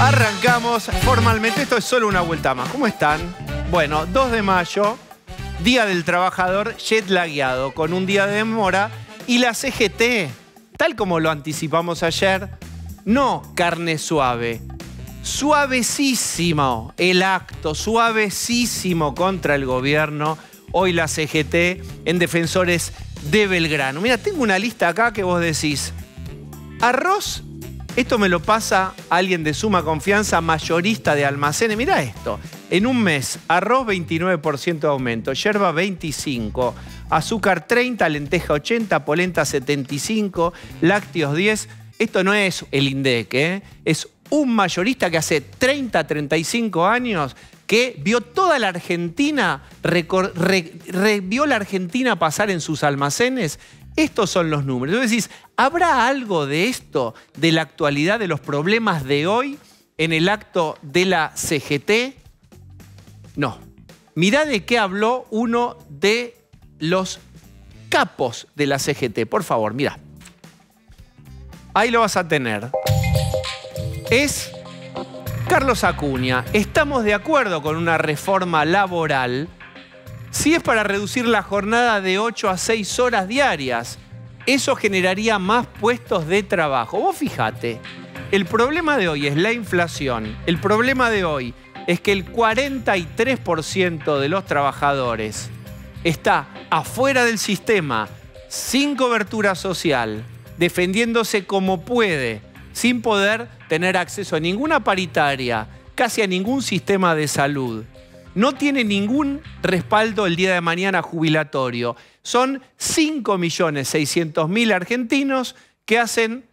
Arrancamos formalmente. Esto es solo una vuelta más. ¿Cómo están? Bueno, 2 de mayo, Día del Trabajador jet lagueado, con un día de demora. Y la CGT, tal como lo anticipamos ayer, no carne suave. Suavecísimo el acto, suavecísimo contra el gobierno. Hoy la CGT en defensores de Belgrano. Mira, tengo una lista acá que vos decís. Arroz esto me lo pasa alguien de suma confianza, mayorista de almacenes. Mira esto. En un mes, arroz 29% de aumento, yerba 25, azúcar 30, lenteja 80, polenta 75, lácteos 10. Esto no es el INDEC, ¿eh? es un mayorista que hace 30, 35 años que vio toda la Argentina, la Argentina pasar en sus almacenes estos son los números. Entonces decís, ¿habrá algo de esto, de la actualidad, de los problemas de hoy en el acto de la CGT? No. Mirá de qué habló uno de los capos de la CGT. Por favor, mirá. Ahí lo vas a tener. Es Carlos Acuña. Estamos de acuerdo con una reforma laboral si es para reducir la jornada de 8 a 6 horas diarias, eso generaría más puestos de trabajo. Vos fijate, el problema de hoy es la inflación. El problema de hoy es que el 43% de los trabajadores está afuera del sistema, sin cobertura social, defendiéndose como puede, sin poder tener acceso a ninguna paritaria, casi a ningún sistema de salud no tiene ningún respaldo el día de mañana jubilatorio. Son 5.600.000 argentinos que hacen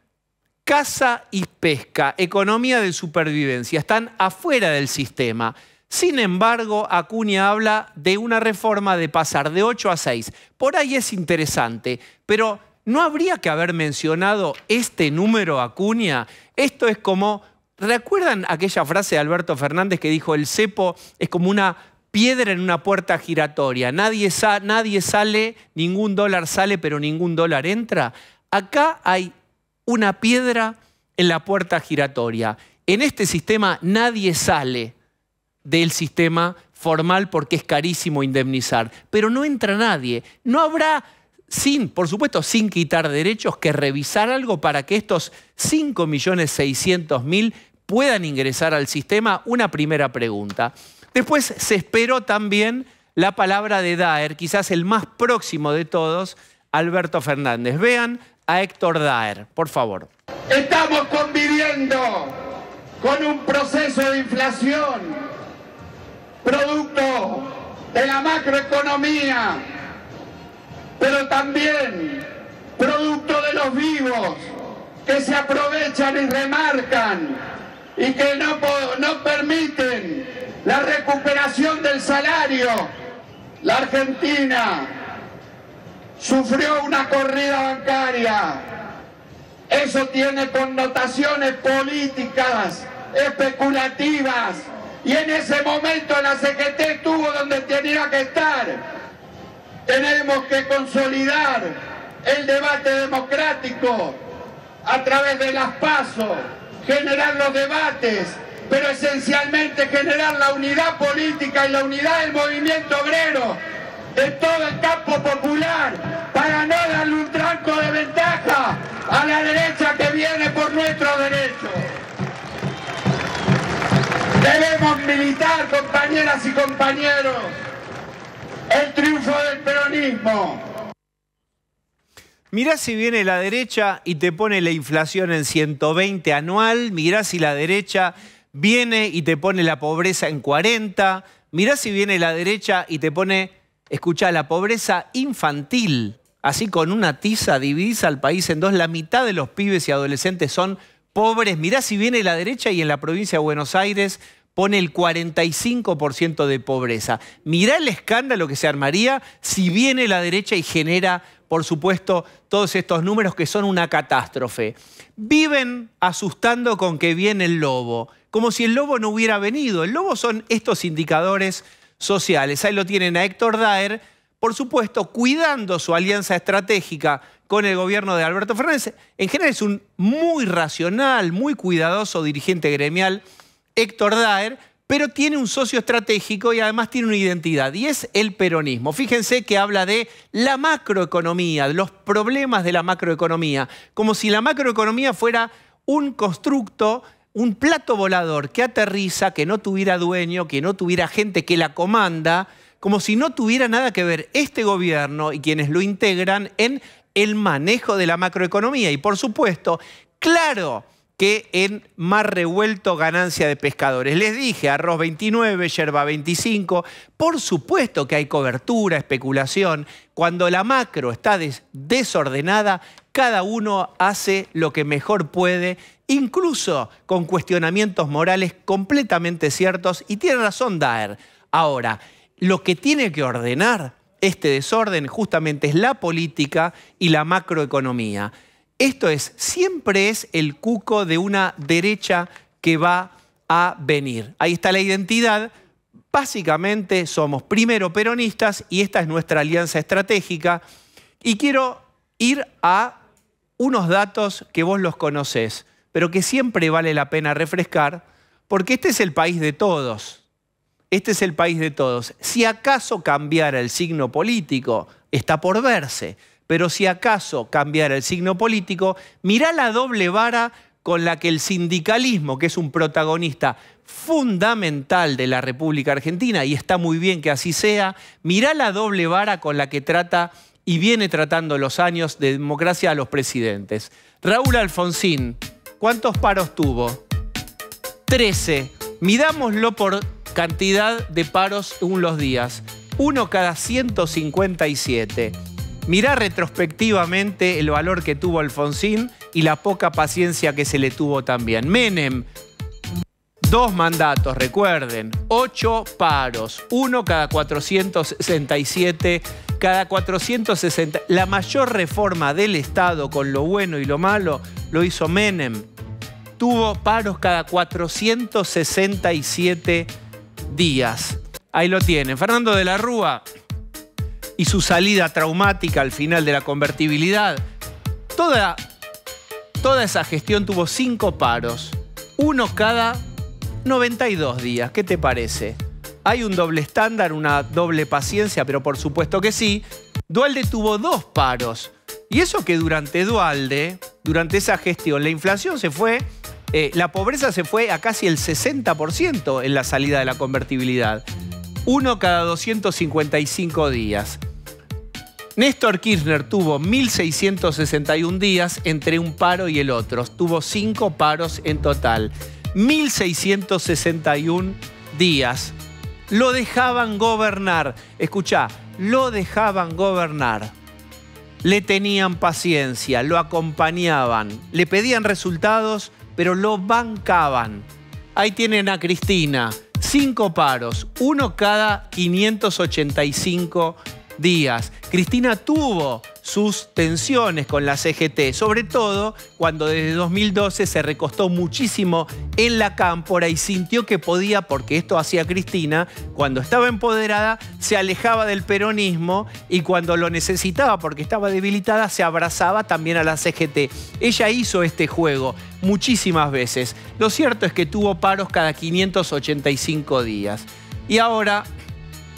caza y pesca, economía de supervivencia. Están afuera del sistema. Sin embargo, Acuña habla de una reforma de pasar de 8 a 6. Por ahí es interesante, pero ¿no habría que haber mencionado este número, Acuña? Esto es como ¿Recuerdan aquella frase de Alberto Fernández que dijo, el cepo es como una piedra en una puerta giratoria, nadie, nadie sale, ningún dólar sale, pero ningún dólar entra? Acá hay una piedra en la puerta giratoria. En este sistema nadie sale del sistema formal porque es carísimo indemnizar, pero no entra nadie. No habrá por supuesto, sin quitar derechos, que revisar algo para que estos 5.600.000 puedan ingresar al sistema, una primera pregunta. Después se esperó también la palabra de Daer, quizás el más próximo de todos, Alberto Fernández. Vean a Héctor Daer, por favor. Estamos conviviendo con un proceso de inflación, producto de la macroeconomía, pero también producto de los vivos que se aprovechan y remarcan y que no, no permiten la recuperación del salario. La Argentina sufrió una corrida bancaria. Eso tiene connotaciones políticas, especulativas. Y en ese momento la CGT estuvo donde tenía que estar. Tenemos que consolidar el debate democrático a través de las pasos generar los debates, pero esencialmente generar la unidad política y la unidad del movimiento obrero, de todo el campo popular, para no darle un tranco de ventaja a la derecha que viene por nuestro derecho. Debemos militar, compañeras y compañeros, el triunfo del peronismo. Mirá si viene la derecha y te pone la inflación en 120 anual. Mirá si la derecha viene y te pone la pobreza en 40. Mirá si viene la derecha y te pone, escucha, la pobreza infantil. Así con una tiza divisa al país en dos. La mitad de los pibes y adolescentes son pobres. Mirá si viene la derecha y en la provincia de Buenos Aires pone el 45% de pobreza. Mirá el escándalo que se armaría si viene la derecha y genera por supuesto, todos estos números que son una catástrofe. Viven asustando con que viene el lobo, como si el lobo no hubiera venido. El lobo son estos indicadores sociales. Ahí lo tienen a Héctor Daer, por supuesto, cuidando su alianza estratégica con el gobierno de Alberto Fernández. En general es un muy racional, muy cuidadoso dirigente gremial, Héctor Daer, pero tiene un socio estratégico y además tiene una identidad, y es el peronismo. Fíjense que habla de la macroeconomía, de los problemas de la macroeconomía, como si la macroeconomía fuera un constructo, un plato volador que aterriza, que no tuviera dueño, que no tuviera gente que la comanda, como si no tuviera nada que ver este gobierno y quienes lo integran en el manejo de la macroeconomía. Y por supuesto, claro, que en más Revuelto ganancia de pescadores. Les dije, arroz 29, yerba 25. Por supuesto que hay cobertura, especulación. Cuando la macro está desordenada, cada uno hace lo que mejor puede, incluso con cuestionamientos morales completamente ciertos. Y tiene razón Daer. Ahora, lo que tiene que ordenar este desorden justamente es la política y la macroeconomía. Esto es, siempre es el cuco de una derecha que va a venir. Ahí está la identidad. Básicamente somos primero peronistas y esta es nuestra alianza estratégica. Y quiero ir a unos datos que vos los conocés, pero que siempre vale la pena refrescar, porque este es el país de todos. Este es el país de todos. Si acaso cambiara el signo político, está por verse pero si acaso cambiara el signo político, mirá la doble vara con la que el sindicalismo, que es un protagonista fundamental de la República Argentina, y está muy bien que así sea, mirá la doble vara con la que trata y viene tratando los años de democracia a los presidentes. Raúl Alfonsín, ¿cuántos paros tuvo? Trece. Midámoslo por cantidad de paros en los días. Uno cada 157. Mirá retrospectivamente el valor que tuvo Alfonsín y la poca paciencia que se le tuvo también. Menem, Dos mandatos, recuerden, ocho paros, uno cada 467, cada 460. La mayor reforma del Estado con lo bueno y lo malo lo hizo Menem. Tuvo paros cada 467 días. Ahí lo tienen. Fernando de la Rúa, y su salida traumática al final de la convertibilidad. Toda, toda esa gestión tuvo cinco paros, uno cada 92 días. ¿Qué te parece? ¿Hay un doble estándar, una doble paciencia? Pero por supuesto que sí. Dualde tuvo dos paros. Y eso que durante Dualde, durante esa gestión, la inflación se fue, eh, la pobreza se fue a casi el 60% en la salida de la convertibilidad. Uno cada 255 días. Néstor Kirchner tuvo 1.661 días entre un paro y el otro. Tuvo cinco paros en total. 1.661 días. Lo dejaban gobernar. Escucha, lo dejaban gobernar. Le tenían paciencia, lo acompañaban, le pedían resultados, pero lo bancaban. Ahí tienen a Cristina. Cinco paros, uno cada 585 días días. Cristina tuvo sus tensiones con la CGT, sobre todo cuando desde 2012 se recostó muchísimo en la cámpora y sintió que podía, porque esto hacía Cristina, cuando estaba empoderada se alejaba del peronismo y cuando lo necesitaba porque estaba debilitada se abrazaba también a la CGT. Ella hizo este juego muchísimas veces. Lo cierto es que tuvo paros cada 585 días. Y ahora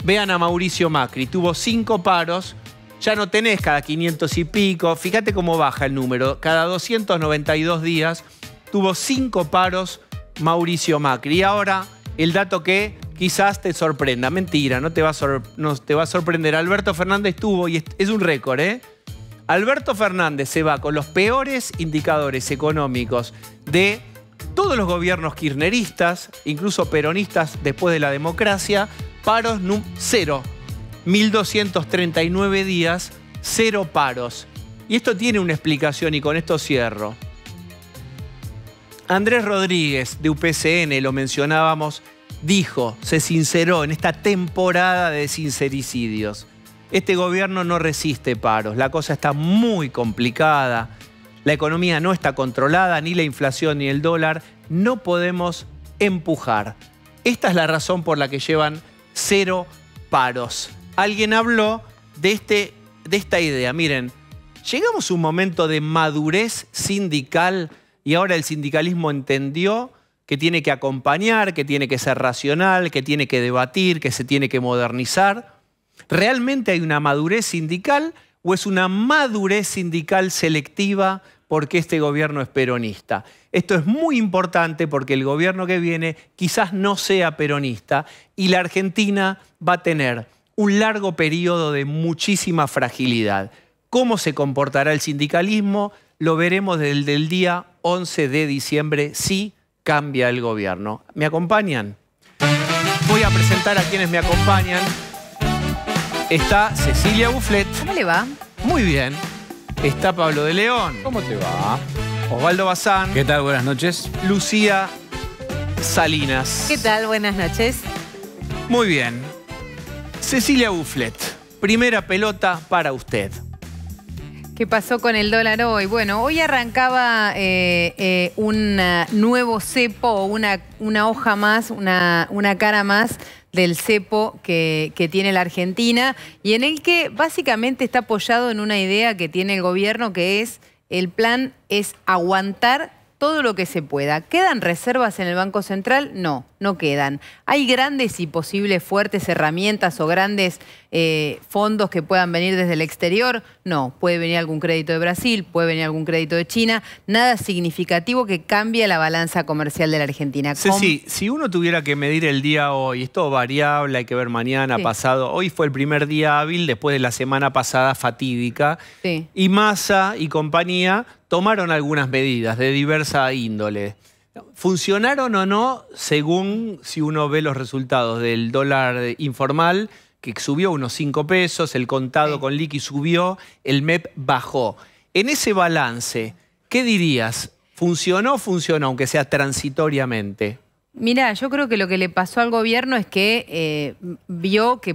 Vean a Mauricio Macri, tuvo cinco paros, ya no tenés cada 500 y pico, fíjate cómo baja el número, cada 292 días tuvo cinco paros Mauricio Macri. Y ahora el dato que quizás te sorprenda, mentira, no te va a, no te va a sorprender. Alberto Fernández tuvo, y es un récord, ¿eh? Alberto Fernández se va con los peores indicadores económicos de todos los gobiernos kirchneristas, incluso peronistas después de la democracia, paros cero. 1239 días, cero paros. Y esto tiene una explicación y con esto cierro. Andrés Rodríguez de UPCN, lo mencionábamos, dijo, se sinceró en esta temporada de sincericidios. Este gobierno no resiste paros, la cosa está muy complicada, la economía no está controlada, ni la inflación ni el dólar, no podemos empujar. Esta es la razón por la que llevan cero paros. Alguien habló de, este, de esta idea. Miren, llegamos a un momento de madurez sindical y ahora el sindicalismo entendió que tiene que acompañar, que tiene que ser racional, que tiene que debatir, que se tiene que modernizar. ¿Realmente hay una madurez sindical o es una madurez sindical selectiva porque este gobierno es peronista. Esto es muy importante porque el gobierno que viene quizás no sea peronista y la Argentina va a tener un largo periodo de muchísima fragilidad. ¿Cómo se comportará el sindicalismo? Lo veremos desde el día 11 de diciembre si cambia el gobierno. ¿Me acompañan? Voy a presentar a quienes me acompañan. Está Cecilia Bufflet. ¿Cómo le va? Muy bien. Está Pablo de León. ¿Cómo te va? Osvaldo Bazán. ¿Qué tal? Buenas noches. Lucía Salinas. ¿Qué tal? Buenas noches. Muy bien. Cecilia Bufflet, primera pelota para usted. ¿Qué pasó con el dólar hoy? Bueno, hoy arrancaba eh, eh, un nuevo cepo, una, hoja más, una cara más del cepo que, que, tiene la Argentina y en el que básicamente está apoyado en una idea que tiene el gobierno que es el plan es aguantar todo lo que se pueda. ¿Quedan reservas en el Banco Central? No no quedan. ¿Hay grandes y posibles fuertes herramientas o grandes eh, fondos que puedan venir desde el exterior? No, puede venir algún crédito de Brasil, puede venir algún crédito de China, nada significativo que cambie la balanza comercial de la Argentina. Sí, sí, si uno tuviera que medir el día hoy, esto variable, hay que ver mañana, pasado, hoy fue el primer día hábil después de la semana pasada fatídica, sí. y Massa y compañía tomaron algunas medidas de diversa índole. Funcionaron o no, según si uno ve los resultados del dólar informal, que subió unos 5 pesos, el contado con liqui subió, el MEP bajó. En ese balance, ¿qué dirías? ¿Funcionó o funcionó, aunque sea transitoriamente? Mira, yo creo que lo que le pasó al gobierno es que eh, vio que,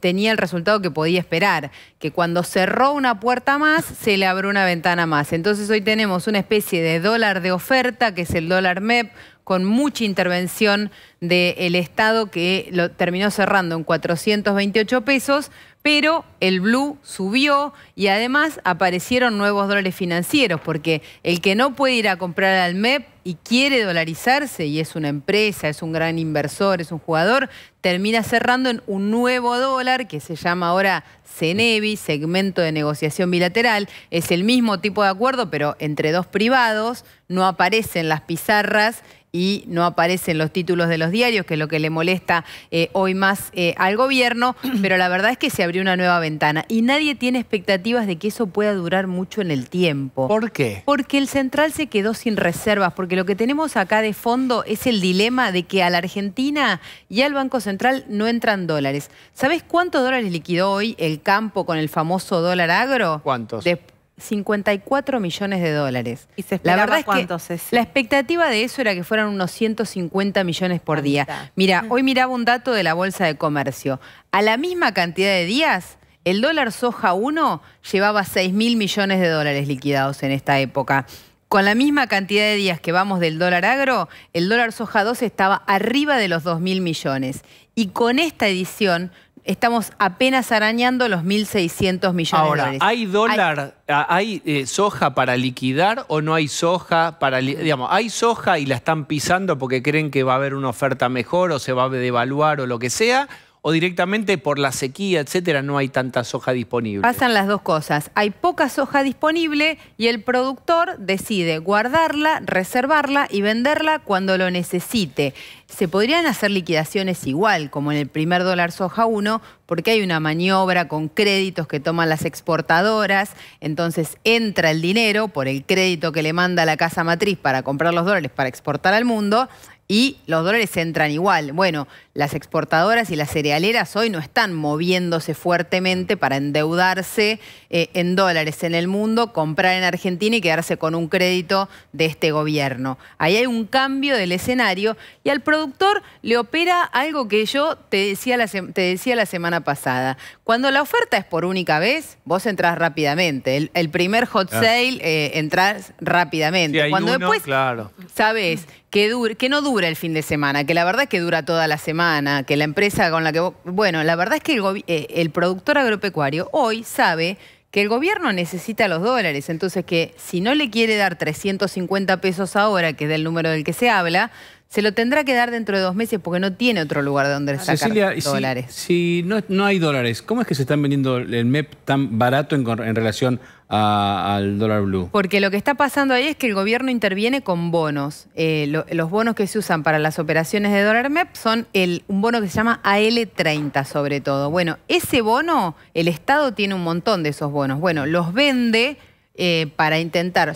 tenía el resultado que podía esperar, que cuando cerró una puerta más, se le abrió una ventana más. Entonces hoy tenemos una especie de dólar de oferta, que es el dólar MEP, con mucha intervención del Estado que lo terminó cerrando en 428 pesos, pero el blue subió y además aparecieron nuevos dólares financieros, porque el que no puede ir a comprar al MEP y quiere dolarizarse, y es una empresa, es un gran inversor, es un jugador, termina cerrando en un nuevo dólar que se llama ahora CENEVI, segmento de negociación bilateral. Es el mismo tipo de acuerdo, pero entre dos privados, no aparecen las pizarras y no aparecen los títulos de los diarios, que es lo que le molesta eh, hoy más eh, al gobierno, pero la verdad es que se abrió una nueva ventana y nadie tiene expectativas de que eso pueda durar mucho en el tiempo. ¿Por qué? Porque el central se quedó sin reservas, porque lo que tenemos acá de fondo es el dilema de que a la Argentina y al Banco Central no entran dólares. ¿Sabes cuántos dólares liquidó hoy el campo con el famoso dólar agro? ¿Cuántos? Después 54 millones de dólares. Y se la verdad es que la expectativa de eso era que fueran unos 150 millones por día. Mira, mm. hoy miraba un dato de la Bolsa de Comercio. A la misma cantidad de días, el dólar soja 1 llevaba 6 mil millones de dólares liquidados en esta época. Con la misma cantidad de días que vamos del dólar agro, el dólar soja 2 estaba arriba de los 2 mil millones. Y con esta edición Estamos apenas arañando los 1.600 millones de dólares. ¿hay dólar, hay, eh, soja para liquidar o no hay soja para... Digamos, ¿hay soja y la están pisando porque creen que va a haber una oferta mejor o se va a devaluar o lo que sea? o directamente por la sequía, etcétera, no hay tanta soja disponible. Pasan las dos cosas. Hay poca soja disponible y el productor decide guardarla, reservarla y venderla cuando lo necesite. Se podrían hacer liquidaciones igual, como en el primer dólar soja 1, porque hay una maniobra con créditos que toman las exportadoras, entonces entra el dinero por el crédito que le manda la casa matriz para comprar los dólares para exportar al mundo y los dólares entran igual. Bueno, las exportadoras y las cerealeras hoy no están moviéndose fuertemente para endeudarse eh, en dólares en el mundo, comprar en Argentina y quedarse con un crédito de este gobierno. Ahí hay un cambio del escenario y al productor le opera algo que yo te decía la, te decía la semana pasada. Cuando la oferta es por única vez, vos entrás rápidamente. El, primer hot ah. sale eh, entras rápidamente. Cuando después claro. sabes que, que no dura el fin de semana, que la verdad es que dura toda la semana que la empresa con la que Bueno, la verdad es que el, eh, el productor agropecuario hoy sabe que el gobierno necesita los dólares, entonces que si no le quiere dar 350 pesos ahora, que es del número del que se habla, se lo tendrá que dar dentro de dos meses porque no tiene otro lugar de donde ah, sacar dólares. Si, no, hay dólares, ¿cómo es que se están vendiendo el MEP tan barato en, relación al dólar blue? Porque lo que está pasando ahí es que el gobierno interviene con bonos. Eh, los bonos que se usan para las operaciones de dólar MEP son un bono que se llama AL30 sobre todo. Bueno, ese bono, el Estado tiene un montón de esos bonos. Bueno, los vende eh, para intentar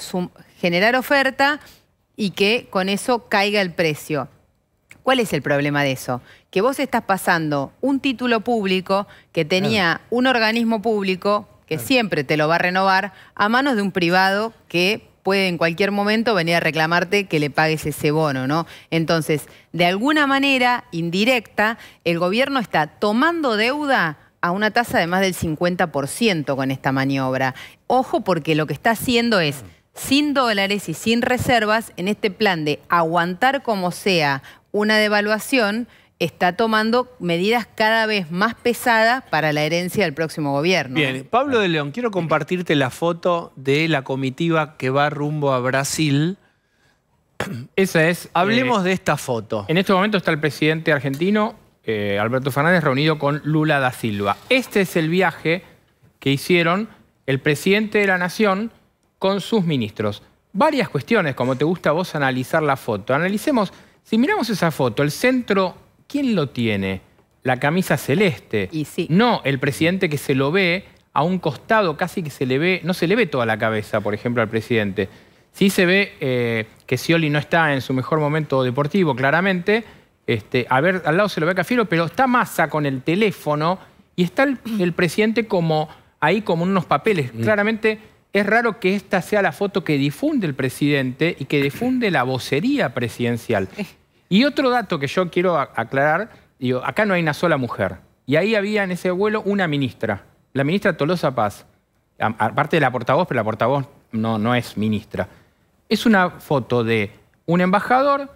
generar oferta y que con eso caiga el precio. ¿Cuál es el problema de eso? Que vos estás pasando un título público que tenía un organismo público que siempre te lo va a renovar a manos de un privado que puede en cualquier momento venir a reclamarte que le pagues ese bono, ¿no? Entonces, de alguna manera indirecta, el gobierno está tomando deuda a una tasa de más del 50% con esta maniobra. Ojo porque lo que está haciendo es sin dólares y sin reservas en este plan de aguantar como sea una devaluación está tomando medidas cada vez más pesadas para la herencia del próximo gobierno. Bien, Pablo de León, quiero compartirte la foto de la comitiva que va rumbo a Brasil. Esa es. Hablemos eh, de esta foto. En este momento está el presidente argentino, eh, Alberto Fernández, reunido con Lula da Silva. Este es el viaje que hicieron el presidente de la Nación con sus ministros. Varias cuestiones, como te gusta a vos analizar la foto. Analicemos, si miramos esa foto, el centro, ¿quién lo tiene? La camisa celeste. No el presidente que se lo ve a un costado, casi que se le ve, no se le ve toda la cabeza, por ejemplo, al presidente. Sí se ve eh, que Sioli no está en su mejor momento deportivo, claramente. Este, a ver, al lado se lo ve Cafiero, pero está Massa con el teléfono y está el, presidente como ahí como unos papeles. Mm. Claramente es raro que esta sea la foto que difunde el presidente y que difunde la vocería presidencial. Y otro dato que yo quiero aclarar, digo, acá no hay una sola mujer. Y ahí había en ese vuelo una ministra, la ministra Tolosa Paz. Aparte de la portavoz, pero la portavoz no, no es ministra. Es una foto de un embajador,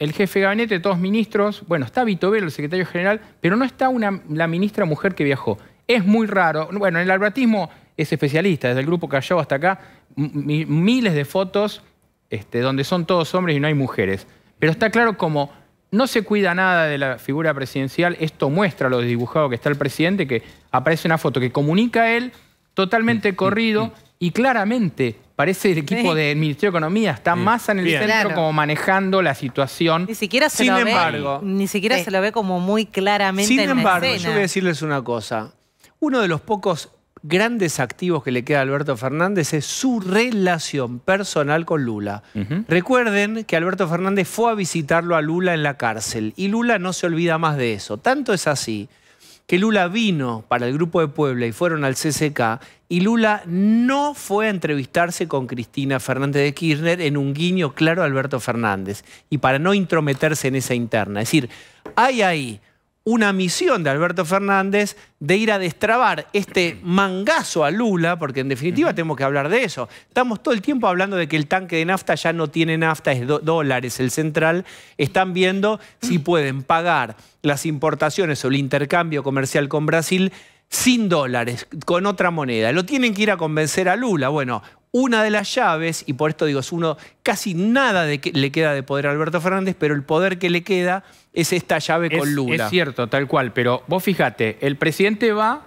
el jefe de gabinete, todos ministros. Bueno, está Vito Velo, el secretario general, pero no está la ministra mujer que viajó. Es muy raro. Bueno, en el albatismo es especialista, desde el grupo Callao hasta acá, miles de fotos este, donde son todos hombres y no hay mujeres. Pero está claro como no se cuida nada de la figura presidencial, esto muestra lo dibujado que está el presidente, que aparece una foto que comunica a él totalmente corrido y claramente parece el equipo del Ministerio de Economía está más en el centro como manejando la situación. Ni siquiera se lo ve, ni siquiera se lo ve como muy claramente Sin embargo, yo voy a decirles una cosa. Uno de los pocos grandes activos que le queda a Alberto Fernández es su relación personal con Lula. Recuerden que Alberto Fernández fue a visitarlo a Lula en la cárcel y Lula no se olvida más de eso. Tanto es así que Lula vino para el Grupo de Puebla y fueron al CCK y Lula no fue a entrevistarse con Cristina Fernández de Kirchner en un guiño claro a Alberto Fernández y para no intrometerse en esa interna. Es decir, hay ahí una misión de Alberto Fernández de ir a destrabar este mangazo a Lula, porque en definitiva tenemos que hablar de eso. Estamos todo el tiempo hablando de que el tanque de nafta ya no tiene nafta, es dólares el central. Están viendo si pueden pagar las importaciones o el intercambio comercial con Brasil sin dólares, con otra moneda. Lo tienen que ir a convencer a Lula. Bueno, una de las llaves, y por esto digo, es uno, casi nada le queda de poder a Alberto Fernández, pero el poder que le queda es esta llave con Lula. Es cierto, tal cual, pero vos fíjate, el presidente va,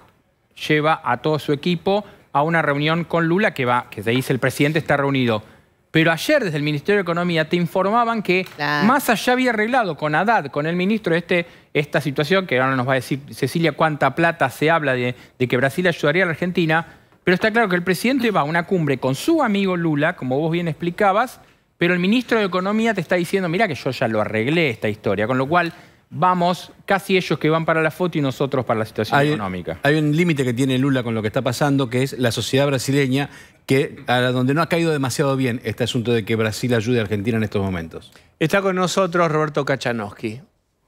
lleva a todo su equipo a una reunión con Lula que va, que se dice el presidente está reunido. Pero ayer desde el Ministerio de Economía te informaban que más allá había arreglado con Haddad, con el ministro, este, esta situación, que ahora nos va a decir Cecilia cuánta plata se habla de, de que Brasil ayudaría a la Argentina, pero está claro que el presidente va a una cumbre con su amigo Lula, como vos bien explicabas, pero el ministro de Economía te está diciendo, mira que yo ya lo arreglé esta historia, con lo cual vamos, casi ellos que van para la foto y nosotros para la situación económica. Hay un límite que tiene Lula con lo que está pasando, que es la sociedad brasileña, que a donde no ha caído demasiado bien este asunto de que Brasil ayude a Argentina en estos momentos. Está con nosotros Roberto Cachanowski.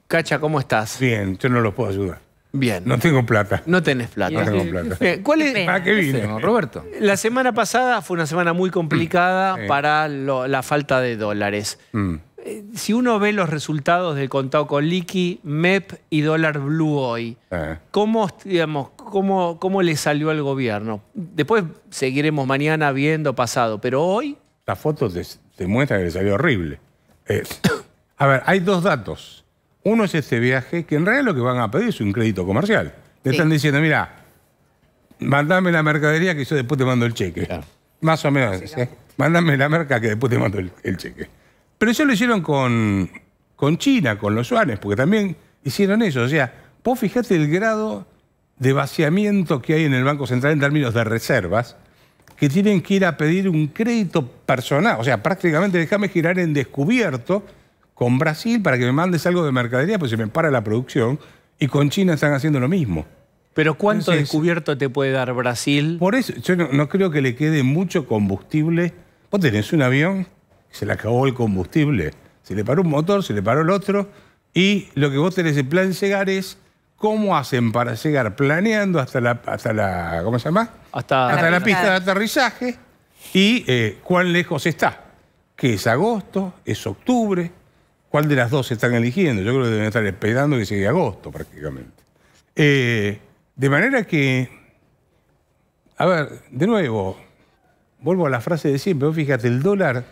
Cacha, ¿cómo estás? Bien, yo no los puedo ayudar. Bien. No tengo plata. No tenés plata. No tengo plata. ¿Cuál es? ¿Para ah, qué vino, Roberto. La semana pasada fue una semana muy complicada para la falta de dólares. Mm. Eh, si uno ve los resultados del contado con liqui, MEP y dólar blue hoy, eh. ¿cómo, digamos, cómo, ¿cómo le salió al gobierno? Después seguiremos mañana viendo pasado, pero hoy... La foto te, muestra que le salió horrible. Eh, a ver, hay dos datos uno es este viaje, que en realidad lo que van a pedir es un crédito comercial. Le están diciendo, mira, mandame la mercadería que yo después te mando el cheque. Más o menos. ¿eh? Mandame la merca que después te mando el, cheque. Pero eso lo hicieron con, con China, con los yuanes, porque también hicieron eso. O sea, vos fijate el grado de vaciamiento que hay en el Banco Central en términos de reservas, que tienen que ir a pedir un crédito personal. O sea, prácticamente déjame girar en descubierto con Brasil para que me mandes algo de mercadería, pues se me para la producción. Y con China están haciendo lo mismo. Pero ¿cuánto descubierto te puede dar Brasil? Por eso, yo no, creo que le quede mucho combustible. Vos tenés un avión, se le acabó el combustible. Se le paró un motor, se le paró el otro. Y lo que vos tenés en plan llegar es cómo hacen para llegar planeando hasta la, hasta la ¿cómo se llama? Hasta, la, pista de aterrizaje y eh, cuán lejos está. Que es agosto, es octubre, cuál de las dos se están eligiendo. Yo creo que deben estar esperando que llegue agosto prácticamente. Eh, de manera que, a ver, de nuevo, vuelvo a la frase de siempre, fíjate, el dólar,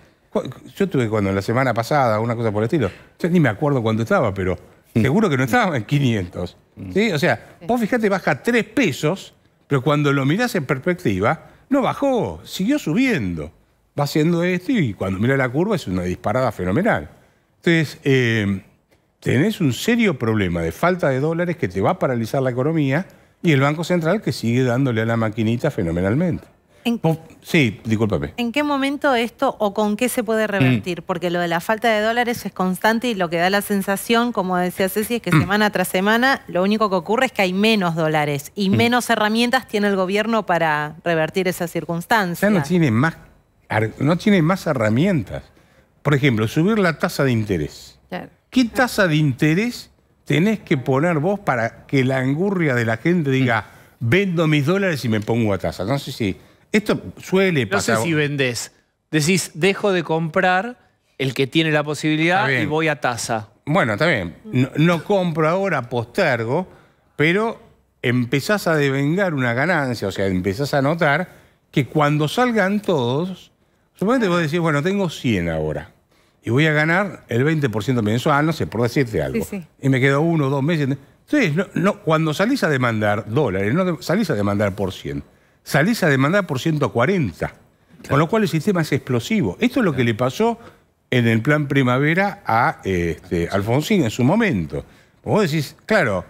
yo tuve cuando la semana pasada, una cosa por el estilo, ni me acuerdo cuándo estaba, pero mm. seguro que no estaba en 500. Mm. O sea, vos fíjate, baja 3 pesos, pero cuando lo mirás en perspectiva, no bajó, siguió subiendo. Va haciendo esto y cuando mira la curva es una disparada fenomenal. Entonces, eh, tenés un serio problema de falta de dólares que te va a paralizar la economía y el Banco Central que sigue dándole a la maquinita fenomenalmente. sí, discúlpame. ¿En qué momento esto o con qué se puede revertir? Mm. Porque lo de la falta de dólares es constante y lo que da la sensación, como decía Ceci, es que mm. semana tras semana lo único que ocurre es que hay menos dólares y mm. menos herramientas tiene el gobierno para revertir esa circunstancia. no tiene más, no tiene más herramientas. Por ejemplo, subir la tasa de interés. ¿Qué ah. tasa de interés tenés que poner vos para que la angurria de la gente diga, vendo mis dólares y me pongo a tasa? No sé si... Esto suele pasar. No sé si vendés. Decís, dejo de comprar el que tiene la posibilidad y voy a tasa. Bueno, está bien. no, compro ahora, postergo, pero empezás a devengar una ganancia, o sea, empezás a notar que cuando salgan todos, Suponete vos decís, bueno, tengo 100 ahora y voy a ganar el 20% mensual, no sé, por decirte algo. Y me quedo uno o dos meses. Entonces, no, cuando salís a demandar dólares, no salís a demandar por 100, salís a demandar por 140. Con lo cual el sistema es explosivo. Esto es lo que le pasó en el plan primavera a este, Alfonsín en su momento. Vos decís, claro,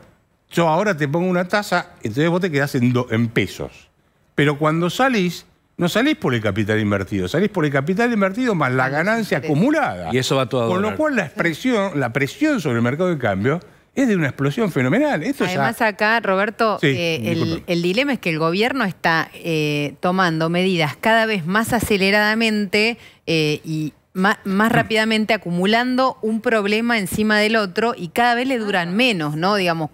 yo ahora te pongo una tasa, entonces vos te quedás en, en pesos. Pero cuando salís, no salís por el capital invertido, salís por el capital invertido más la ganancia acumulada. Y eso va todo a Con lo cual la, presión sobre el mercado de cambio es de una explosión fenomenal. Esto Además acá, Roberto, eh, el, dilema es que el gobierno está eh, tomando medidas cada vez más aceleradamente eh, y, más, rápidamente acumulando un problema encima del otro y cada vez le ah. duran menos, ¿no? Digamos,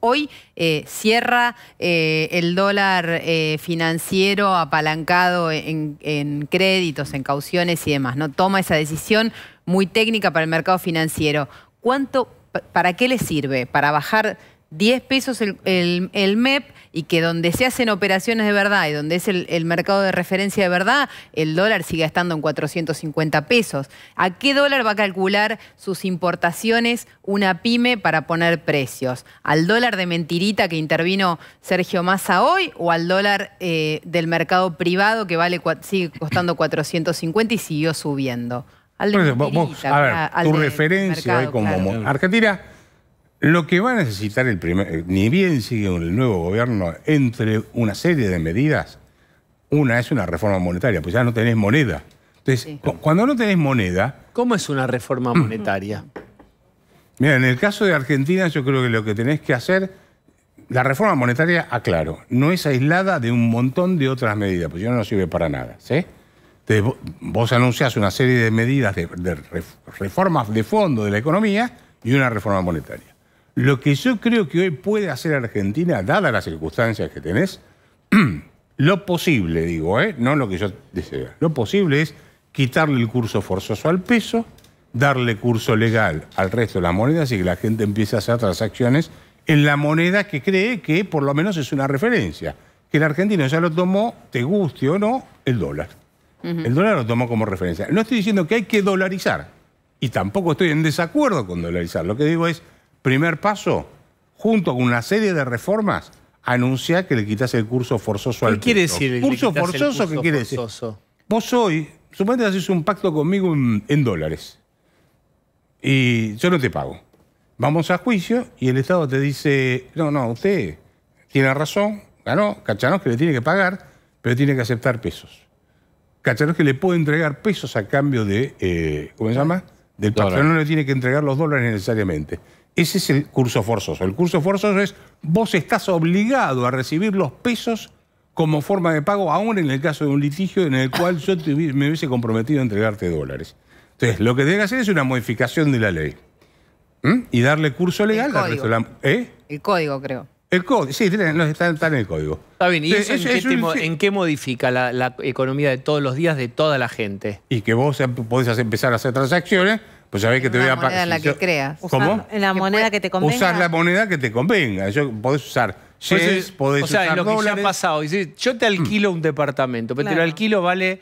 hoy eh, cierra eh, el dólar eh, financiero apalancado en, créditos, en cauciones y demás, ¿no? Toma esa decisión muy técnica para el mercado financiero. ¿Cuánto, para qué le sirve? ¿Para bajar 10 pesos el, MEP y que donde se hacen operaciones de verdad y donde es el, mercado de referencia de verdad, el dólar sigue estando en 450 pesos. ¿A qué dólar va a calcular sus importaciones una pyme para poner precios? ¿Al dólar de mentirita que intervino Sergio Massa hoy o al dólar eh, del mercado privado que vale, sigue costando 450 y siguió subiendo? a ver, tu referencia eh, como Argentina lo que va a necesitar el primer, eh, ni bien sigue el nuevo gobierno, entre una serie de medidas, una es una reforma monetaria, pues ya no tenés moneda. Entonces, cuando no tenés moneda... ¿Cómo es una reforma mm. monetaria? Mira, en el caso de Argentina yo creo que lo que tenés que hacer, la reforma monetaria, aclaro, no es aislada de un montón de otras medidas, pues ya no sirve para nada, ¿sí? Entonces, vos anunciás una serie de medidas de reformas de fondo de la economía y una reforma monetaria. Lo que yo creo que hoy puede hacer Argentina, dadas las circunstancias que tenés, lo posible, digo, ¿eh? no lo que yo deseo, lo posible es quitarle el curso forzoso al peso, darle curso legal al resto de las monedas y que la gente empiece a hacer transacciones en la moneda que cree que por lo menos es una referencia. Que el argentino ya lo tomó, te guste o no, el dólar. El dólar lo tomó como referencia. No estoy diciendo que hay que dolarizar y tampoco estoy en desacuerdo con dolarizar. Lo que digo es, Primer paso, junto con una serie de reformas, anunciar que le quitas el curso forzoso al ¿Qué quiere decir el curso forzoso? ¿Qué quiere decir? Vos hoy, suponete que haces un pacto conmigo en, dólares y yo no te pago. Vamos a juicio y el Estado te dice, no, no, usted tiene razón, ganó, Cachanos que le tiene que pagar, pero tiene que aceptar pesos. Cachanos que le puede entregar pesos a cambio de, eh, ¿cómo se llama? Del pacto, no le tiene que entregar los dólares necesariamente. Ese es el curso forzoso. El curso forzoso es vos estás obligado a recibir los pesos como forma de pago, aún en el caso de un litigio en el cual yo me hubiese comprometido a entregarte dólares. Entonces, lo que debe hacer es una modificación de la ley. Y darle curso legal el la... ¿Eh? El código, creo. El código, sí, está, en el código. Está bien, ¿y eso en, qué modifica la, economía de todos los días de toda la gente? Y que vos podés empezar a hacer transacciones pues sabés que te voy a pagar. la que creas. ¿Cómo? En la moneda que te convenga. Usas la moneda que te convenga. Yo, podés usar pues o sea, lo que ha pasado. yo te alquilo mm. un departamento, pero te lo alquilo vale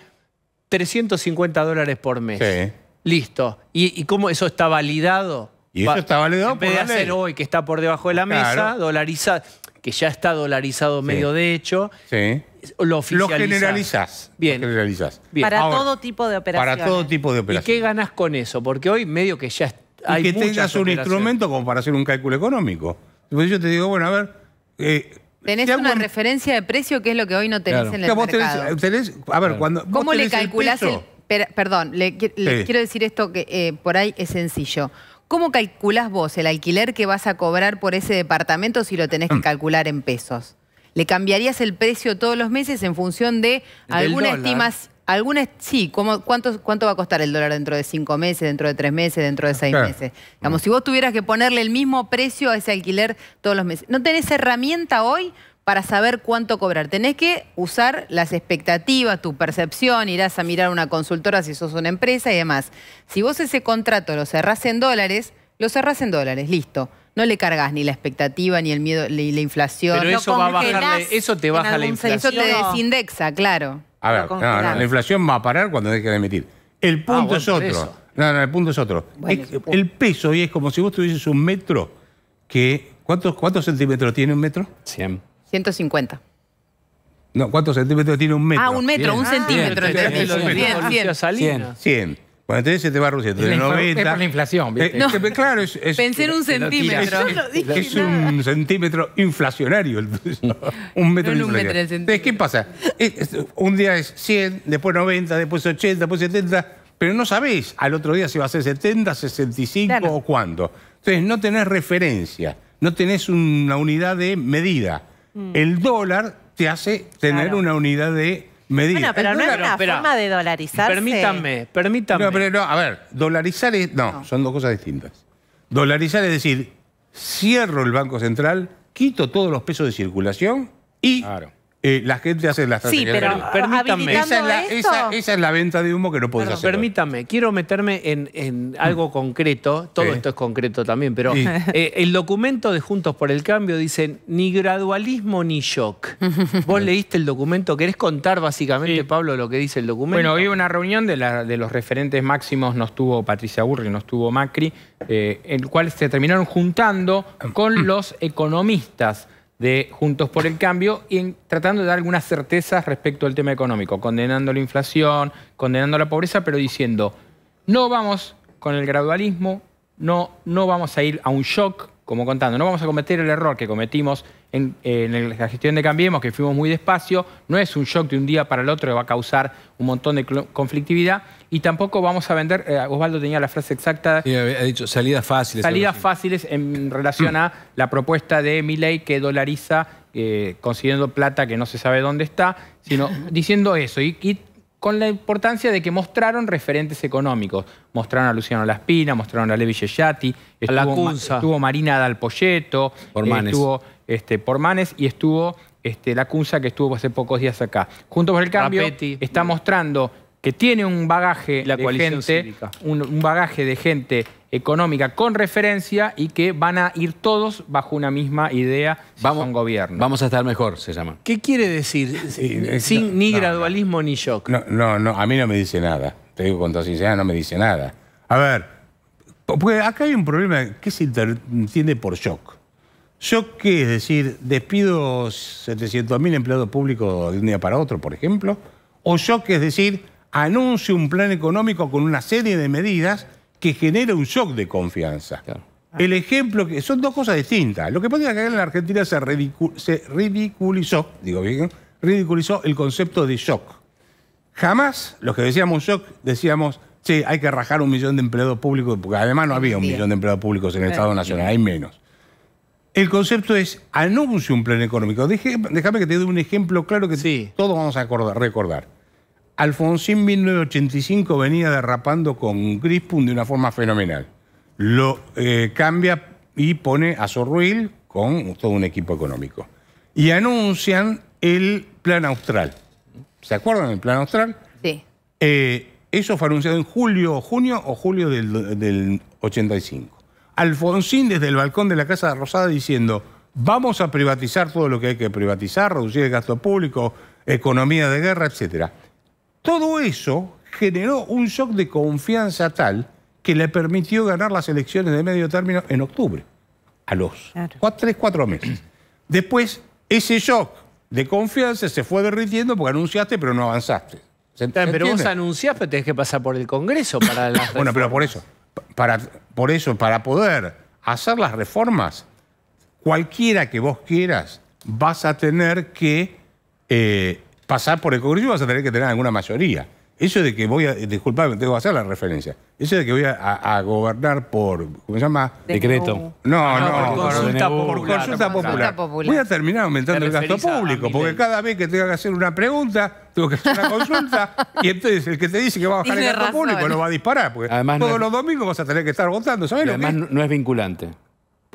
350 dólares por mes. Sí. Listo. ¿Y, cómo eso está validado? Y eso está validado en hacer hoy, que está por debajo de la mesa, Dolarizado que ya está dolarizado medio de hecho, sí. lo oficializás. Lo generalizás. Bien. Lo Para todo tipo de operaciones. Para todo tipo de operaciones. ¿Y qué ganás con eso? Porque hoy medio que ya hay y que tengas un instrumento como para hacer un cálculo económico. yo te digo, bueno, a ver... Eh, tenés una referencia de precio que es lo que hoy no tenés en el mercado. a ver, cuando, ¿Cómo le calculás el, Perdón, le, quiero decir esto que eh, por ahí es sencillo. ¿Cómo calculás vos el alquiler que vas a cobrar por ese departamento si lo tenés que mm. calcular en pesos? ¿Le cambiarías el precio todos los meses en función de alguna estimación? sí, ¿cuánto, ¿cuánto va a costar el dólar dentro de cinco meses, dentro de tres meses, dentro de seis meses? Digamos, si vos tuvieras que ponerle el mismo precio a ese alquiler todos los meses, ¿no tenés herramienta hoy para saber cuánto cobrar. Tenés que usar las expectativas, tu percepción, irás a mirar a una consultora si sos una empresa y demás. Si vos ese contrato lo cerrás en dólares, lo cerrás en dólares, listo. No le cargas ni la expectativa, ni el miedo, ni la inflación. Pero eso, va a eso te baja la inflación. Eso te desindexa, claro. A ver, la inflación va a parar cuando deje de emitir. El ah, punto es otro. No, no, el punto es otro. el peso hoy es como si vos tuvieses un metro que... ¿Cuántos, cuántos centímetros tiene un metro? 100. 150. No, ¿cuántos centímetros tiene un metro? Ah, un metro, un centímetro. Bien, 100. 100. Bueno, entonces se te va Rusia. Entonces, 90. Es por la inflación. ¿viste? Eh, que, claro, es, es, Pensé en un centímetro. Es, es un centímetro inflacionario un metro no, inflacionario. Un Entonces, ¿qué pasa? un día es 100, después 90, después 80, después 70, pero no sabés al otro día si va a ser 70, 65 o cuándo. Entonces, no tenés referencia, no tenés una unidad de medida. Mm. El dólar te hace tener una unidad de medida. Bueno, pero no es una forma de dolarizarse. Permítanme, permítanme. No, pero no, a ver, dolarizar es... no, son dos cosas distintas. Dolarizar es decir, cierro el Banco Central, quito todos los pesos de circulación y... Claro eh, la gente hace la estrategia. Sí, pero permítame. Esa es, la, venta de humo que no puedes hacer. Permítame, quiero meterme en, algo mm. concreto. Todo esto es concreto también, pero eh, el documento de Juntos por el Cambio dice ni gradualismo ni shock. Vos leíste el documento. ¿Querés contar básicamente, Pablo, lo que dice el documento? Bueno, había una reunión de, los referentes máximos, nos tuvo Patricia Burri, nos tuvo Macri, en eh, el cual se terminaron juntando ah. con los economistas de Juntos por el Cambio y tratando de dar algunas certezas respecto al tema económico, condenando la inflación, condenando la pobreza, pero diciendo, no vamos con el gradualismo, no, no vamos a ir a un shock, como contando, no vamos a cometer el error que cometimos en, en, la gestión de Cambiemos, que fuimos muy despacio, no es un shock de un día para el otro que va a causar un montón de conflictividad, y tampoco vamos a vender, eh, Osvaldo tenía la frase exacta. Sí, ha dicho salidas fáciles. Salidas fáciles en relación a la propuesta de Milley que dolariza eh, consiguiendo plata que no se sabe dónde está, sino diciendo eso y, con la importancia de que mostraron referentes económicos. Mostraron a Luciano Laspina, mostraron a Levi Yeyati, estuvo, estuvo, Marina Dalpoyeto, estuvo este, Pormanes y estuvo este, la Cunza que estuvo hace pocos días acá. Junto por el Cambio está mostrando que tiene un bagaje de gente, un, bagaje de gente económica con referencia y que van a ir todos bajo una misma idea vamos, gobierno. Vamos a estar mejor, se llama. ¿Qué quiere decir? Sin eh, ni gradualismo ni shock. No, no, a mí no me dice nada. Te digo con toda sinceridad, no me dice nada. A ver, porque acá hay un problema ¿Qué se entiende por shock. ¿Shock qué? Es decir, despido 700.000 empleados públicos de un día para otro, por ejemplo. O shock es decir, anuncie un plan económico con una serie de medidas que genera un shock de confianza. El ejemplo, que son dos cosas distintas. Lo que podía caer en la Argentina se, ridiculizó, digo bien, ridiculizó el concepto de shock. Jamás los que decíamos shock decíamos, sí, hay que rajar un millón de empleados públicos, porque además no había un millón de empleados públicos en el Estado Nacional, hay menos. El concepto es anuncie un plan económico. Déjame que te dé un ejemplo claro que todos vamos a recordar. Alfonsín 1985 venía derrapando con Grispun de una forma fenomenal. Lo eh, cambia y pone a Sorruil con todo un equipo económico. Y anuncian el plan austral. ¿Se acuerdan del plan austral? Sí. Eh, eso fue anunciado en julio, junio o julio del, del 85. Alfonsín desde el balcón de la Casa de Rosada diciendo, vamos a privatizar todo lo que hay que privatizar, reducir el gasto público, economía de guerra, etcétera. Todo eso generó un shock de confianza tal que le permitió ganar las elecciones de medio término en octubre, a los cuatro, tres, cuatro meses. Después, ese shock de confianza se fue derritiendo porque anunciaste pero no avanzaste. pero vos anunciás, pero tenés que pasar por el Congreso para las Bueno, pero por eso, para, por eso, para poder hacer las reformas, cualquiera que vos quieras, vas a tener que eh, pasar por el Congreso vas a tener que tener alguna mayoría. Eso de que voy a, disculpame, tengo que hacer la referencia. Eso de que voy a, gobernar por, ¿cómo se llama? Decreto. No, ah, no, por, consulta, consulta, popular. Voy a terminar aumentando el gasto público, porque cada vez que tenga que hacer una pregunta, tengo que hacer una consulta, y entonces el que te dice que va a bajar el gasto público lo va a disparar, porque además todos los domingos vas a tener que estar votando, ¿sabes lo Además no es vinculante.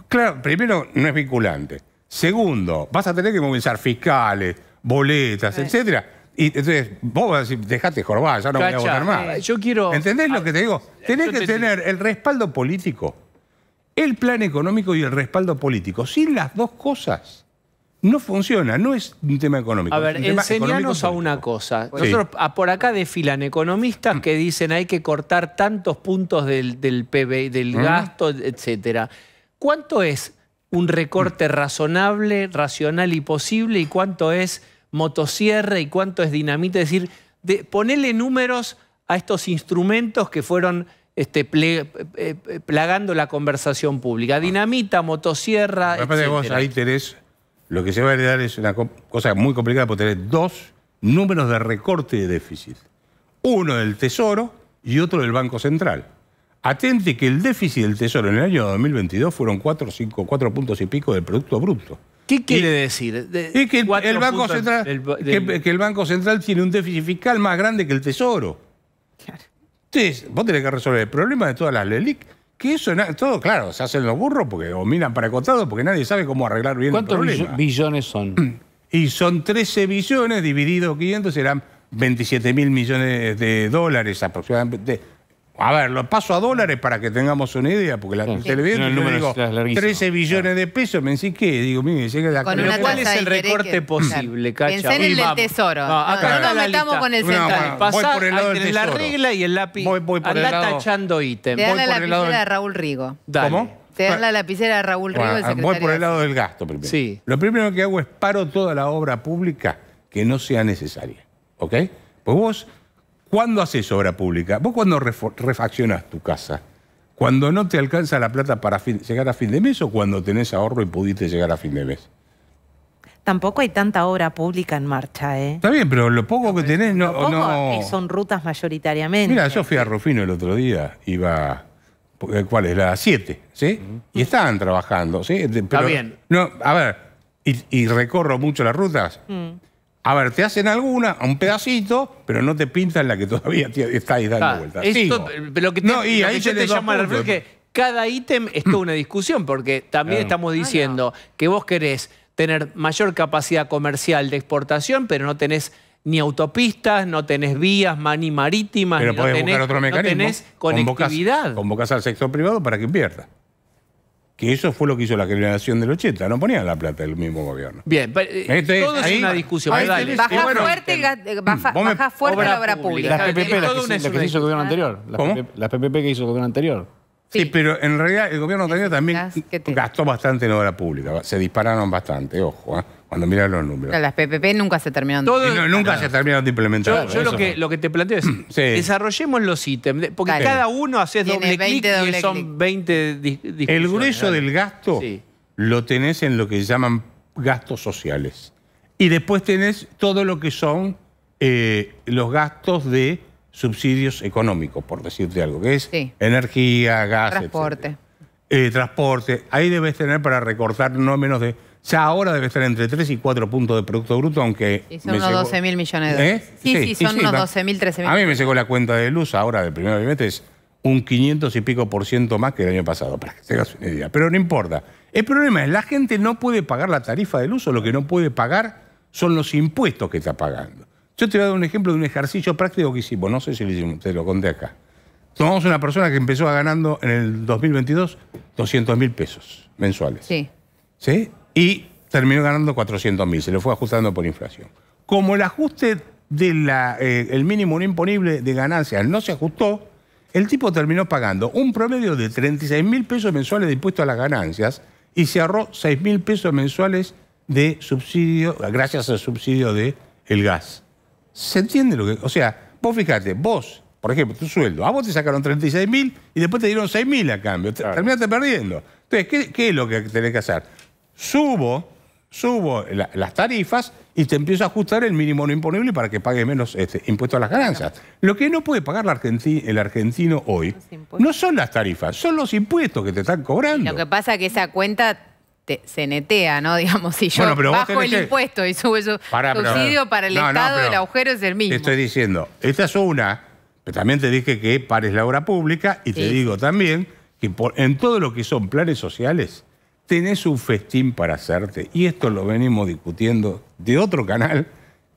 Claro, primero, no es vinculante. Segundo, vas a tener que movilizar fiscales, boletas, etcétera. Y entonces vos vas a decir, dejate ya no voy a votar más. Eh, yo quiero... ¿Entendés lo que te digo? Tenés que tener el respaldo político, el plan económico y el respaldo político. Sin las dos cosas no funciona, no es un tema económico. A ver, enseñanos a una cosa. Ah, por acá desfilan economistas mm. que dicen hay que cortar tantos puntos del, del del mm. gasto, etcétera. ¿Cuánto es un recorte mm. razonable, racional y posible y cuánto es motosierra y cuánto es dinamita. Es decir, de, ponele números a estos instrumentos que fueron este, eh, eh, plagando la conversación pública. Dinamita, motosierra, etc. vos ahí tenés, lo que se va a heredar es una cosa muy complicada porque tenés dos números de recorte de déficit. Uno del Tesoro y otro del Banco Central. Atente que el déficit del Tesoro en el año 2022 fueron cuatro 4 puntos y pico del Producto Bruto. ¿Qué quiere decir? es que el, Banco Central, que, el Banco Central tiene un déficit fiscal más grande que el Tesoro. Claro. Entonces, vos tenés que resolver el problema de todas las LELIC. Que eso, todo claro, se hacen los burros porque, o miran para contado porque nadie sabe cómo arreglar bien el problema. ¿Cuántos billones son? Y son 13 billones divididos 500, serán 27 mil millones de dólares aproximadamente a ver, lo paso a dólares para que tengamos una idea, porque la sí. televidente digo, 13 billones de pesos, me decís qué, digo, mire, llega la ¿Cuál es el recorte posible, Cacha? en el del tesoro. No, acá nos metamos con el central. voy por el lado del la regla y el lápiz. Voy, voy por el lado. tachando ítem. Te dan la lapicera de Raúl Rigo. ¿Cómo? Te dan la lapicera de Raúl Rigo, el ah, Voy por el lado del gasto primero. Sí. Lo primero que hago es paro toda la obra pública que no sea necesaria, ¿ok? Pues vos ¿Cuándo haces obra pública? Vos cuando refaccionás tu casa, cuando no te alcanza la plata para llegar a fin de mes o cuando tenés ahorro y pudiste llegar a fin de mes. Tampoco hay tanta obra pública en marcha, ¿eh? Está bien, pero lo poco que tenés no... Son rutas mayoritariamente. Mira, yo fui a Rufino el otro día, iba... Eh, ¿Cuál es? La 7, ¿sí? Y estaban trabajando, ¿sí? Está bien. No, a ver, y, recorro mucho las rutas. Mm. A ver, te hacen alguna, a un pedacito, pero no te pintan la que todavía estáis dando ah, vueltas. Esto, lo que te, no, y lo ahí que te llama la que cada ítem es toda una discusión, porque también estamos ah, diciendo que vos querés tener mayor capacidad comercial de exportación, pero no tenés ni autopistas, no tenés vías ni marítimas, pero no tenés, no tenés conectividad. Convocas al sector privado para que invierta. Que eso fue lo que hizo la generación del 80, no ponían la plata del mismo gobierno. Bien, pero, este todo es una discusión. Eh, baja, fuerte, fuerte, la obra pública. Las PPP, que, hizo el gobierno anterior. Las PPP, que hizo el gobierno anterior. Sí, pero en realidad el gobierno anterior también gastó bastante en obra pública. Se dispararon bastante, ojo. ¿eh? Cuando los números. Las PPP nunca se terminaron. Todo, nunca se terminaron de implementar. Yo, lo, que, te planteo es, desarrollemos los ítems, porque cada uno haces doble clic y son 20 El grueso del gasto lo tenés en lo que llaman gastos sociales. Y después tenés todo lo que son eh, los gastos de subsidios económicos, por decirte algo, que es energía, gas, transporte. Eh, transporte. Ahí debes tener para recortar no menos de ya ahora debe estar entre 3 y 4 puntos de Producto Bruto, aunque... Y son unos llegó... 12 mil millones de ¿Eh? dólares. Sí, sí, son unos 12 mil, 13 mil. A mí me llegó la cuenta de luz ahora del primer es un 500 y pico por ciento más que el año pasado, para que se hagas una idea. Pero no importa. El problema es, la gente no puede pagar la tarifa del uso, lo que no puede pagar son los impuestos que está pagando. Yo te voy a dar un ejemplo de un ejercicio práctico que hicimos, no sé si lo te lo conté acá. Tomamos una persona que empezó a ganando en el 2022 200 mil pesos mensuales. Sí. ¿Sí? y terminó ganando 400 mil, se le fue ajustando por inflación. Como el ajuste del eh, mínimo no imponible de ganancias no se ajustó, el tipo terminó pagando un promedio de 36 mil pesos mensuales de impuesto a las ganancias y se ahorró 6 mil pesos mensuales de subsidio, gracias al subsidio del el gas. ¿Se entiende lo que.? O sea, vos fíjate, vos, por ejemplo, tu sueldo, a vos te sacaron 36 mil y después te dieron 6 mil a cambio. Terminaste perdiendo. Entonces, ¿qué, ¿qué, es lo que tenés que hacer? subo, subo las tarifas y te empiezo a ajustar el mínimo no imponible para que pague menos este, impuestos a las ganancias. Lo que no puede pagar el argentino hoy no son las tarifas, son los impuestos que te están cobrando. lo que pasa es que esa cuenta se netea, ¿no? Digamos, si yo bajo el impuesto y subo el subsidio para el Estado, el agujero es el mismo. Te estoy diciendo, esta es una, pero también te dije que pares la obra pública y te digo también que en todo lo que son planes sociales, tenés un festín para hacerte. Y esto lo venimos discutiendo de otro canal,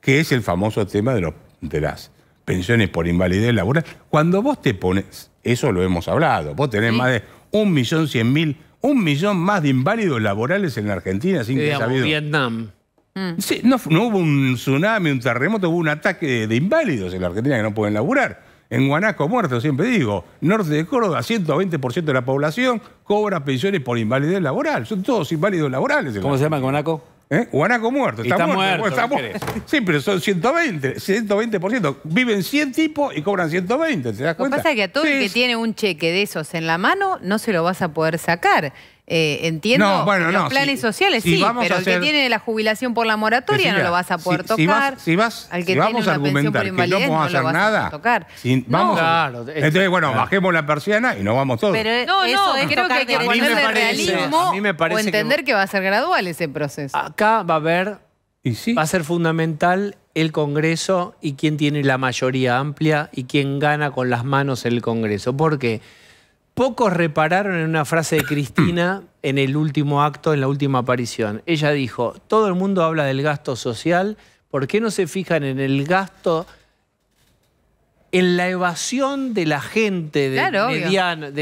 que es el famoso tema de, las pensiones por invalidez laboral. Cuando vos te pones, eso lo hemos hablado, vos tenés más de un millón cien mil, un millón más de inválidos laborales en la Argentina sin que haya Vietnam. Mm. no, hubo un tsunami, un terremoto, hubo un ataque de, de inválidos en la Argentina que no pueden laburar. En Guanaco Muerto, siempre digo, norte de Córdoba, 120% de la población cobra pensiones por invalidez laboral. Son todos inválidos laborales. ¿Cómo se llama Guanaco? ¿Eh? Guanaco muerto, está, muerto. sí, pero son 120, 120%. Viven 100 tipos y cobran 120, ¿te das cuenta? Lo que pasa es que a todo el que tiene un cheque de esos en la mano no se lo vas a poder sacar. Eh, entiendo los planes sociales, si sí, pero el que tiene la jubilación por la moratoria no lo vas a poder tocar. Si, vamos a argumentar que no vamos a hacer nada, a tocar. vamos, entonces, bueno, bajemos la persiana y nos vamos todos. Pero no, no, creo que hay que ponerle realismo o entender que... va a ser gradual ese proceso. Acá va a haber, va a ser fundamental el Congreso y quién tiene la mayoría amplia y quién gana con las manos el Congreso. ¿Por qué? Porque Pocos repararon en una frase de Cristina en el último acto, en la última aparición. Ella dijo, todo el mundo habla del gasto social, ¿por qué no se fijan en el gasto, en la evasión de la gente de,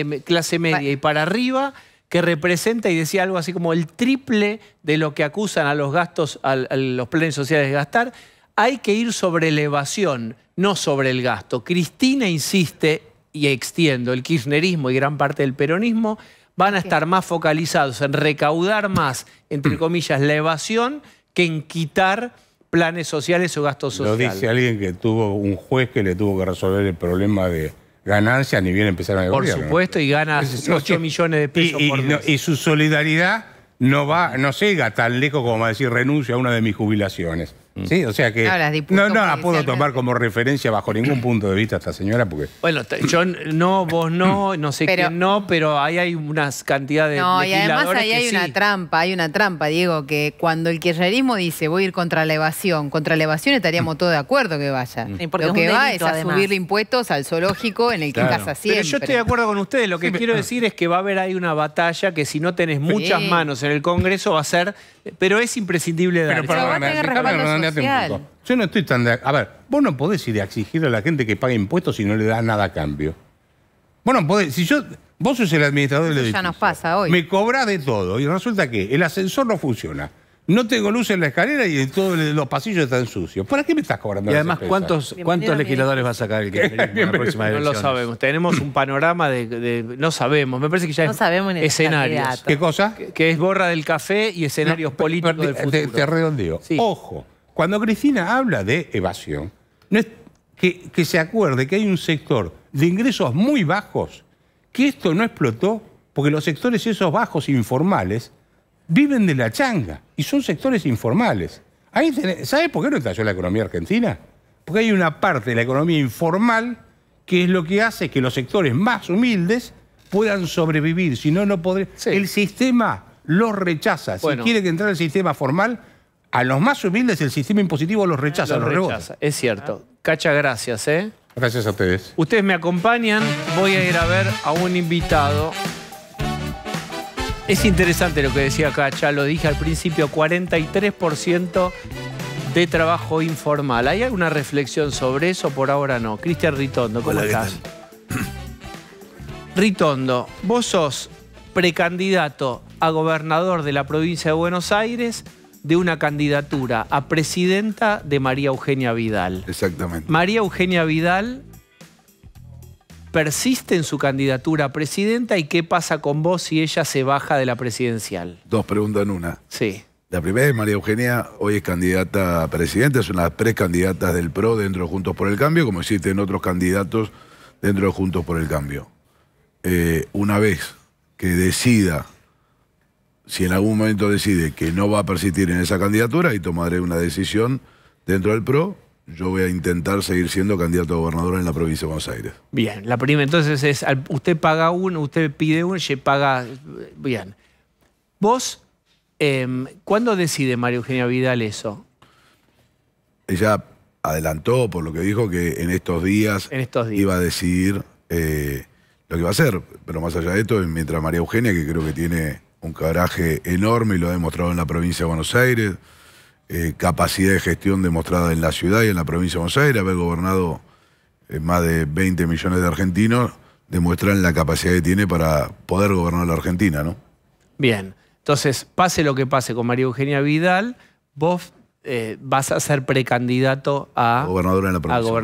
de clase media y para arriba? que representa y decía algo así como el triple de lo que acusan a los gastos, a, los planes sociales de gastar hay que ir sobre la evasión, no sobre el gasto. Cristina insiste y extiendo, el kirchnerismo y gran parte del peronismo van a estar más focalizados en recaudar más, entre comillas, la evasión que en quitar planes sociales o gastos sociales. Lo dice alguien que tuvo un juez que le tuvo que resolver el problema de ganancias ni bien empezaron a Por supuesto, y gana 8 millones de pesos y, por mes. y su solidaridad no va, no llega tan lejos como a decir renuncio a una de mis jubilaciones. Mm. Sí, o sea que no, no, la puedo tomar como referencia bajo ningún punto de vista esta señora porque... Bueno, yo no, vos no, no sé quién no, pero ahí hay unas cantidades de No, y además ahí hay una trampa, hay una trampa, Diego, que cuando el kirchnerismo dice voy a ir contra la evasión, contra la evasión estaríamos mm. todos de acuerdo que vaya. Mm. lo que va es a subir subirle impuestos al zoológico en el que casa siempre. Pero yo estoy de acuerdo con ustedes, lo que quiero decir es que va a haber ahí una batalla que si no tenés muchas manos en el Congreso va a ser... Pero es imprescindible dar. Pero, yo no estoy tan de... A ver, vos no podés ir a exigir a la gente que pague impuestos si no le da nada a cambio. Vos no podés... Si yo... Vos sos el administrador del edificio. Ya nos pasa hoy. Me cobra de todo y resulta que el ascensor no funciona. No tengo luz en la escalera y todos los pasillos están sucios. ¿Para qué me estás cobrando? Y además, ¿cuántos, legisladores va a sacar el que No lo sabemos. Tenemos un panorama de, No sabemos. Me parece que ya no sabemos escenarios. ¿Qué cosa? Que, es borra del café y escenarios políticos del futuro. Te, redondeo. Ojo. Cuando Cristina habla de evasión, no es que, se acuerde que hay un sector de ingresos muy bajos, que esto no explotó porque los sectores esos bajos informales viven de la changa y son sectores informales. Ahí ¿Sabes por qué no estalló la economía argentina? Porque hay una parte de la economía informal que es lo que hace que los sectores más humildes puedan sobrevivir, si no, no podrían... El sistema los rechaza. Si quiere que entrar el sistema formal, a los más humildes el sistema impositivo los rechaza, los, rechaza. Es cierto. Cacha, gracias, ¿eh? Gracias a ustedes. Ustedes me acompañan, voy a ir a ver a un invitado. Es interesante lo que decía Cacha, lo dije al principio, 43% de trabajo informal. ¿Hay alguna reflexión sobre eso? Por ahora no. Cristian Ritondo, ¿cómo estás? Ritondo, vos sos precandidato a gobernador de la provincia de Buenos Aires de una candidatura a presidenta de María Eugenia Vidal. Exactamente. María Eugenia Vidal persiste en su candidatura a presidenta y qué pasa con vos si ella se baja de la presidencial. Dos preguntas en una. Sí. La primera es María Eugenia, hoy es candidata a presidenta, es una de las precandidatas del PRO dentro de Juntos por el Cambio, como existen otros candidatos dentro de Juntos por el Cambio. Eh, una vez que decida si en algún momento decide que no va a persistir en esa candidatura y tomaré una decisión dentro del PRO, yo voy a intentar seguir siendo candidato a gobernador en la provincia de Buenos Aires. Bien, la primera entonces es, usted paga uno, usted pide uno, se paga, bien. Vos, em, ¿cuándo decide María Eugenia Vidal eso? Ella adelantó, por lo que dijo, que en estos días, iba a decidir eh, lo que iba a hacer. Pero más allá de esto, mientras María Eugenia, que creo que tiene un caraje enorme y lo ha demostrado en la provincia de Buenos Aires, eh, capacidad de gestión demostrada en la ciudad y en la provincia de Buenos Aires, haber gobernado eh, más de 20 millones de argentinos, demuestran la capacidad que tiene para poder gobernar la Argentina, ¿no? Bien, entonces, pase lo que pase con María Eugenia Vidal, vos eh, vas a ser precandidato a gobernador, la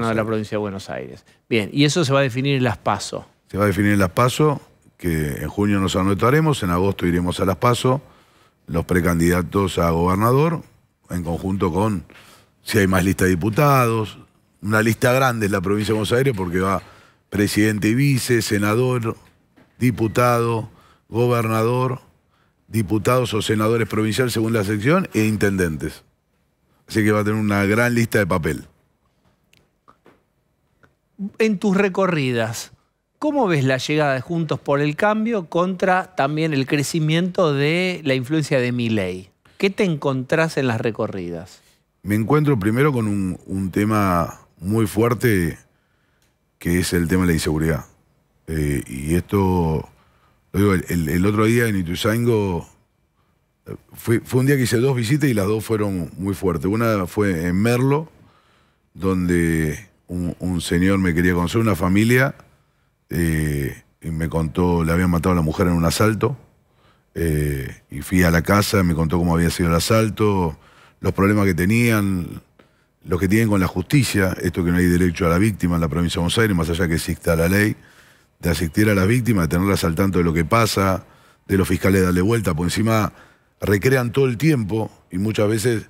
de la provincia de Buenos Aires. Bien, y eso se va a definir en las PASO. Se va a definir en las PASO que en junio nos anotaremos, en agosto iremos a las PASO, los precandidatos a gobernador, en conjunto con si hay más lista de diputados, una lista grande es la provincia de Buenos Aires porque va presidente y vice, senador, diputado, gobernador, diputados o senadores provinciales según la sección e intendentes. Así que va a tener una gran lista de papel. En tus recorridas, ¿Cómo ves la llegada de Juntos por el Cambio contra también el crecimiento de la influencia de Milei? ¿Qué te encontrás en las recorridas? Me encuentro primero con un, tema muy fuerte que es el tema de la inseguridad. Eh, y esto, el, otro día en Ituzaingo fue, un día que hice dos visitas y las dos fueron muy fuertes. Una fue en Merlo, donde un señor me quería conocer, una familia eh, y me contó, le habían matado a la mujer en un asalto. Eh, y fui a la casa, me contó cómo había sido el asalto, los problemas que tenían, los que tienen con la justicia, esto que no hay derecho a la víctima en la provincia de Buenos Aires, más allá que exista la ley, de asistir a la víctima, de tenerlas al tanto de lo que pasa, de los fiscales darle vuelta, por encima recrean todo el tiempo y muchas veces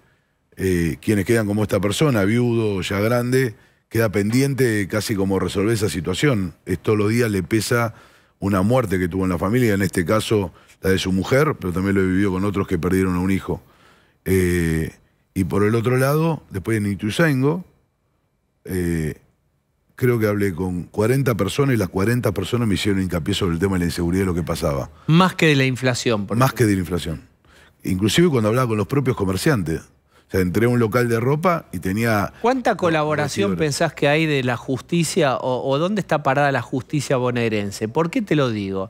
eh, quienes quedan como esta persona, viudo, ya grande, queda pendiente casi como resolver esa situación. todos los días le pesa una muerte que tuvo en la familia, en este caso la de su mujer, pero también lo vivió con otros que perdieron a un hijo. Eh, y por el otro lado, después en Ituzaingo, eh, creo que hablé con 40 personas y las 40 personas me hicieron hincapié sobre el tema de la inseguridad y lo que pasaba. Más que de la inflación. Por Más que de la inflación. Inclusive cuando hablaba con los propios comerciantes, entré a un local de ropa y tenía... ¿Cuánta colaboración pensás que hay de la justicia o, dónde está parada la justicia bonaerense? ¿Por qué te lo digo?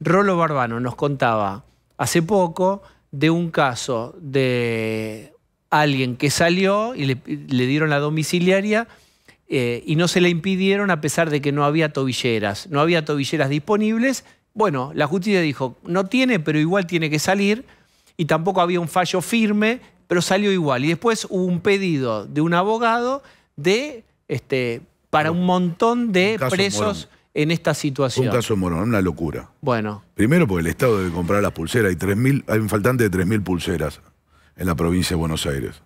Rolo Barbano nos contaba hace poco de un caso de alguien que salió y le, dieron la domiciliaria eh, y no se le impidieron a pesar de que no había tobilleras. No había tobilleras disponibles. Bueno, la justicia dijo, no tiene, pero igual tiene que salir y tampoco había un fallo firme pero salió igual. Y después hubo un pedido de un abogado de, este, para un montón de presos en esta situación. Un caso Morón, una locura. Bueno. Primero porque el Estado debe comprar las pulseras. Hay, hay un faltante de 3.000 pulseras en la provincia de Buenos Aires.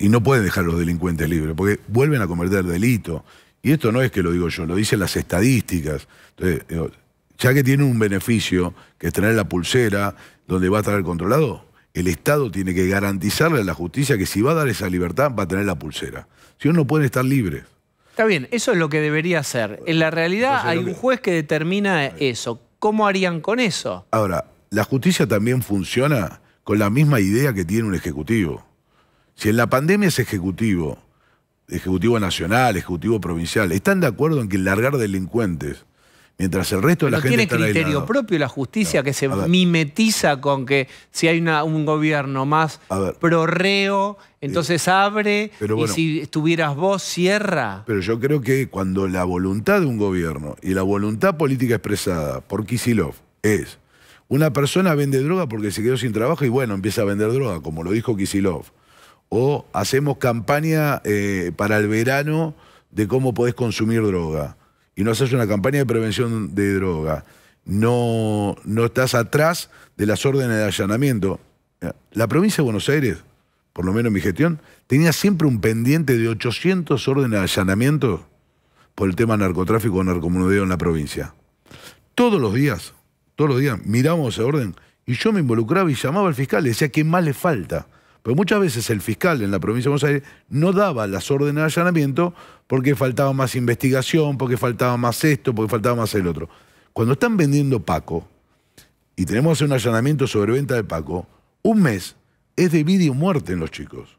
Y no pueden dejar a los delincuentes libres, porque vuelven a cometer delito. Y esto no es que lo digo yo, lo dicen las estadísticas. Entonces, ya que tiene un beneficio, que es tener la pulsera donde va a estar el controlado, el Estado tiene que garantizarle a la justicia que si va a dar esa libertad va a tener la pulsera. Si no, no pueden estar libres. Está bien, eso es lo que debería hacer. En la realidad hay un juez que determina eso. ¿Cómo harían con eso? Ahora, la justicia también funciona con la misma idea que tiene un ejecutivo. Si en la pandemia es ejecutivo, ejecutivo nacional, ejecutivo provincial, están de acuerdo en que largar delincuentes Mientras el resto de la no gente tiene criterio propio la justicia que se mimetiza con que si hay un gobierno más prorreo, eh, entonces abre pero y si estuvieras vos cierra. Pero yo creo que cuando la voluntad de un gobierno y la voluntad política expresada por Kisilov es una persona vende droga porque se quedó sin trabajo y bueno, empieza a vender droga, como lo dijo Kisilov. O hacemos campaña eh, para el verano de cómo podés consumir droga y no haces una campaña de prevención de droga, no, no estás atrás de las órdenes de allanamiento. La provincia de Buenos Aires, por lo menos mi gestión, tenía siempre un pendiente de 800 órdenes de allanamiento por el tema narcotráfico o narcomunidad en la provincia. Todos los días, todos los días miramos esa orden y yo me involucraba y llamaba al fiscal y decía, ¿qué más le falta? Pero muchas veces el fiscal en la provincia de Buenos Aires no daba las órdenes de allanamiento porque faltaba más investigación, porque faltaba más esto, porque faltaba más el otro. Cuando están vendiendo Paco y tenemos un allanamiento sobre venta de Paco, un mes es de vida y muerte en los chicos.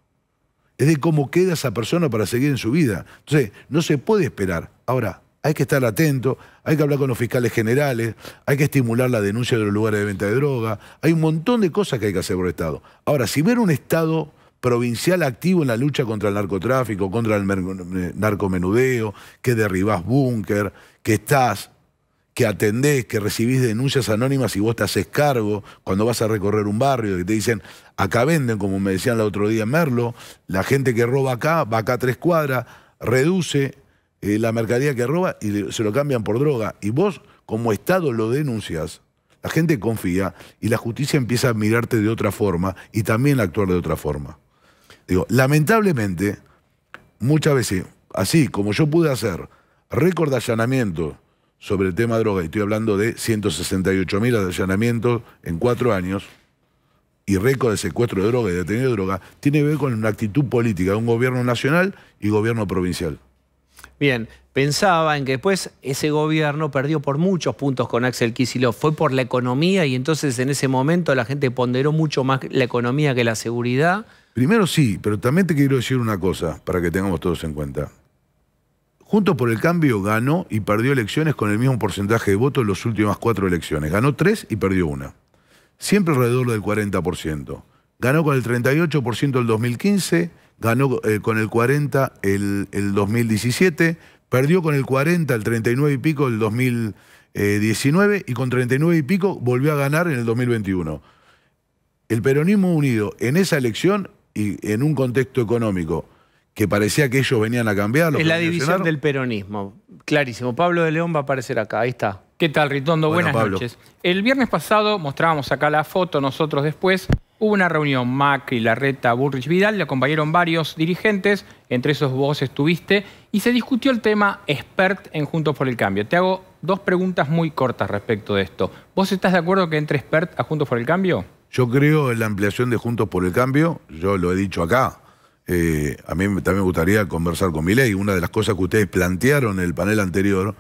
Es de cómo queda esa persona para seguir en su vida. Entonces, no se puede esperar. Ahora, hay que estar atento, hay que hablar con los fiscales generales, hay que estimular la denuncia de los lugares de venta de droga, hay un montón de cosas que hay que hacer por el Estado. Ahora, si ver un Estado provincial activo en la lucha contra el narcotráfico, contra el eh, narcomenudeo, que derribás búnker, que estás, que atendés, que recibís denuncias anónimas y vos te haces cargo cuando vas a recorrer un barrio, y te dicen, acá venden, como me decían el otro día en Merlo, la gente que roba acá, va acá a tres cuadras, reduce, eh, la mercadería que roba y se lo cambian por droga. Y vos, como Estado, lo denuncias. La gente confía y la justicia empieza a mirarte de otra forma y también a actuar de otra forma. Digo, lamentablemente, muchas veces, así como yo pude hacer récord de allanamiento sobre el tema droga, y estoy hablando de 168 mil allanamientos en cuatro años, y récord de secuestro de droga y detenido de droga, tiene que ver con una actitud política de un gobierno nacional y gobierno provincial. Bien, pensaba en que después ese gobierno perdió por muchos puntos con Axel Kicillof. Fue por la economía y entonces en ese momento la gente ponderó mucho más la economía que la seguridad. Primero sí, pero también te quiero decir una cosa para que tengamos todos en cuenta. Juntos por el Cambio ganó y perdió elecciones con el mismo porcentaje de votos en las últimas cuatro elecciones. Ganó tres y perdió una. Siempre alrededor del 40%. Ganó con el 38% el 2015, ganó eh, con el 40 el, 2017, perdió con el 40, el 39 y pico el 2019 y con 39 y pico volvió a ganar en el 2021. El peronismo unido en esa elección y en un contexto económico que parecía que ellos venían a cambiarlo. Es la división del peronismo, clarísimo. Pablo de León va a aparecer acá, ahí está. ¿Qué tal, Ritondo? Buenas noches. El viernes pasado mostrábamos acá la foto, nosotros después. Hubo una reunión, Mac Macri, Larreta, Burrich Vidal, le acompañaron varios dirigentes, entre esos vos estuviste, y se discutió el tema expert en Juntos por el Cambio. Te hago dos preguntas muy cortas respecto de esto. ¿Vos estás de acuerdo que entre expert a Juntos por el Cambio? Yo creo en la ampliación de Juntos por el Cambio, yo lo he dicho acá. Eh, a mí también me gustaría conversar con Miley. Una de las cosas que ustedes plantearon en el panel anterior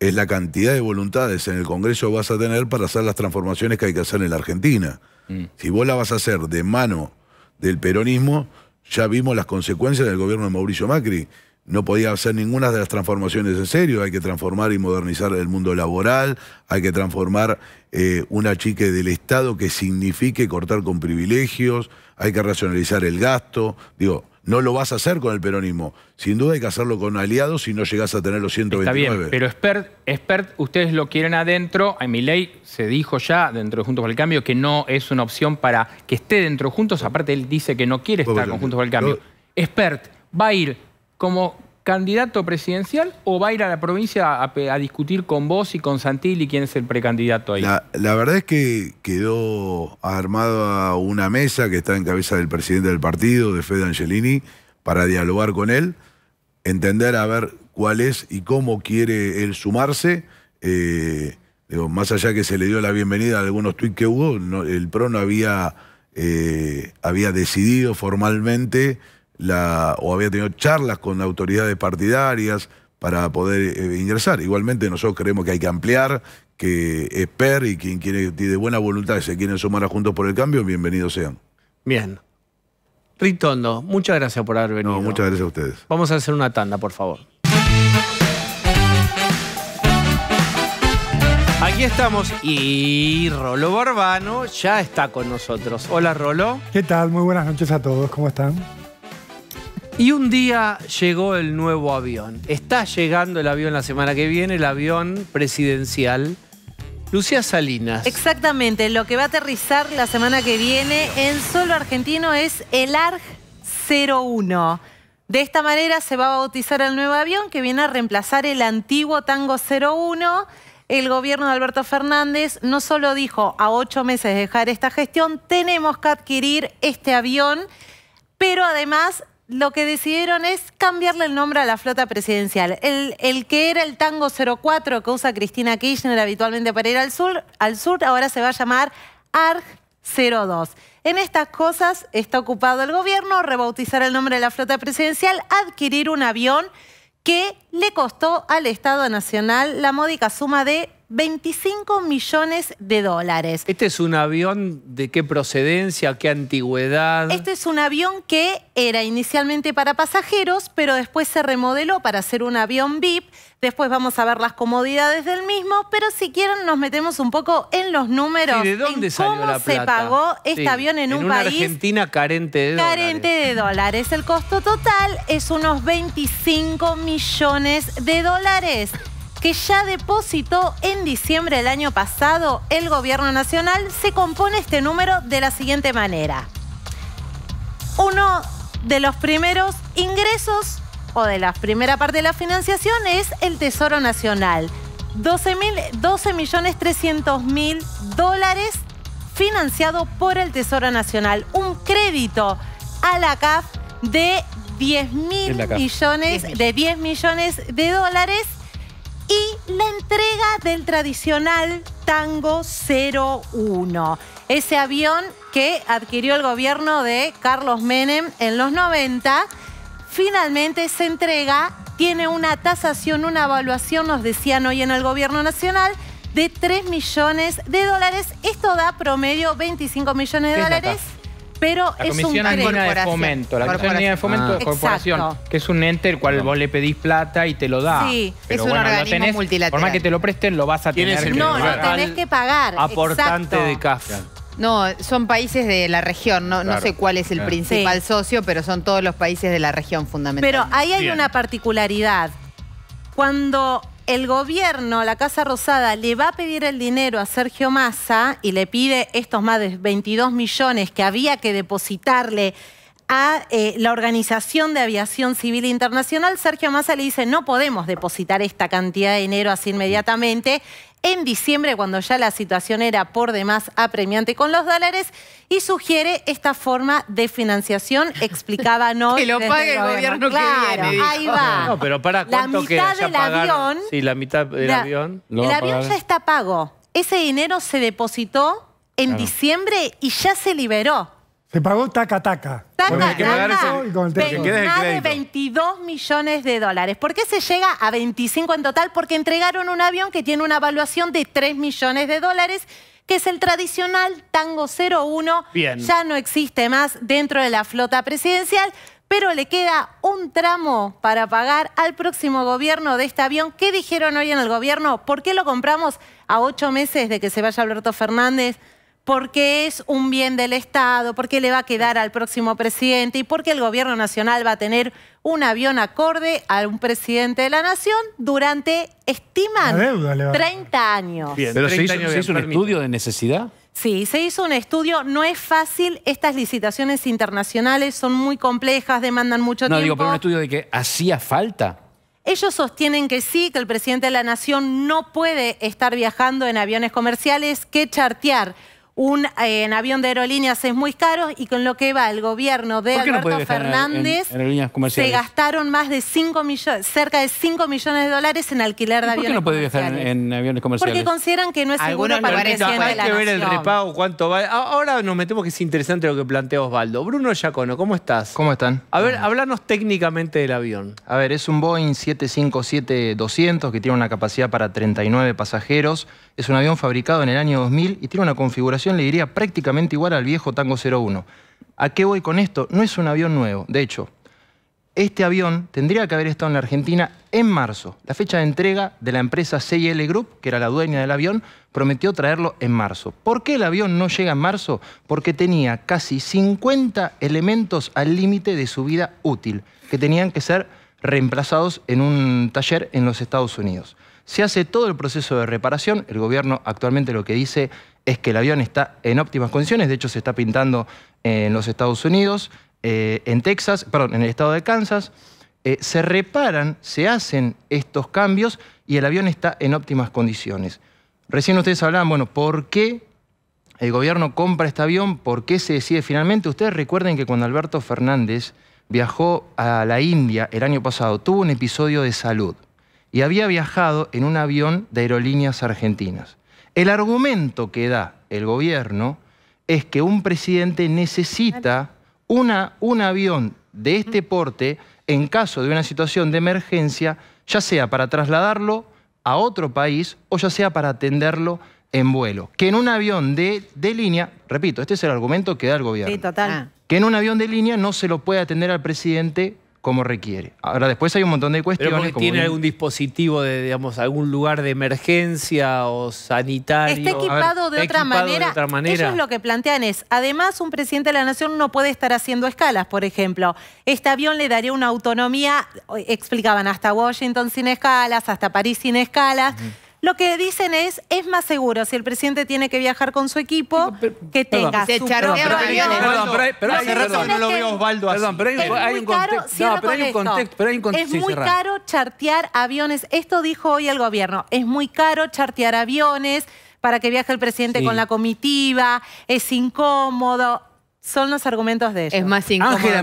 es la cantidad de voluntades en el Congreso vas a tener para hacer las transformaciones que hay que hacer en la Argentina. Mm. Si vos la vas a hacer de mano del peronismo, ya vimos las consecuencias del gobierno de Mauricio Macri. No podía hacer ninguna de las transformaciones en serio. Hay que transformar y modernizar el mundo laboral, hay que transformar eh, una chique del Estado que signifique cortar con privilegios, hay que racionalizar el gasto. Digo, no lo vas a hacer con el peronismo. Sin duda hay que hacerlo con aliados si no llegás a tener los 129. Está bien, pero expert, expert ustedes lo quieren adentro. A mi ley se dijo ya, dentro de Juntos por el Cambio, que no es una opción para que esté dentro Juntos. Aparte, él dice que no quiere estar con Juntos por el Cambio. Expert va a ir como candidato presidencial o va a ir a la provincia a, discutir con vos y con Santilli quién es el precandidato ahí? La, verdad es que quedó armada una mesa que está en cabeza del presidente del partido, de Fede Angelini, para dialogar con él, entender a ver cuál es y cómo quiere él sumarse. Eh, más allá que se le dio la bienvenida a algunos tuits que hubo, el PRO no había, eh, había decidido formalmente o había tenido charlas con autoridades partidarias para poder eh, ingresar. Igualmente nosotros creemos que hay que ampliar, que ESPER y quien quiere, de buena voluntad y se quieren sumar a Juntos por el Cambio, bienvenidos sean. Bien. Ritondo, muchas gracias por haber venido. No, muchas gracias a ustedes. Vamos a hacer una tanda, por favor. Aquí estamos y Rolo Barbano ya está con nosotros. Hola Rolo. ¿Qué tal? Muy buenas noches a todos, ¿cómo están? Y un día llegó el nuevo avión. Está llegando el avión la semana que viene, el avión presidencial. Lucía Salinas. Exactamente, lo que va a aterrizar la semana que viene en solo argentino es el ARG 01. De esta manera se va a bautizar el nuevo avión que viene a reemplazar el antiguo Tango 01. El gobierno de Alberto Fernández no solo dijo a ocho meses de dejar esta gestión, tenemos que adquirir este avión, pero además lo que decidieron es cambiarle el nombre a la flota presidencial. El, que era el Tango 04 que usa Cristina Kirchner habitualmente para ir al sur, al sur ahora se va a llamar ARG 02. En estas cosas está ocupado el gobierno, rebautizar el nombre de la flota presidencial, adquirir un avión que le costó al Estado Nacional la módica suma de 25 millones de dólares. ¿Este es un avión de qué procedencia, qué antigüedad? Este es un avión que era inicialmente para pasajeros, pero después se remodeló para ser un avión VIP. Después vamos a ver las comodidades del mismo, pero si quieren nos metemos un poco en los números. de dónde salió ¿Cómo la plata? se pagó este avión en, un una país? Argentina carente de dólares. Carente de dólares. El costo total es unos 25 millones de dólares que ya depositó en diciembre del año pasado el gobierno nacional, se compone este número de la siguiente manera. Uno de los primeros ingresos o de la primera parte de la financiación es el Tesoro Nacional. 12.300.000 dólares financiado por el Tesoro Nacional. Un crédito a la CAF de 10 mil de 10 millones de dólares y la entrega del tradicional Tango 01. Ese avión que adquirió el gobierno de Carlos Menem en los 90, finalmente se entrega, tiene una tasación, una evaluación, nos decían hoy en el gobierno nacional, de 3 millones de dólares. Esto da promedio 25 millones de dólares pero es un La andina de fomento, la comisión andina de fomento de corporación, que es un ente el cual vos le pedís plata y te lo da. Sí, pero es un organismo multilateral. Por más que te lo presten, lo vas a tener. que no, lo tenés que pagar. Aportante de CAF. No, son países de la región, no, sé cuál es el principal socio, pero son todos los países de la región fundamental. Pero ahí hay una particularidad. Cuando el gobierno, la Casa Rosada, le va a pedir el dinero a Sergio Massa y le pide estos más de 22 millones que había que depositarle a eh, la Organización de Aviación Civil Internacional, Sergio Massa le dice, no podemos depositar esta cantidad de dinero así inmediatamente. En diciembre, cuando ya la situación era por demás apremiante con los dólares, y sugiere esta forma de financiación, explicaba no. que lo pague el gobierno, que ahí va. pero para ¿cuánto La mitad del avión... Sí, la mitad del avión. El avión ya está pago. Ese dinero se depositó en diciembre y ya se liberó. Se pagó taca taca. Taca, de 22 millones de dólares. ¿Por qué se llega a 25 en total? Porque entregaron un avión que tiene una evaluación de 3 millones de dólares, que es el tradicional Tango 01. Bien. Ya no existe más dentro de la flota presidencial, pero le queda un tramo para pagar al próximo gobierno de este avión. ¿Qué dijeron hoy en el gobierno? ¿Por qué lo compramos a ocho meses de que se vaya Alberto Fernández? porque es un bien del Estado, porque le va a quedar al próximo presidente y porque el gobierno nacional va a tener un avión acorde a un presidente de la nación durante, estiman, 30 años. ¿Pero se hizo, un estudio de necesidad? Sí, se hizo un estudio, no es fácil, estas licitaciones internacionales son muy complejas, demandan mucho tiempo. No, digo, pero un estudio de que hacía falta. Ellos sostienen que sí, que el presidente de la nación no puede estar viajando en aviones comerciales, que chartear un eh, en avión de aerolíneas es muy caro y con lo que va el gobierno de Alberto Fernández se gastaron más de 5 millones, cerca de 5 millones de dólares en alquiler de aviones. ¿Por qué no puede en, aviones comerciales? Porque consideran que no es seguro para Ahora nos metemos que es interesante lo que plantea Osvaldo. Bruno Yacono, ¿cómo estás? ¿Cómo están? A ver, hablarnos técnicamente del avión. A ver, es un Boeing 757-200 que tiene una capacidad para 39 pasajeros. Es un avión fabricado en el año 2000 y tiene una configuración le diría prácticamente igual al viejo Tango 01. ¿A qué voy con esto? No es un avión nuevo. De hecho, este avión tendría que haber estado en la Argentina en marzo. La fecha de entrega de la empresa CIL Group, que era la dueña del avión, prometió traerlo en marzo. ¿Por qué el avión no llega en marzo? Porque tenía casi 50 elementos al límite de su vida útil, que tenían que ser reemplazados en un taller en los Estados Unidos. Se hace todo el proceso de reparación, el gobierno actualmente lo que dice es que el avión está en óptimas condiciones, de hecho se está pintando en los Estados Unidos, eh, en Texas, perdón, en el estado de Kansas, eh, se reparan, se hacen estos cambios y el avión está en óptimas condiciones. Recién ustedes hablaban, bueno, ¿por qué el gobierno compra este avión? ¿Por qué se decide finalmente? Ustedes recuerden que cuando Alberto Fernández viajó a la India el año pasado, tuvo un episodio de salud y había viajado en un avión de aerolíneas argentinas. El argumento que da el gobierno es que un presidente necesita un avión de este porte en caso de una situación de emergencia, ya sea para trasladarlo a otro país o ya sea para atenderlo en vuelo. Que en un avión de, línea, repito, este es el argumento que da el gobierno. Ah. Que en un avión de línea no se lo puede atender al presidente como requiere. Ahora, después hay un montón de cuestiones. ¿Tiene algún dispositivo de, digamos, algún lugar de emergencia o sanitario? Está equipado, de, otra manera. Eso otra manera. lo que plantean es, además, un presidente de la Nación no puede estar haciendo escalas, por ejemplo. Este avión le daría una autonomía, explicaban, hasta Washington sin escalas, hasta París sin escalas. Lo que dicen es, es más seguro si el presidente tiene que viajar con su equipo que tenga su pero Perdón, pero hay, un contexto. Es muy caro chartear aviones. Esto dijo hoy el gobierno. Es muy caro chartear aviones para que viaje el presidente con la comitiva. Es incómodo son los argumentos de ellos. Es más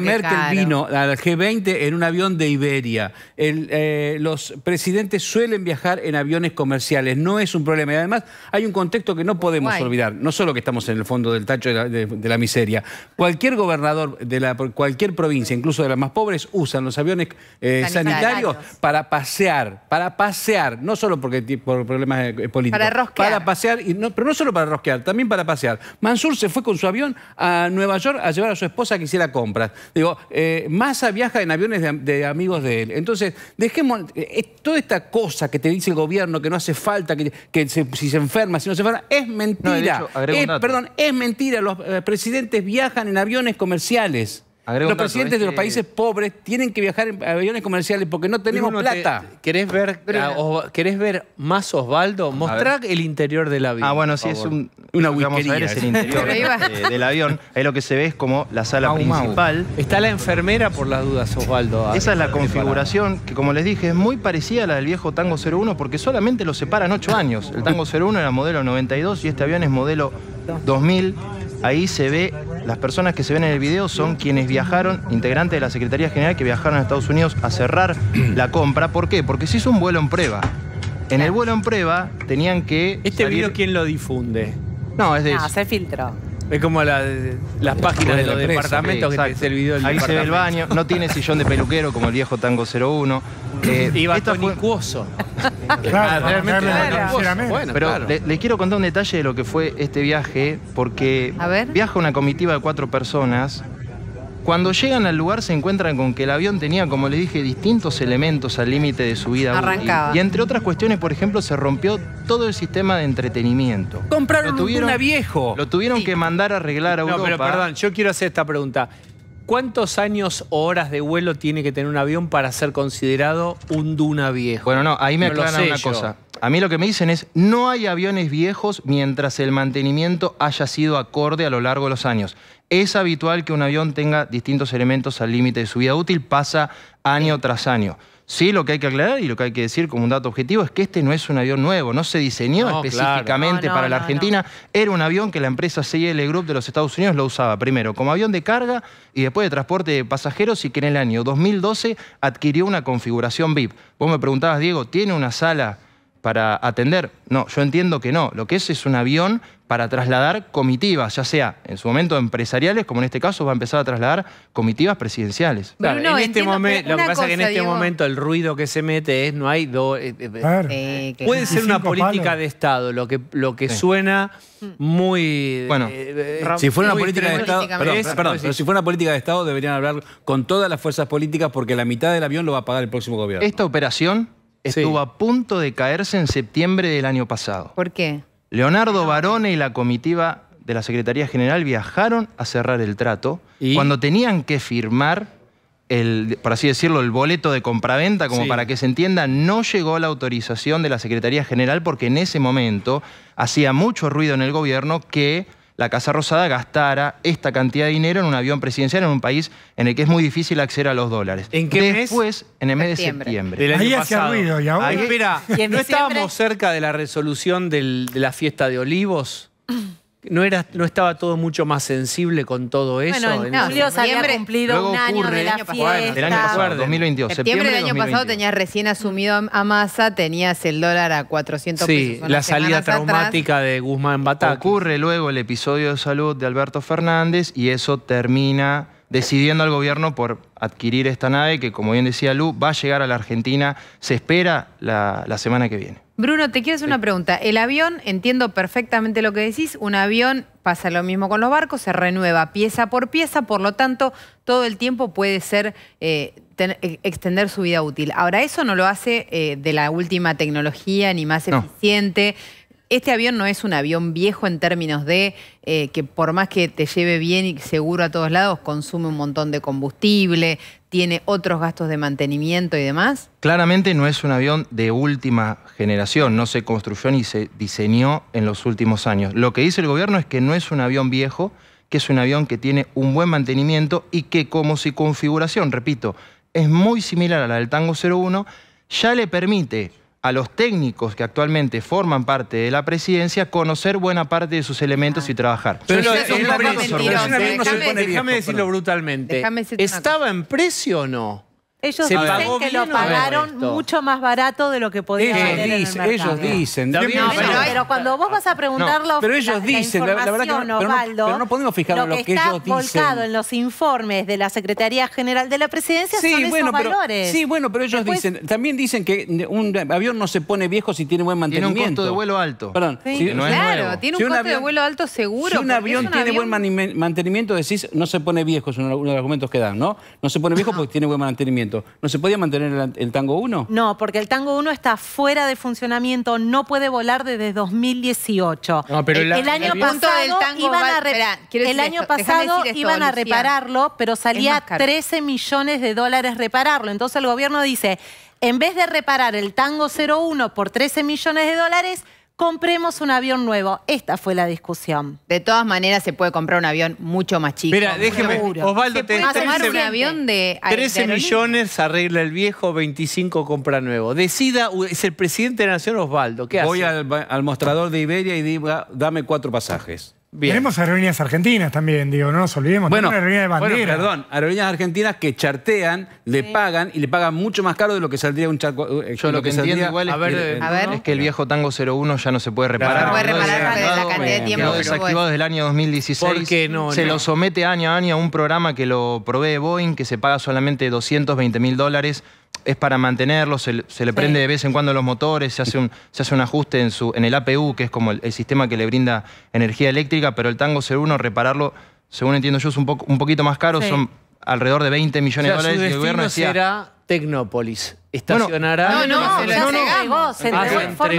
Merkel vino al G20 en un avión de Iberia. Eh, los presidentes suelen viajar en aviones comerciales. No es un problema. Y además hay un contexto que no podemos olvidar. No solo que estamos en el fondo del tacho de la, miseria. Cualquier gobernador de la, cualquier provincia, incluso de las más pobres, usan los aviones eh, sanitarios para pasear. Para pasear. No solo porque por problemas eh, políticos. Para rosquear. pasear. pero no solo para rosquear, también para pasear. Mansur se fue con su avión a Nueva a llevar a su esposa que hiciera compras. Digo, eh, Massa viaja en aviones de, amigos de él. Entonces, dejemos eh, toda esta cosa que te dice el gobierno que no hace falta, que, si se enferma, si no se enferma, es mentira. perdón, es mentira. Los eh, presidentes viajan en aviones comerciales los presidentes de los países pobres tienen que viajar en aviones comerciales porque no tenemos plata. ¿querés, ver, ver más Osvaldo? Mostrá el interior del avión. Ah, bueno, sí, es un, una vamos es el interior del avión. Ahí lo que se ve es como la sala principal. Está la enfermera por las dudas, Osvaldo. Esa es la configuración que, como les dije, es muy parecida a la del viejo Tango 01 porque solamente lo separan ocho años. El Tango 01 era modelo 92 y este avión es modelo 2000. Ahí se ve, las personas que se ven en el video son quienes viajaron, integrantes de la Secretaría General que viajaron a Estados Unidos a cerrar la compra. ¿Por qué? Porque se hizo un vuelo en prueba. En el vuelo en prueba tenían que. ¿Este video quién lo difunde? No, es de. No, ah, se filtró. Es como las páginas de los departamentos que te, el Ahí se ve el baño, no tiene sillón de peluquero como el viejo Tango 01. Eh, y va Claro, ah, realmente Pero les quiero contar un detalle de lo que fue este viaje, porque viaja una comitiva de cuatro personas cuando llegan al lugar se encuentran con que el avión tenía, como les dije, distintos elementos al límite de su vida. Y entre otras cuestiones, por ejemplo, se rompió todo el sistema de entretenimiento. Compraron tuvieron, Duna viejo. Lo tuvieron que mandar a arreglar a un Europa. No, pero perdón, yo quiero hacer esta pregunta. ¿Cuántos años o horas de vuelo tiene que tener un avión para ser considerado un duna viejo? Bueno, no, ahí me no aclaran una cosa. A mí lo que me dicen es, no hay aviones viejos mientras el mantenimiento haya sido acorde a lo largo de los años. Es habitual que un avión tenga distintos elementos al límite de su vida útil, pasa año tras año. Sí, lo que hay que aclarar y lo que hay que decir como un dato objetivo es que este no es un avión nuevo, no se diseñó específicamente para la Argentina. Era un avión que la empresa CL Group de los Estados Unidos lo usaba primero como avión de carga y después de transporte de pasajeros y que en el año 2012 adquirió una configuración VIP. Vos me preguntabas, Diego, ¿tiene una sala para atender. No, yo entiendo que no. Lo que es es un avión para trasladar comitivas, ya sea en su momento empresariales, como en este caso va a empezar a trasladar comitivas presidenciales. en este lo que pasa es que en este momento el ruido que se mete es no hay dos. Eh, eh, eh, puede ser una política de Estado, lo que, lo que suena mm. muy bueno si fuera una política de estado perdón, si fuera una política de estado deberían hablar con todas las fuerzas políticas porque la mitad del avión lo va a pagar el próximo gobierno esta operación estuvo a punto de caerse en septiembre del año pasado. ¿Por qué? Leonardo Barone y la comitiva de la Secretaría General viajaron a cerrar el trato cuando tenían que firmar el, por así decirlo, el boleto de compraventa, como para que se entienda, no llegó la autorización de la Secretaría General porque en ese momento hacía mucho ruido en el gobierno que la Casa Rosada gastara esta cantidad de dinero en un avión presidencial en un país en el que es muy difícil acceder a los dólares. ¿En qué Después, en el mes de septiembre. Del año Ahí pasado. ruido, espera, ¿no estábamos cerca de la resolución de la fiesta de olivos? ¿No, era, ¿No estaba todo mucho más sensible con todo eso? Bueno, en julio se había cumplido un año de la fiesta. El año pasado, 2022. Septiembre, del año pasado tenías recién asumido a Masa, tenías el dólar a 400 sí, pesos. la salida traumática de Guzmán Batata Ocurre luego el episodio de salud de Alberto Fernández y eso termina decidiendo al gobierno por adquirir esta nave que, como bien decía Lu, va a llegar a la Argentina, se espera la semana que viene. Bruno, te quiero hacer una pregunta. El avión, entiendo perfectamente lo que decís, un avión pasa lo mismo con los barcos, se renueva pieza por pieza, por lo tanto, todo el tiempo puede ser eh, eh, extender su vida útil. Ahora, eso no lo hace eh, de la última tecnología ni más eficiente. Este avión no es un avión viejo en términos de que por más que te lleve bien y seguro a todos lados, consume un montón de combustible, tiene otros gastos de mantenimiento y demás? Claramente no es un avión de última generación, no se construyó ni se diseñó en los últimos años. Lo que dice el gobierno es que no es un avión viejo, que es un avión que tiene un buen mantenimiento y que como su configuración, repito, es muy similar a la del Tango 01, ya le permite a los técnicos que actualmente forman parte de la presidencia conocer buena parte de sus elementos y trabajar. Pero es, un déjame decirlo brutalmente. ¿Estaba en precio o no? Ellos dicen que lo pagaron mucho más barato de lo que podía ellos Ellos dicen, pero, pero, cuando vos vas a preguntar pero ellos la, dicen, la, verdad que no, pero no, podemos fijarnos lo que, lo que está ellos volcado en los informes de la Secretaría General de la Presidencia sí, son esos valores. Sí, bueno, pero ellos dicen, también dicen que un avión no se pone viejo si tiene buen mantenimiento. Tiene un costo de vuelo alto. Perdón. Sí. claro, tiene un, costo de vuelo alto seguro. Si un avión tiene buen mantenimiento, decís, no se pone viejo, es uno de los argumentos que dan, ¿no? No se pone viejo porque tiene buen mantenimiento. ¿No se podía mantener el, Tango 1? No, porque el Tango 1 está fuera de funcionamiento, no puede volar desde 2018. pero eh, el, año pasado iban a, el año pasado iban a repararlo, pero salía 13 millones de dólares repararlo. Entonces el gobierno dice, en vez de reparar el Tango 01 por 13 millones de dólares, compremos un avión nuevo. Esta fue la discusión. De todas maneras, se puede comprar un avión mucho más chico. Mira, déjeme, Osvaldo, te avión de 13 millones arregla el viejo, 25 compra nuevo. Decida, es el presidente de la Nación Osvaldo, ¿qué Voy al, al, mostrador de Iberia y diga, dame cuatro pasajes. Tenemos aerolíneas argentinas también, digo, no nos olvidemos. Bueno, aerolínea de bandera. perdón, aerolíneas argentinas que chartean, le pagan y le pagan mucho más caro de lo que saldría un charco. Eh, Yo lo, que, entiendo igual eh, es, que, el viejo Tango 01 ya no se puede reparar. No puede reparar la cantidad de tiempo. desactivado desde el año 2016. Se lo somete año a año a un programa que lo provee Boeing, que se paga solamente 220 mil dólares es para mantenerlo, se, le prende de vez en cuando los motores, se hace un, ajuste en, su, el APU, que es como el, sistema que le brinda energía eléctrica, pero el Tango 01 repararlo, según entiendo yo, es un, poquito más caro, son alrededor de 20 millones de dólares. Su destino el gobierno decía, será Tecnópolis. Estacionará. no, no, no, no,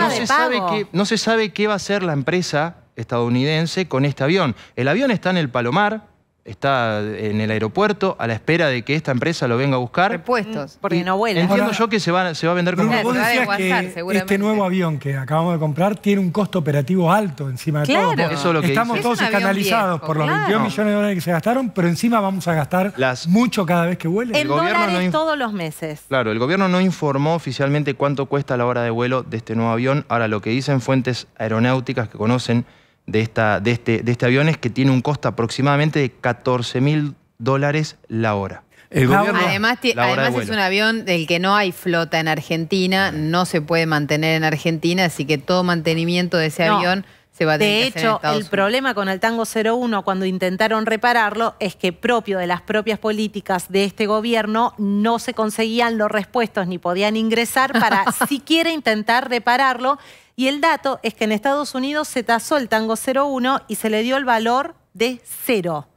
no se sabe qué va a hacer la empresa estadounidense con este avión. El avión está en el Palomar, está en el aeropuerto a la espera de que esta empresa lo venga a buscar. Repuestos, mm, porque no vuela. Entiendo yo que se va, a vender como... vos decías este nuevo avión que acabamos de comprar tiene un costo operativo alto encima de todo. Eso lo que Estamos todos escandalizados por los claro. millones de dólares que se gastaron, pero encima vamos a gastar mucho cada vez que vuele. En el dólares todos los meses. Claro, el gobierno no informó oficialmente cuánto cuesta la hora de vuelo de este nuevo avión. Ahora, lo que dicen fuentes aeronáuticas que conocen de, esta, de, este, de este avión es que tiene un costo aproximadamente de 14 mil dólares la hora. Ah, además, es un avión del que no hay flota en Argentina, no se puede mantener en Argentina, así que todo mantenimiento de ese avión se va a tener De hecho, el problema con el Tango 01 cuando intentaron repararlo es que propio de las propias políticas de este gobierno no se conseguían los respuestos ni podían ingresar para siquiera intentar repararlo y el dato es que en Estados Unidos se tasó el tango 01 y se le dio el valor de cero.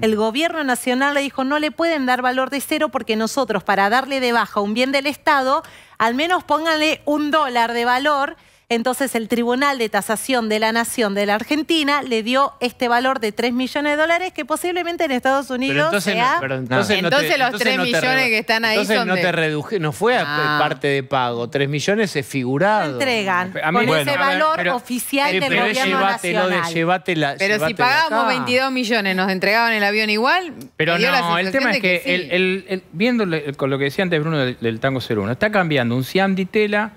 El mm. gobierno nacional le dijo, no le pueden dar valor de cero porque nosotros para darle de baja un bien del Estado, al menos pónganle un dólar de valor entonces el Tribunal de Tasación de la Nación de la Argentina le dio este valor de 3 millones de dólares que posiblemente en Estados Unidos entonces sea... entonces, los 3 millones que están ahí entonces no te no fue ah. parte de pago, 3 millones es figurado. entregan con ese valor oficial eh, del gobierno nacional. De, pero si pagábamos 22 millones, nos entregaban el avión igual. Pero no, el tema es que, viendo con lo que decía antes Bruno del, Tango 01, está cambiando un Siam Ditela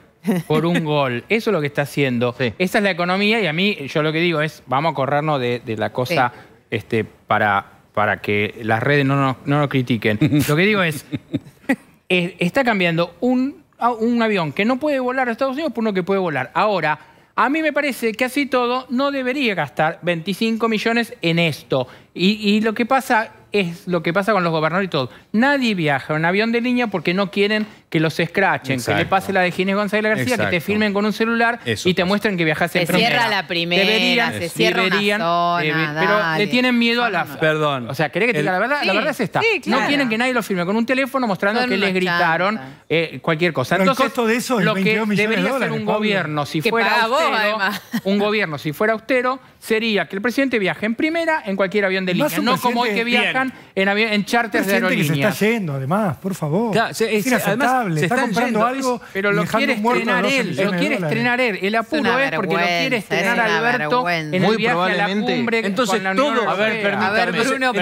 por un gol. Eso es lo que está haciendo. Esa es la economía y a mí yo lo que digo es, vamos a corrernos de, la cosa este, para, para que las redes no nos, no critiquen. lo que digo es, está cambiando un, ah, un avión que no puede volar a Estados Unidos por uno que puede volar. Ahora, a mí me parece que así todo no debería gastar 25 millones en esto. Y, y, lo que pasa es lo que pasa con los gobernadores y todo. Nadie viaja en avión de línea porque no quieren que los escrachen, que le pase la de Ginés González García, que te firmen con un celular y te muestren que viajaste en primera. Se cierra la primera, se cierra eh, Pero te le tienen miedo a la... Perdón. O sea, que diga la verdad? la verdad es esta. No quieren que nadie lo firme con un teléfono mostrando que les gritaron eh, cualquier cosa. Entonces, de eso es lo que debería hacer un gobierno, si fuera austero, un gobierno, si fuera austero, sería que el presidente viaje en primera en cualquier avión de línea, no como hoy que viajan en, en charters de aerolíneas. que se está yendo, además, por favor. además se está comprando algo. Pero lo quiere estrenar él. Lo quiere estrenar él. El apuro es, porque lo quiere estrenar Alberto en el Muy viaje probablemente, a la cumbre. Entonces, todo. A ver, Bruno,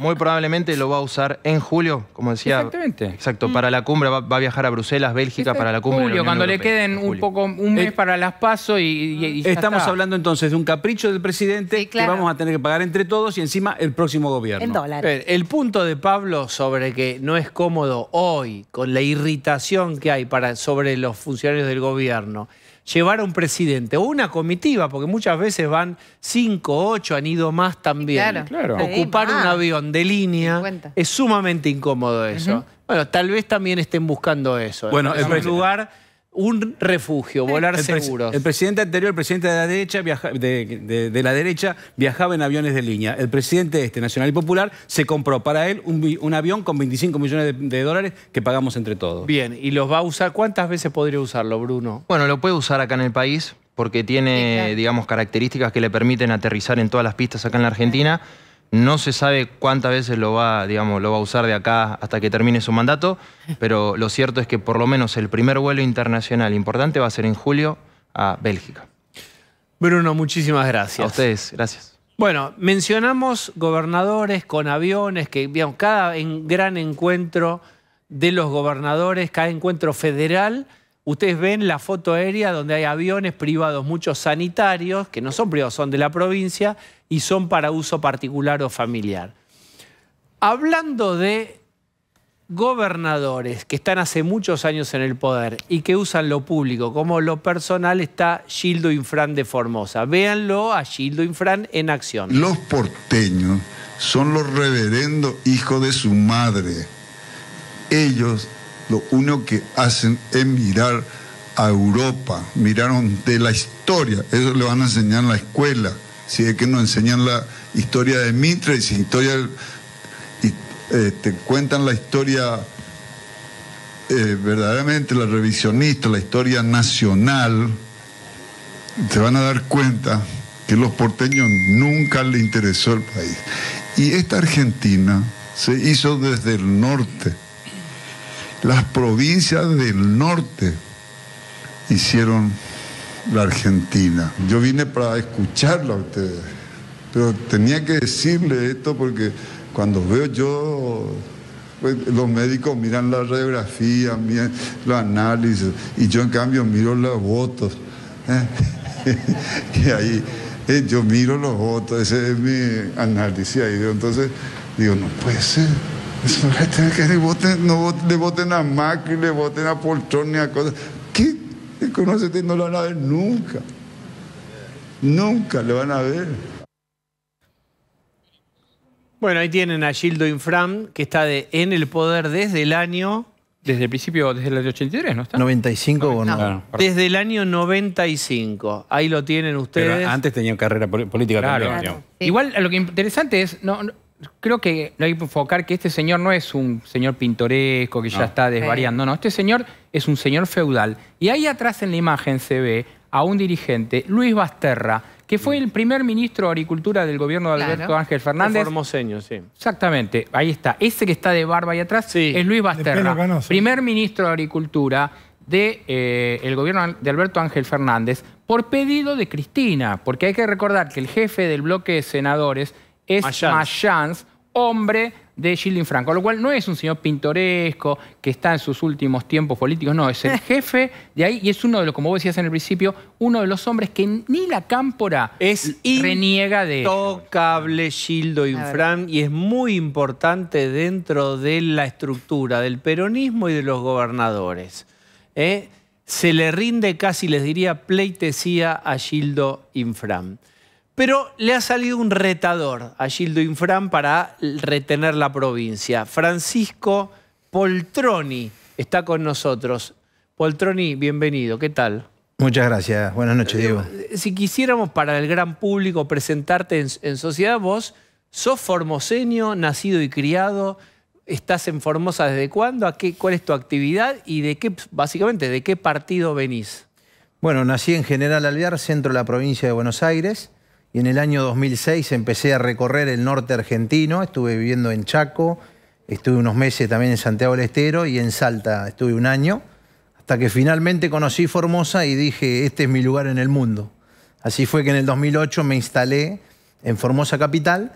Muy probablemente lo va a usar en julio, como decía. Exactamente. Exacto. Mm. Para la cumbre va, a viajar a Bruselas, Bélgica, para la cumbre. Julio, cuando le queden un poco un mes eh, para las pasos y, Estamos hablando entonces de un capricho del presidente que vamos a tener que pagar entre todos y encima el próximo gobierno. El punto de Pablo sobre que no es cómodo hoy con la irritación que hay para, sobre los funcionarios del gobierno, llevar a un presidente o una comitiva, porque muchas veces van cinco, ocho, han ido más también. Claro, Ocupar un avión de línea es sumamente incómodo eso. Bueno, tal vez también estén buscando eso. Bueno, es un lugar un refugio, volar el seguros. El presidente anterior, el presidente de la derecha, de, la derecha viajaba en aviones de línea. El presidente este, Nacional y Popular, se compró para él un, avión con 25 millones de, dólares que pagamos entre todos. Bien, ¿y los va a usar? ¿Cuántas veces podría usarlo, Bruno? Bueno, lo puede usar acá en el país porque tiene, digamos, características que le permiten aterrizar en todas las pistas acá en la Argentina. No se sabe cuántas veces lo va, digamos, lo va a usar de acá hasta que termine su mandato, pero lo cierto es que por lo menos el primer vuelo internacional importante va a ser en julio a Bélgica. Bruno, muchísimas gracias. A ustedes, gracias. Bueno, mencionamos gobernadores con aviones, que cada gran encuentro de los gobernadores, cada encuentro federal Ustedes ven la foto aérea donde hay aviones privados, muchos sanitarios, que no son privados, son de la provincia y son para uso particular o familiar. Hablando de gobernadores que están hace muchos años en el poder y que usan lo público como lo personal está Gildo Infran de Formosa. Véanlo a Gildo Infran en acción. Los porteños son los reverendos hijos de su madre. Ellos lo único que hacen es mirar a Europa, miraron de la historia, eso le van a enseñar en la escuela, si es que nos enseñan la historia de Mitre, historia, y, eh, te cuentan la historia eh, verdaderamente, la revisionista, la historia nacional, te van a dar cuenta que los porteños nunca le interesó el país. Y esta Argentina se hizo desde el norte las provincias del norte hicieron la Argentina. Yo vine para escucharla a ustedes, pero tenía que decirle esto porque cuando veo yo, pues, los médicos miran la radiografía, miran los análisis, y yo en cambio miro los votos. ¿eh? y ahí eh, yo miro los votos, ese es mi análisis ahí. Entonces digo, no puede ser que le voten, no le voten a Macri, le voten a a cosas. ¿Qué? no lo van a ver nunca. Nunca lo van a ver. Bueno, ahí tienen a Gildo Infram, que está en el poder desde el año... Desde el principio, desde el año 83, ¿no está? 95 o no. Desde el año 95. Ahí lo tienen ustedes. Pero antes tenía carrera política. Claro, Igual lo que interesante es, no, creo que hay que enfocar que este señor no es un señor pintoresco que ya está desvariando, no. Este señor es un señor feudal. Y ahí atrás en la imagen se ve a un dirigente, Luis Basterra, que fue mm. el primer ministro de Agricultura del gobierno de Alberto Ángel Fernández. El formoseño, sí. Exactamente, ahí está. Ese que está de barba ahí atrás es Luis Basterra, primer ministro de Agricultura del de, eh, gobierno de Alberto Ángel Fernández por pedido de Cristina, porque hay que recordar que el jefe del bloque de senadores es Mayans, hombre de Gilding Franco, lo cual no es un señor pintoresco que está en sus últimos tiempos políticos, no, es el eh. jefe de ahí y es uno de los, como vos decías en el principio, uno de los hombres que ni la cámpora es reniega de... Intocable Gildo Infran y es muy importante dentro de la estructura del peronismo y de los gobernadores. ¿eh? Se le rinde casi, les diría, pleitesía a Gildo Infran. Pero le ha salido un retador a Gildo Infran para retener la provincia. Francisco Poltroni está con nosotros. Poltroni, bienvenido. ¿Qué tal? Muchas gracias. Buenas noches, Diego. Eh, si quisiéramos para el gran público presentarte en, sociedad, vos sos formoseño, nacido y criado, estás en Formosa desde cuándo, ¿A qué, cuál es tu actividad y de qué, básicamente, de qué partido venís. Bueno, nací en General Alvear, centro de la provincia de Buenos Aires y en el año 2006 empecé a recorrer el norte argentino, estuve viviendo en Chaco, estuve unos meses también en Santiago del Estero y en Salta estuve un año, hasta que finalmente conocí Formosa y dije, este es mi lugar en el mundo. Así fue que en el 2008 me instalé en Formosa Capital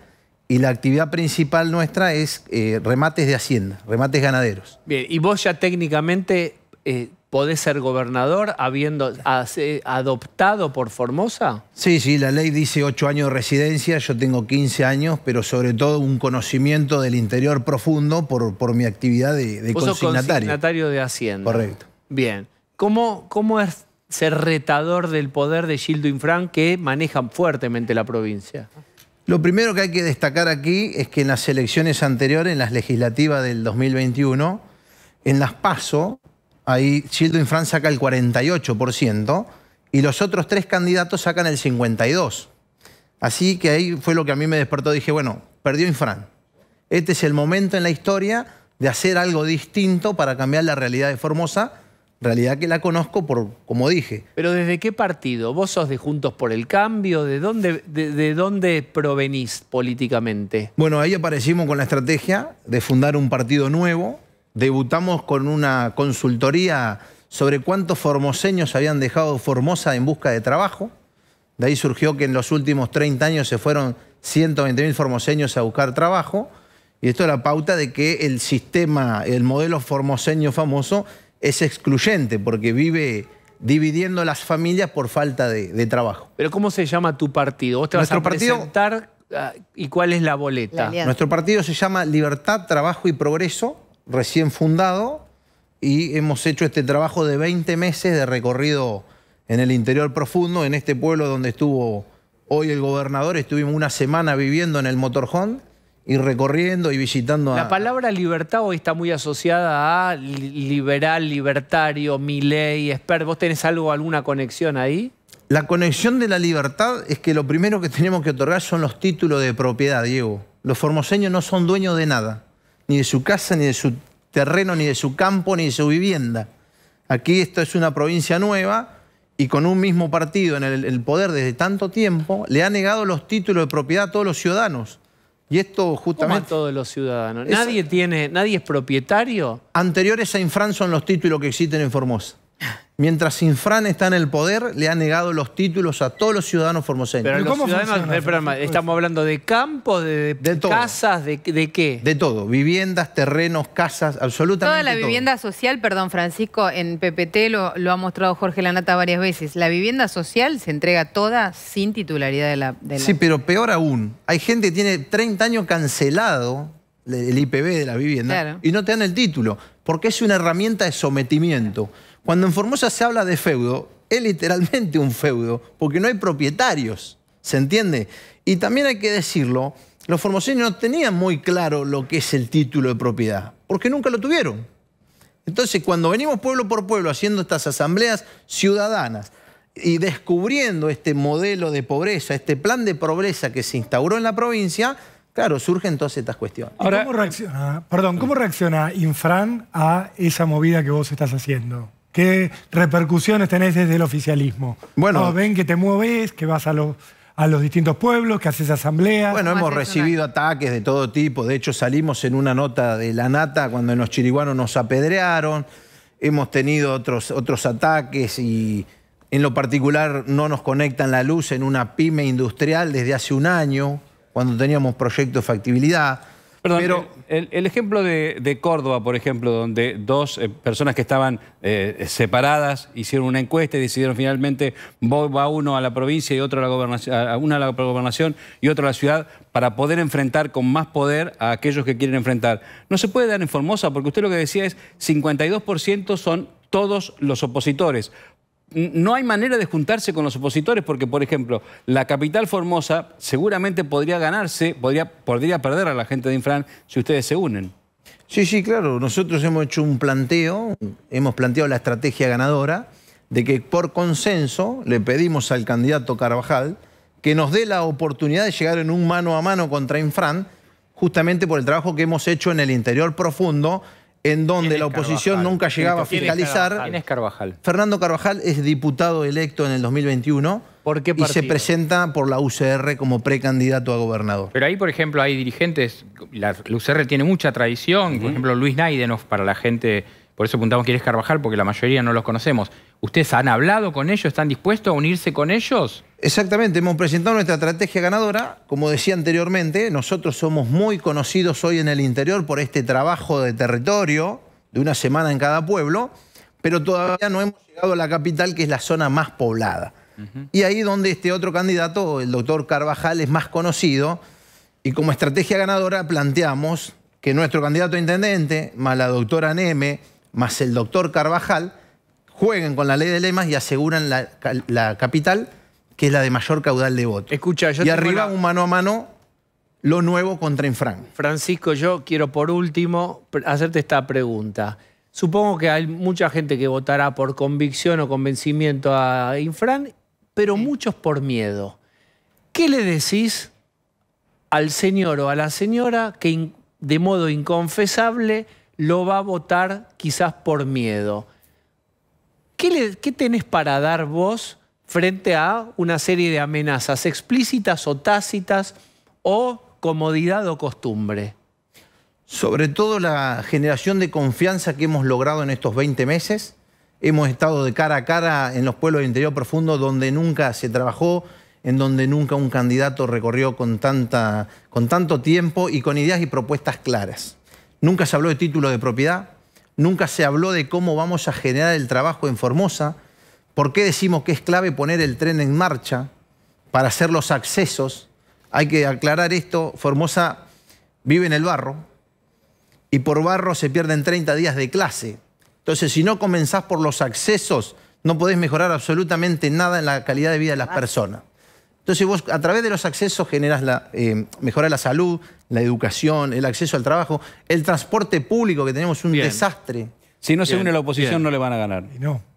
y la actividad principal nuestra es eh, remates de hacienda, remates ganaderos. Bien, y vos ya técnicamente... Eh, podés ser gobernador habiendo eh, adoptado por Formosa? Sí, sí, la ley dice ocho años de residencia, yo tengo 15 años, pero sobre todo un conocimiento del interior profundo por, por mi actividad de, de consignatario. consignatario de Hacienda. Correcto. Bien. ¿Cómo, cómo es ser retador del poder de Gildo Infran que manejan fuertemente la provincia? Lo primero que hay que destacar aquí es que en las elecciones anteriores, en las legislativas del 2021, en las PASO, Ahí Childo Infran saca el 48% y los otros tres candidatos sacan el 52%. Así que ahí fue lo que a mí me despertó. Dije, bueno, perdió Infran. Este es el momento en la historia de hacer algo distinto para cambiar la realidad de Formosa, realidad que la conozco por, como dije. Pero ¿desde qué partido? ¿Vos sos de Juntos por el Cambio? ¿De dónde, de dónde provenís políticamente? Bueno, ahí aparecimos con la estrategia de fundar un partido nuevo, debutamos con una consultoría sobre cuántos formoseños habían dejado Formosa en busca de trabajo. De ahí surgió que en los últimos 30 años se fueron 120.000 formoseños a buscar trabajo. Y esto es la pauta de que el sistema, el modelo formoseño famoso, es excluyente porque vive dividiendo las familias por falta de, trabajo. Pero ¿cómo se llama tu partido? ¿Vos te vas a presentar ah, y cuál es la boleta? Nuestro partido se llama Libertad, Trabajo y Progreso recién fundado y hemos hecho este trabajo de 20 meses de recorrido en el interior profundo, en este pueblo donde estuvo hoy el gobernador, estuvimos una semana viviendo en el motorjón y recorriendo y visitando a... La palabra libertad hoy está muy asociada a liberal, libertario, miley, expert. ¿Vos tenés alguna conexión ahí? La conexión de la libertad es que lo primero que tenemos que otorgar son los títulos de propiedad, Diego. Los formoseños no son dueños de nada ni de su casa, ni de su terreno, ni de su campo, ni de su vivienda. Aquí esto es una provincia nueva y con un mismo partido en el, poder desde tanto tiempo, le ha negado los títulos de propiedad a todos los ciudadanos. Y esto justamente... a todos los ciudadanos? ¿Nadie, tiene, ¿Nadie es propietario? Anteriores a Infran son los títulos que existen en Formosa. Mientras Infran está en el poder, le ha negado los títulos a todos los ciudadanos formoseños. Pero, ¿cómo Estamos hablando de campos, de, casas, de, qué? De todo. Viviendas, terrenos, casas, absolutamente Toda la vivienda social, perdón, Francisco, en PPT lo, ha mostrado Jorge Lanata varias veces. La vivienda social se entrega toda sin titularidad de la... Sí, pero peor aún. Hay gente que tiene 30 años cancelado el IPB de la vivienda y no te dan el título porque es una herramienta de sometimiento. Cuando en Formosa se habla de feudo, es literalmente un feudo, porque no hay propietarios, ¿se entiende? Y también hay que decirlo, los formoseños no tenían muy claro lo que es el título de propiedad, porque nunca lo tuvieron. Entonces, cuando venimos pueblo por pueblo haciendo estas asambleas ciudadanas y descubriendo este modelo de pobreza, este plan de pobreza que se instauró en la provincia, claro, surgen todas estas cuestiones. Ahora, ¿Cómo reacciona, perdón, ¿cómo reacciona Infran a esa movida que vos estás haciendo? ¿Qué repercusiones tenés desde el oficialismo? Bueno, ven que te mueves, que vas a los a los distintos pueblos, que haces asambleas. Bueno, hemos recibido ataques de todo tipo. De hecho, salimos en una nota de la nata cuando en los chiriguanos nos apedrearon. Hemos tenido otros, otros ataques y en lo particular no nos conectan la luz en una pyme industrial desde hace un año, cuando teníamos proyecto de factibilidad. Perdón, Pero, eh, el, ejemplo de, Córdoba, por ejemplo, donde dos eh, personas que estaban eh, separadas hicieron una encuesta y decidieron finalmente va uno a la provincia y otro a la gobernación, una a la gobernación y otro a la ciudad para poder enfrentar con más poder a aquellos que quieren enfrentar. No se puede dar en Formosa porque usted lo que decía es 52% son todos los opositores no hay manera de juntarse con los opositores porque, por ejemplo, la capital Formosa seguramente podría ganarse, podría, podría perder a la gente de Infran si ustedes se unen. Sí, sí, claro. Nosotros hemos hecho un planteo, hemos planteado la estrategia ganadora de que por consenso le pedimos al candidato Carvajal que nos dé la oportunidad de llegar en un mano a mano contra Infran, justamente por el trabajo que hemos hecho en el interior profundo en donde la oposición nunca llegaba a fiscalizar. ¿Quién Carvajal? Fernando Carvajal es diputado electo en el 2021 y se presenta por la UCR como precandidato a gobernador. Pero ahí, por ejemplo, hay dirigentes, la, UCR tiene mucha tradición, por ejemplo, Luis Naidenos para la gente, por eso apuntamos quién es Carvajal, porque la mayoría no los conocemos. ¿Ustedes han hablado con ellos? ¿Están dispuestos a unirse con ellos? Exactamente, hemos presentado nuestra estrategia ganadora. Como decía anteriormente, nosotros somos muy conocidos hoy en el interior por este trabajo de territorio, de una semana en cada pueblo, pero todavía no hemos llegado a la capital, que es la zona más poblada. Y ahí donde este otro candidato, el doctor Carvajal, es más conocido, y como estrategia ganadora planteamos que nuestro candidato a intendente, más la doctora Neme, más el doctor Carvajal, jueguen con la ley de lemas y aseguran la capital que es la de mayor caudal de votos. y arriba un mano a mano lo nuevo contra Infran. Francisco, yo quiero por último hacerte esta pregunta. Supongo que hay mucha gente que votará por convicción o convencimiento a Infran, pero muchos por miedo. ¿Qué le decís al señor o a la señora que de modo inconfesable lo va a votar quizás por miedo? ¿Qué, qué tenés para dar vos frente a una serie de amenazas explícitas o tácitas o comodidad o costumbre. Sobre todo la generación de confianza que hemos logrado en estos 20 meses. Hemos estado de cara a cara en los pueblos del interior profundo donde nunca se trabajó, en donde nunca un candidato recorrió con, con tanto tiempo y con ideas y propuestas claras. Nunca se habló de título de propiedad, nunca se habló de cómo vamos a generar el trabajo en Formosa, ¿Por qué decimos que es clave poner el tren en marcha para hacer los accesos? Hay que aclarar esto, Formosa vive en el barro y por barro se pierden 30 días de clase. Entonces, si no comenzás por los accesos, no podés mejorar absolutamente nada en la calidad de vida de las personas. Entonces vos a través de los accesos generas la, mejora eh, mejora la salud, la educación, el acceso al trabajo, el transporte público que tenemos un desastre. Si no se une la oposición no le van a ganar. no.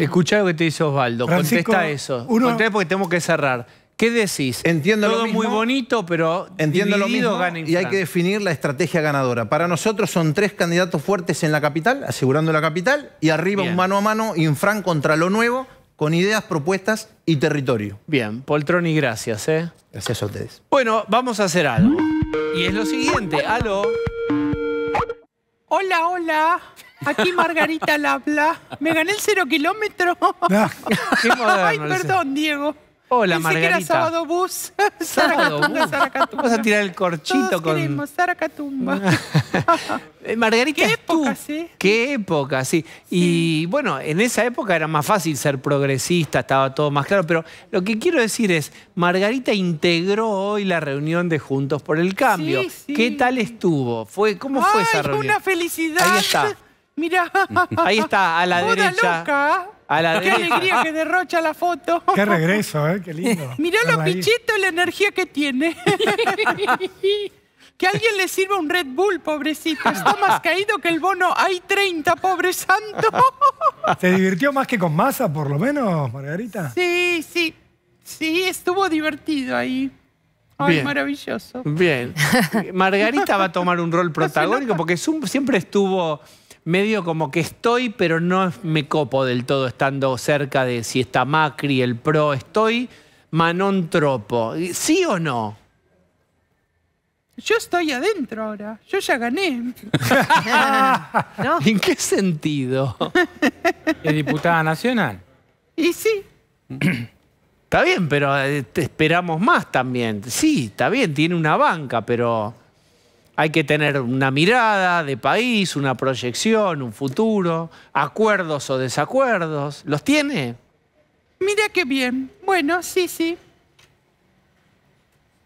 Escucha lo que te dice Osvaldo. Contesta eso. Uno- Contesta porque tengo que cerrar. ¿Qué decís? Entiendo lo Todo muy bonito, pero Entiendo lo mismo y hay que definir la estrategia ganadora. Para nosotros son tres candidatos fuertes en la capital, asegurando la capital, y arriba un mano a mano, Infran contra lo nuevo, con ideas, propuestas y territorio. Bien, Poltroni, gracias. ¿eh? Gracias a ustedes. Bueno, vamos a hacer algo. Y es lo siguiente. Aló. Hola, hola. Aquí Margarita Lapla. Me gané el cero kilómetro. Ah, Ay, perdón, Diego. Hola, Margarita. Margarita. que era sábado bus. Sábado Vamos a tirar el corchito Todos con... queremos eh, Margarita, ¿Qué época, sí? Qué época, sí. Y bueno, en esa época era más fácil ser progresista, estaba todo más claro. Pero lo que quiero decir es, Margarita integró hoy la reunión de Juntos por el Cambio. ¿Qué tal estuvo? ¿Fue, ¿Cómo fue esa reunión? una felicidad. Ahí está. Mira, Ahí está, a la derecha. derecha. Loca. A la Qué alegría que derrocha la foto. Qué regreso, ¿eh? Qué lindo. Mirá lo pichito la energía que tiene. que alguien le sirva un Red Bull, pobrecito. Está más caído que el bono hay 30, pobre santo. ¿Se divirtió más que con masa, por lo menos, Margarita? Sí, sí. Sí, estuvo divertido ahí. Ay, maravilloso. Bien. Margarita va a tomar un rol protagónico porque siempre estuvo medio como que estoy, pero no me copo del todo estando cerca de si está Macri, el PRO, estoy manón Tropo. ¿Sí o no? Yo estoy adentro ahora, yo ya gané. ¿En qué sentido? ¿Es diputada nacional? Y sí. Está bien, pero eh, esperamos más también. Sí, está bien, tiene una banca, pero hay que tener una mirada de país, una proyección, un futuro, acuerdos o desacuerdos. ¿Los tiene? Mira qué bien. Bueno, sí, sí.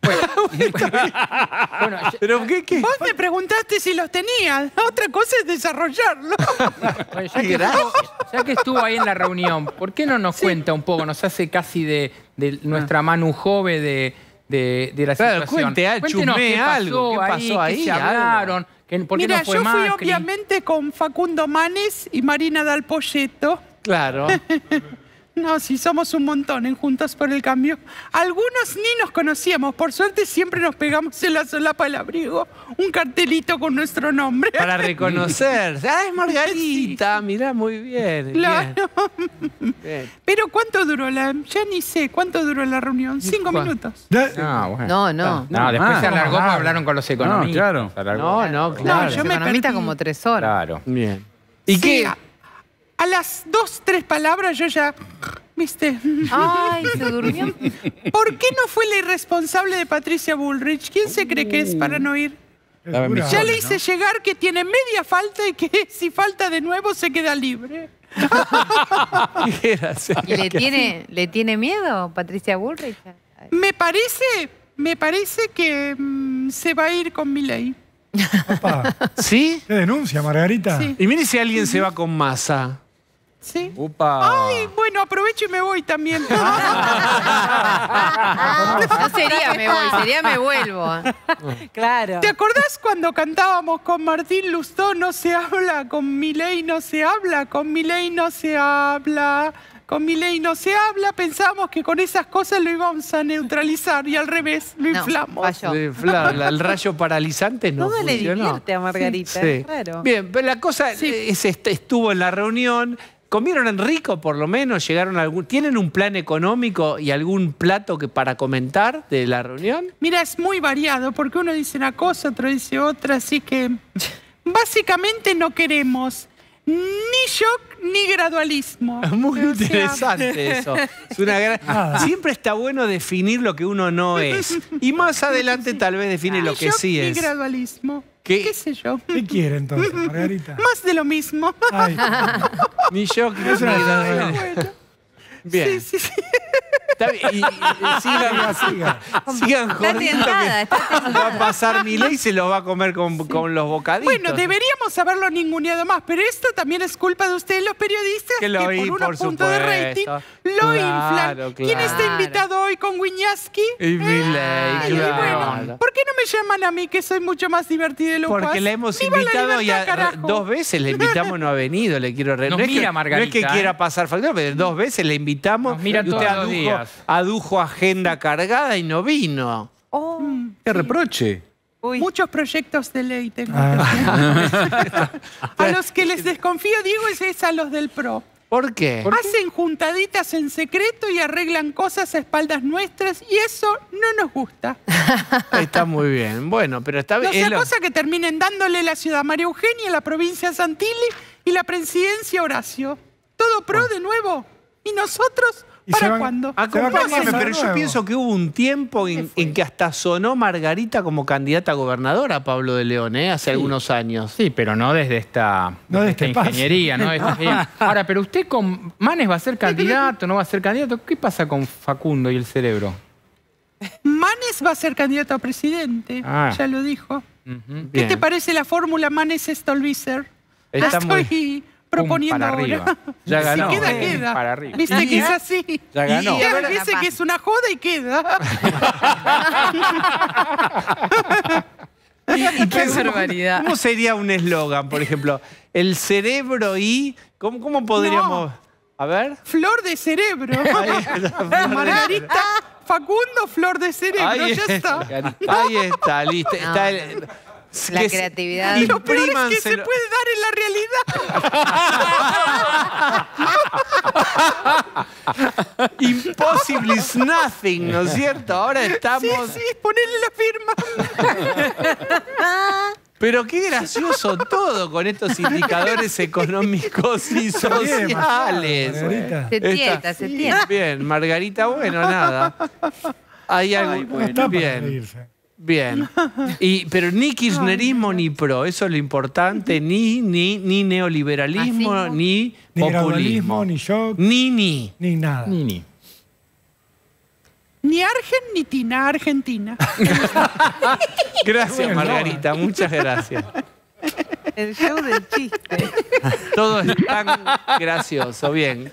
Bueno, qué, qué? Vos me preguntaste si los tenías. Otra cosa es desarrollarlo. ya, que estuvo, ahí en la reunión, ¿por qué no nos cuenta un poco? Nos hace casi de, nuestra nuestra un joven de, de, de la situación. pasó ahí, qué hablaron, Mira, yo fui obviamente con Facundo Manes y Marina Dalpolleto. Claro. No, sí, somos un montón en ¿eh? Juntos por el Cambio. Algunos ni nos conocíamos. Por suerte siempre nos pegamos en la solapa del abrigo un cartelito con nuestro nombre. Para reconocer. ah, es Margarita. muy bien. Claro. Pero ¿cuánto duró la...? Ya ni sé. ¿Cuánto duró la reunión? ¿Cinco minutos? No, ah, ah. No, no. después se alargó, hablaron con los economistas. claro. no, no, claro. No, yo me como tres horas. Claro. Bien. ¿Y qué...? a las dos, tres palabras yo ya... ¿Viste? Ay, se durmió. ¿Por qué no fue la irresponsable de Patricia Bullrich? ¿Quién se cree que es para no ir? ya le hice llegar que tiene media falta y que si falta de nuevo se queda libre. ¿Le, tiene, ¿Le tiene miedo Patricia Bullrich? Me parece, me parece que mm, se va a ir con mi ley. ¿Sí? ¿Qué denuncia, Margarita? Y mire si alguien se va con masa. Sí. Upa. Ay, bueno, aprovecho y me voy también. no ah, sería me voy, sería me vuelvo. Claro. ¿Te acordás cuando cantábamos con Martín Lustó, no se habla, con ley no se habla, con ley no se habla? Con ley no se habla, pensamos que con esas cosas lo íbamos a neutralizar y al revés, lo inflamos. el rayo paralizante no Todo funcionó. le divierte a Margarita, Bien, pero la cosa es, este, estuvo en la reunión, comieron en rico por lo menos, llegaron algún tienen un plan económico y algún plato que para comentar de la reunión? Mira, es muy variado porque uno dice una cosa, otro dice otra, así que básicamente no queremos ni shock ni gradualismo. Ah, muy interesante ah. eso. Es una gran... Ah. Siempre está bueno definir lo que uno no es. Y más adelante tal vez define lo que sí es. Ni gradualismo. ¿Qué? sé yo? ¿Qué quiere entonces, Margarita? Más de lo mismo. ni shock, ni gradualismo. Sí, sí, sí. Está bien. Y, sigan, sigan. Sigan Está va a pasar mi ley y se lo va a comer con, los bocaditos. Bueno, deberíamos haberlo ninguneado más, pero esto también es culpa de ustedes, los periodistas, que, por unos punto de rating lo inflan. ¿Quién está invitado hoy con Wiñaski? Y Miley, ¿por qué no me llaman a mí, que soy mucho más divertido de lo Porque le la hemos invitado y dos veces le invitamos, no ha venido, le quiero... repetir. no, que, no es que ¿eh? quiera pasar factura, pero dos veces le invitamos mira usted adujo, agenda cargada y no vino. Oh, mm. ¡Qué reproche! Muchos proyectos de ley tengo. Ah. a los que les desconfío, digo, es, a los del PRO. ¿Por qué? Hacen juntaditas en secreto y arreglan cosas a espaldas nuestras y eso no nos gusta. Está muy bien. Bueno, pero está bien. No sea cosa que terminen dándole la ciudad María Eugenia, la provincia Santilli y la presidencia Horacio. Todo pro de nuevo. ¿Y nosotros? ¿Para cuándo? Acompáñame, pero yo pienso que hubo un tiempo en, que hasta sonó Margarita como candidata a gobernadora, Pablo de León, ¿eh? hace algunos años. Sí, pero no desde esta, esta ingeniería, ¿no? ahora, pero usted con Manes va a ser candidato, no va a ser candidato. ¿Qué pasa con Facundo y el cerebro? Manes va a ser candidato a presidente, ah. ya lo dijo. ¿Qué te parece la fórmula Manes-Stolbizer? Estoy muy proponiendo para Arriba. Ya ganó. Si queda, queda. Para arriba. Viste, es sí. Ya ganó. dice que es una joda y queda. qué barbaridad. ¿Cómo sería un eslogan, por ejemplo? El cerebro y... ¿Cómo, podríamos...? A ver. Flor de cerebro. Margarita Facundo, flor de cerebro. Ahí ya está. está. Ahí está, listo. Está la creatividad. y lo peor que se puede dar en la realidad. Impossible is nothing, ¿no es cierto? Ahora estamos... Sí, sí, ponerle la firma. Pero qué gracioso todo con estos indicadores económicos y sociales. Se tienta, se tienta. Bien, Margarita, bueno, nada. Hay algo... bueno, bien. Bien. pero ni kirchnerismo ni pro, eso es lo importante, ni, ni, ni neoliberalismo, ah, ni populismo. Ni yo. Ni, ni. Ni nada. Ni, ni. Ni Argen ni Tina Argentina. gracias, Margarita, muchas gracias. El show del chiste. Todo es tan gracioso, bien.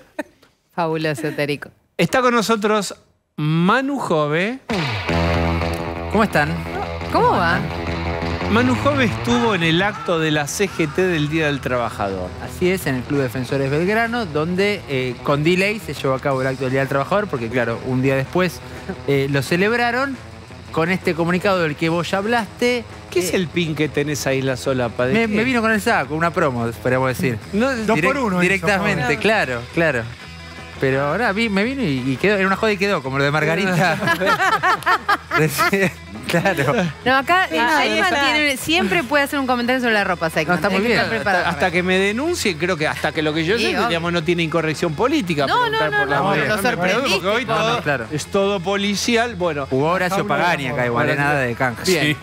Fabuloso, Tarico. Está con nosotros Manu Jove. ¿Cómo están? ¿Cómo va? Manu Jove estuvo en el acto de la CGT del Día del Trabajador. Así es, en el Club Defensores Belgrano, donde eh, con delay se llevó a cabo el acto del Día del Trabajador, porque claro, un día después eh, lo celebraron con este comunicado del que vos ya hablaste. ¿Qué es eh, el pin que tenés ahí en la sola Me, me, vino con el saco, una promo, podríamos decir. No, por uno. Directamente, claro, claro. Pero ahora vi, me vino y, quedó, era una joda y quedó, como lo de Margarita. claro. No, acá ahí mantiene, siempre puede hacer un comentario sobre la ropa, No, está muy bien. hasta, que me denuncie, creo que hasta que lo que yo sé, digamos, no tiene incorrección política. No, no, no, por la no, no, no, Porque hoy es todo policial. Bueno. hubo Horacio Pagani acá, igual, nada de canjas. Bien. Sí.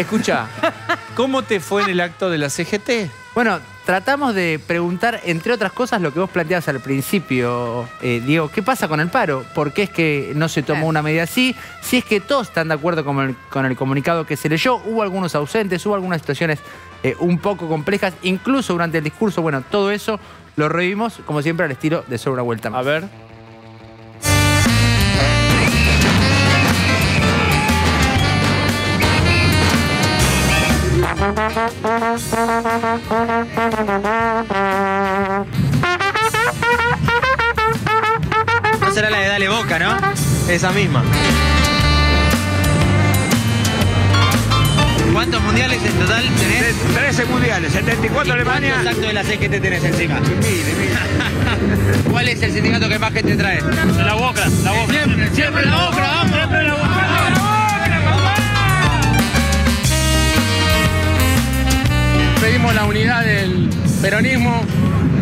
Escucha, ¿cómo te fue en el acto de la CGT? Bueno, tratamos de preguntar, entre otras cosas, lo que vos planteabas al principio, eh, Diego, ¿qué pasa con el paro? ¿Por qué es que no se tomó una medida así? Si es que todos están de acuerdo con el, comunicado que se leyó, hubo algunos ausentes, hubo algunas situaciones eh, un poco complejas, incluso durante el discurso, bueno, todo eso lo revimos, como siempre, al estilo de Sobre una Vuelta A ver. No será la de Dale Boca, ¿no? Esa misma. ¿Cuántos mundiales en total tenés? 13 mundiales, 74 Alemania. Exacto, de la CGT tenés encima? ¿Cuál es el sindicato que más gente trae? La Boca, la Boca. Siempre, la Boca, siempre la Boca. pedimos la unidad del peronismo,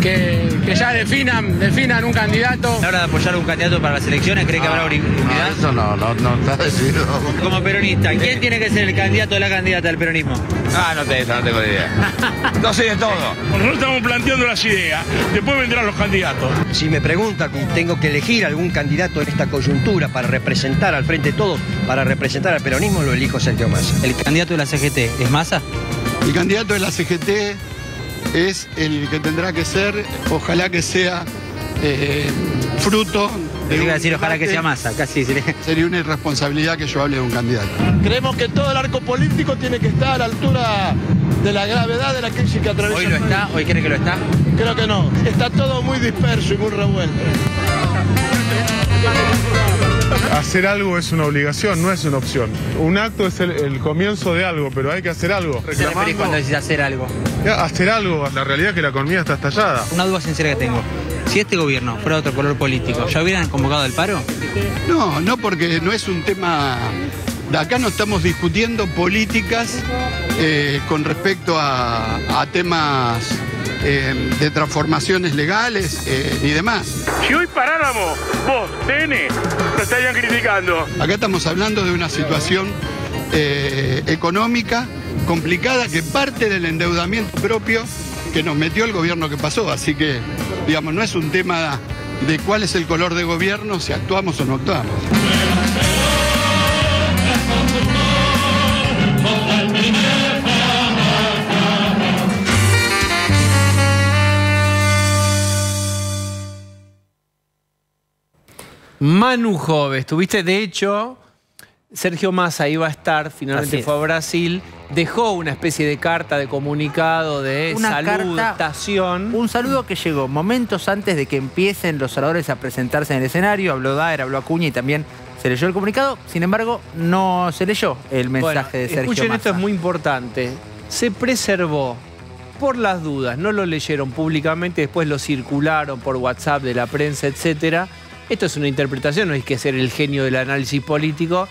que, que, ya definan, definan un candidato. A la hora de apoyar un candidato para las elecciones, ¿cree que ah, habrá unidad? No, eso no, no, no, está decidido. Como peronista, ¿quién eh. tiene que ser el candidato o la candidata del peronismo? Ah, no, te, no tengo idea. no sé de todo. Nosotros estamos planteando las ideas, después vendrán los candidatos. Si me pregunta, tengo que elegir algún candidato en esta coyuntura para representar al frente de todos, para representar al peronismo, lo elijo Sergio Massa. ¿El candidato de la CGT es Massa? El candidato de la CGT es el que tendrá que ser, ojalá que sea eh, fruto de. iba a decir, ojalá que sea masa, casi. Sería... sería una irresponsabilidad que yo hable de un candidato. Creemos que todo el arco político tiene que estar a la altura de la gravedad de la crisis que atraviesa. ¿Hoy lo está? ¿Hoy cree que lo está? Creo que no. Está todo muy disperso y muy revuelto. Hacer algo es una obligación, no es una opción. Un acto es el, comienzo de algo, pero hay que hacer algo. ¿Qué te cuando decís hacer algo? hacer algo, la realidad es que la economía está estallada. Una duda sincera que tengo. Si este gobierno fuera otro color político, ¿ya hubieran convocado el paro? No, no porque no es un tema... Acá no estamos discutiendo políticas eh, con respecto a temas eh, de transformaciones legales eh, y demás. Si hoy paráramos, vos, TN, lo estarían criticando. Acá estamos hablando de una situación eh, económica complicada que parte del endeudamiento propio que nos metió el gobierno que pasó. Así que, digamos, no es un tema de cuál es el color de gobierno, si actuamos o no actuamos. Manu Joves, ¿tuviste? de hecho, Sergio Massa iba a estar, finalmente fue a Brasil, dejó una especie de carta de comunicado, de una un saludo que llegó momentos antes de que empiecen los oradores a presentarse en el escenario, habló Daer, habló Acuña y también se leyó el comunicado, sin embargo, no se leyó el mensaje de Sergio escuchen, esto es muy importante. Se preservó por las dudas, no lo leyeron públicamente, después lo circularon por WhatsApp de la prensa, etcétera esto es una interpretación, no hay que ser el genio del análisis político,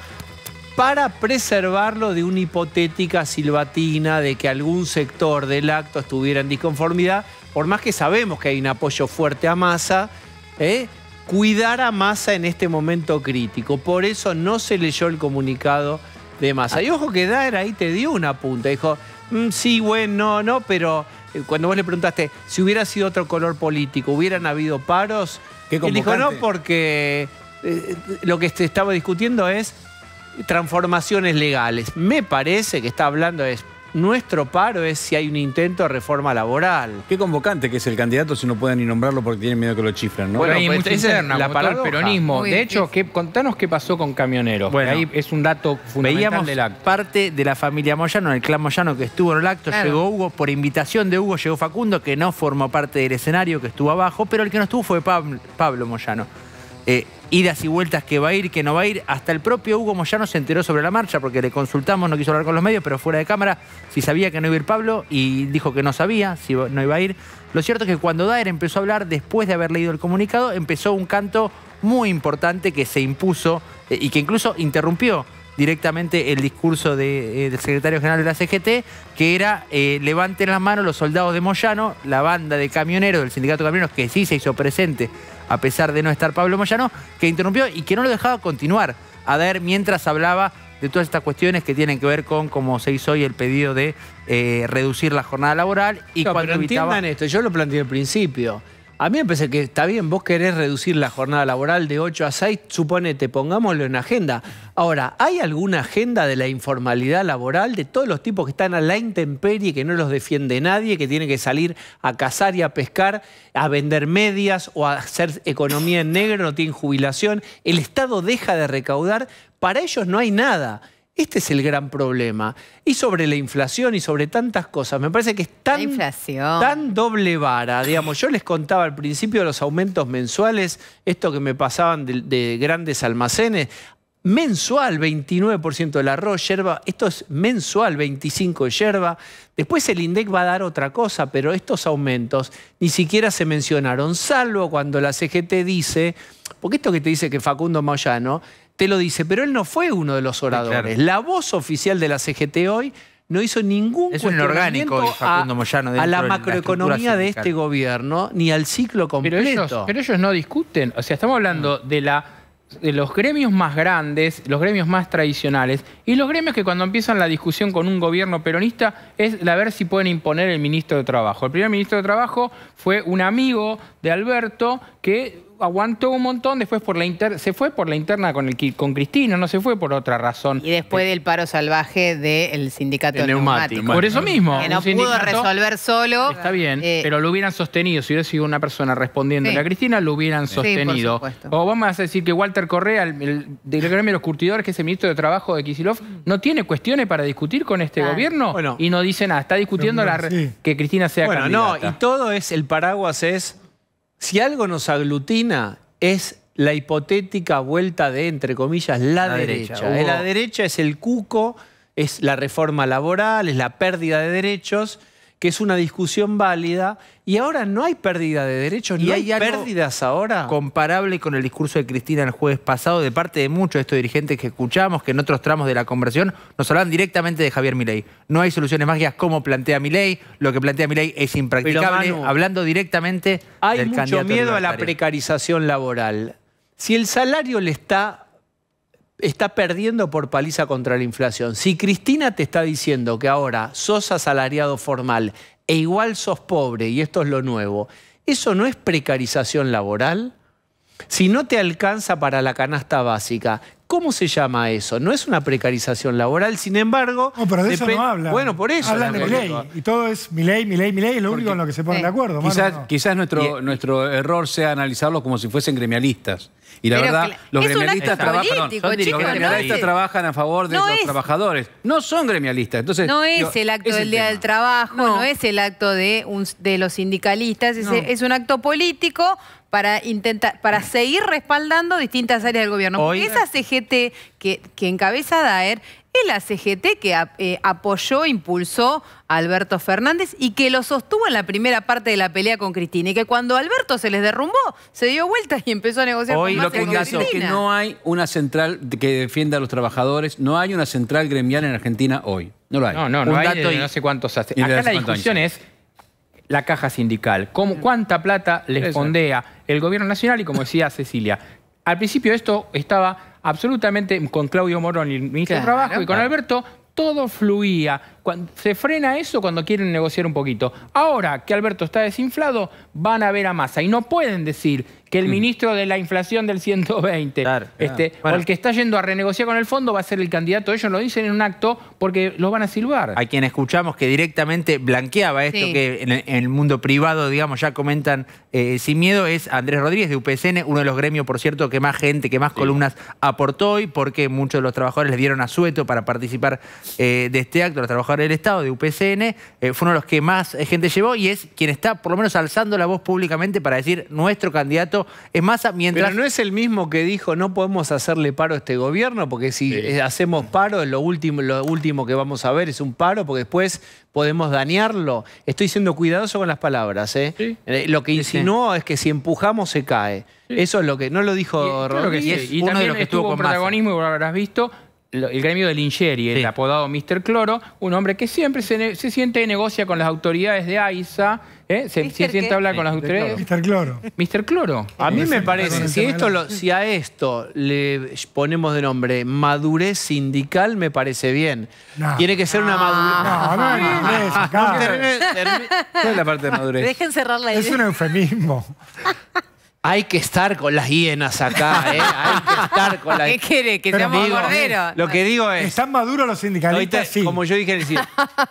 para preservarlo de una hipotética silbatina de que algún sector del acto estuviera en disconformidad, por más que sabemos que hay un apoyo fuerte a Massa, ¿eh? cuidar a Massa en este momento crítico. Por eso no se leyó el comunicado de Massa. Y ojo que Daer ahí te dio una punta, dijo, mm, sí, bueno, no, pero eh, cuando vos le preguntaste si hubiera sido otro color político, hubieran habido paros, dijo no porque eh, eh, lo que se estaba discutiendo es transformaciones legales. Me parece que está hablando de nuestro paro es si hay un intento de reforma laboral. Qué convocante que es el candidato si no pueden ni nombrarlo porque tienen miedo que lo chifren, ¿no? Bueno, y pues, la palabra peronismo. de hecho, contanos qué pasó con camioneros. Bueno, ahí es un dato fundamental veíamos del acto. parte de la familia Moyano, el clan Moyano que estuvo en el acto, llegó Hugo, por invitación de Hugo llegó Facundo, que no formó parte del escenario, que estuvo abajo, pero el que no estuvo fue Pablo, Pablo Moyano. Eh, idas y vueltas que va a ir, que no va a ir. Hasta el propio Hugo Moyano se enteró sobre la marcha porque le consultamos, no quiso hablar con los medios, pero fuera de cámara, si sabía que no iba a ir Pablo y dijo que no sabía si no iba a ir. Lo cierto es que cuando Daer empezó a hablar, después de haber leído el comunicado, empezó un canto muy importante que se impuso eh, y que incluso interrumpió directamente el discurso eh, del secretario general de la CGT, que era eh, levanten las manos los soldados de Moyano, la banda de camioneros del sindicato de camioneros que sí se hizo presente a pesar de no estar Pablo Moyano, que interrumpió y que no lo dejaba continuar a ver mientras hablaba de todas estas cuestiones que tienen que ver con cómo se hizo hoy el pedido de eh, reducir la jornada laboral y cuando pero esto, yo lo planteé al principio. A mí me parece que está bien, vos querés reducir la jornada laboral de 8 a 6, supónete, pongámoslo en agenda. Ahora, ¿hay alguna agenda de la informalidad laboral de todos los tipos que están a la intemperie, que no los defiende nadie, que tienen que salir a cazar y a pescar, a vender medias o a hacer economía en negro, no tienen jubilación? El Estado deja de recaudar, para ellos no hay nada. Este es el gran problema. Y sobre la inflación y sobre tantas cosas, me parece que es tan, doble vara. Digamos, yo les contaba al principio los aumentos mensuales, esto que me pasaban de, grandes almacenes. Mensual 29% del arroz, yerba, esto es mensual 25% de yerba. Después el INDEC va a dar otra cosa, pero estos aumentos ni siquiera se mencionaron, salvo cuando la CGT dice, porque esto que te dice que Facundo Moyano te lo dice, pero él no fue uno de los oradores. La voz oficial de la CGT hoy no hizo ningún es orgánico. Facundo a, la macroeconomía de este gobierno ni al ciclo completo. Pero ellos, pero ellos no discuten. O sea, estamos hablando mm. de la de los gremios más grandes, los gremios más tradicionales, y los gremios que cuando empiezan la discusión con un gobierno peronista es la ver si pueden imponer el ministro de Trabajo. El primer ministro de Trabajo fue un amigo de Alberto que aguantó un montón, después por la inter se fue por la interna con, el, con Cristina, no se fue por otra razón. Y después del paro salvaje del sindicato de neumático. Por eso mismo. Que no pudo resolver solo. Está bien, eh, pero lo hubieran sostenido. Si hubiera sido una persona respondiendo a Cristina, lo hubieran sostenido. o vamos a decir que Walter Correa, el, de los curtidores, que es el ministro de Trabajo de Kisilov, no tiene cuestiones para discutir con este gobierno y no dice nada. Está discutiendo que Cristina sea candidata. Bueno, no, y todo es, el paraguas es si algo nos aglutina es la hipotética vuelta de, entre comillas, la, derecha. La derecha es el cuco, es la reforma laboral, es la pérdida de derechos que es una discusión válida y ahora no hay pérdida de derechos, ni hay, pérdidas ahora. Comparable con el discurso de Cristina el jueves pasado de parte de muchos de estos dirigentes que escuchamos, que en otros tramos de la conversión nos hablan directamente de Javier Milei. No hay soluciones mágicas como plantea Milei, lo que plantea Milei es impracticable, hablando directamente hay mucho miedo a la precarización laboral. Si el salario le está está perdiendo por paliza contra la inflación. Si Cristina te está diciendo que ahora sos asalariado formal e igual sos pobre, y esto es lo nuevo, ¿eso no es precarización laboral? Si no te alcanza para la canasta básica, ¿cómo se llama eso? No es una precarización laboral, sin embargo... No, pero de eso no hablan. Bueno, por eso... Hablan de ley. Y todo es mi ley, mi ley, mi ley, es lo único en lo que se pone de acuerdo. Quizás, nuestro, nuestro error sea analizarlo como si fuesen gremialistas. Y la verdad, los gremialistas, trabajan a favor de los trabajadores. No son gremialistas. Entonces, no es el acto del Día del Trabajo, no. es el acto de, de los sindicalistas, es, un acto político para intentar para seguir respaldando distintas áreas del gobierno. Porque esa CGT que, que encabeza Daer el la CGT que eh, apoyó, impulsó a Alberto Fernández y que lo sostuvo en la primera parte de la pelea con Cristina. Y que cuando Alberto se les derrumbó, se dio vuelta y empezó a negociar Hoy lo que es que no hay una central que defienda a los trabajadores, no hay una central gremial en Argentina hoy. No lo hay. No, no, Un hay y, no sé cuántos hace. Acá la discusión es la caja sindical. Mm. ¿Cuánta plata les fondea el gobierno nacional? Y como decía Cecilia, al principio esto estaba absolutamente con Claudio Morón, el ministro de Trabajo, y con Alberto, todo fluía se frena eso cuando quieren negociar un poquito. Ahora que Alberto está desinflado, van a ver a masa Y no pueden decir que el mm. ministro de la inflación del 120, este, el que está yendo a renegociar con el fondo va a ser el candidato. Ellos lo dicen en un acto porque lo van a silbar. hay quien escuchamos que directamente blanqueaba esto que en el mundo privado, digamos, ya comentan eh, sin miedo, es Andrés Rodríguez de UPCN, uno de los gremios, por cierto, que más gente, que más columnas aportó hoy, porque muchos de los trabajadores le dieron a sueto para participar eh, de este acto. Los trabajadores el Estado, de UPCN, eh, fue uno de los que más eh, gente llevó y es quien está por lo menos alzando la voz públicamente para decir nuestro candidato es Massa mientras... Pero no es el mismo que dijo no podemos hacerle paro a este gobierno porque si eh, hacemos paro lo último, lo último que vamos a ver, es un paro porque después podemos dañarlo. Estoy siendo cuidadoso con las palabras. ¿eh? Lo que insinuó es que si empujamos se cae. Eso es lo que... No lo dijo y, Rodríguez. y que estuvo, con protagonismo y lo habrás visto el gremio de Lingerie, el apodado Mr. Cloro, un hombre que siempre se, siente y negocia con las autoridades de AISA, ¿eh? se, siente a hablar con las autoridades. Mr. Cloro. Mr. Cloro. A mí me parece, si, a esto le ponemos de nombre madurez sindical, me parece bien. Tiene que ser una ah. madurez. No, no, no, no, es la parte de madurez. Dejen cerrar la idea. Es un eufemismo. Hay que estar con las hienas acá, ¿eh? Hay que estar con las... ¿Qué quiere? ¿Que seamos corderos? Lo que digo es... ¿Están maduros los sindicalistas? Como yo dije, decir,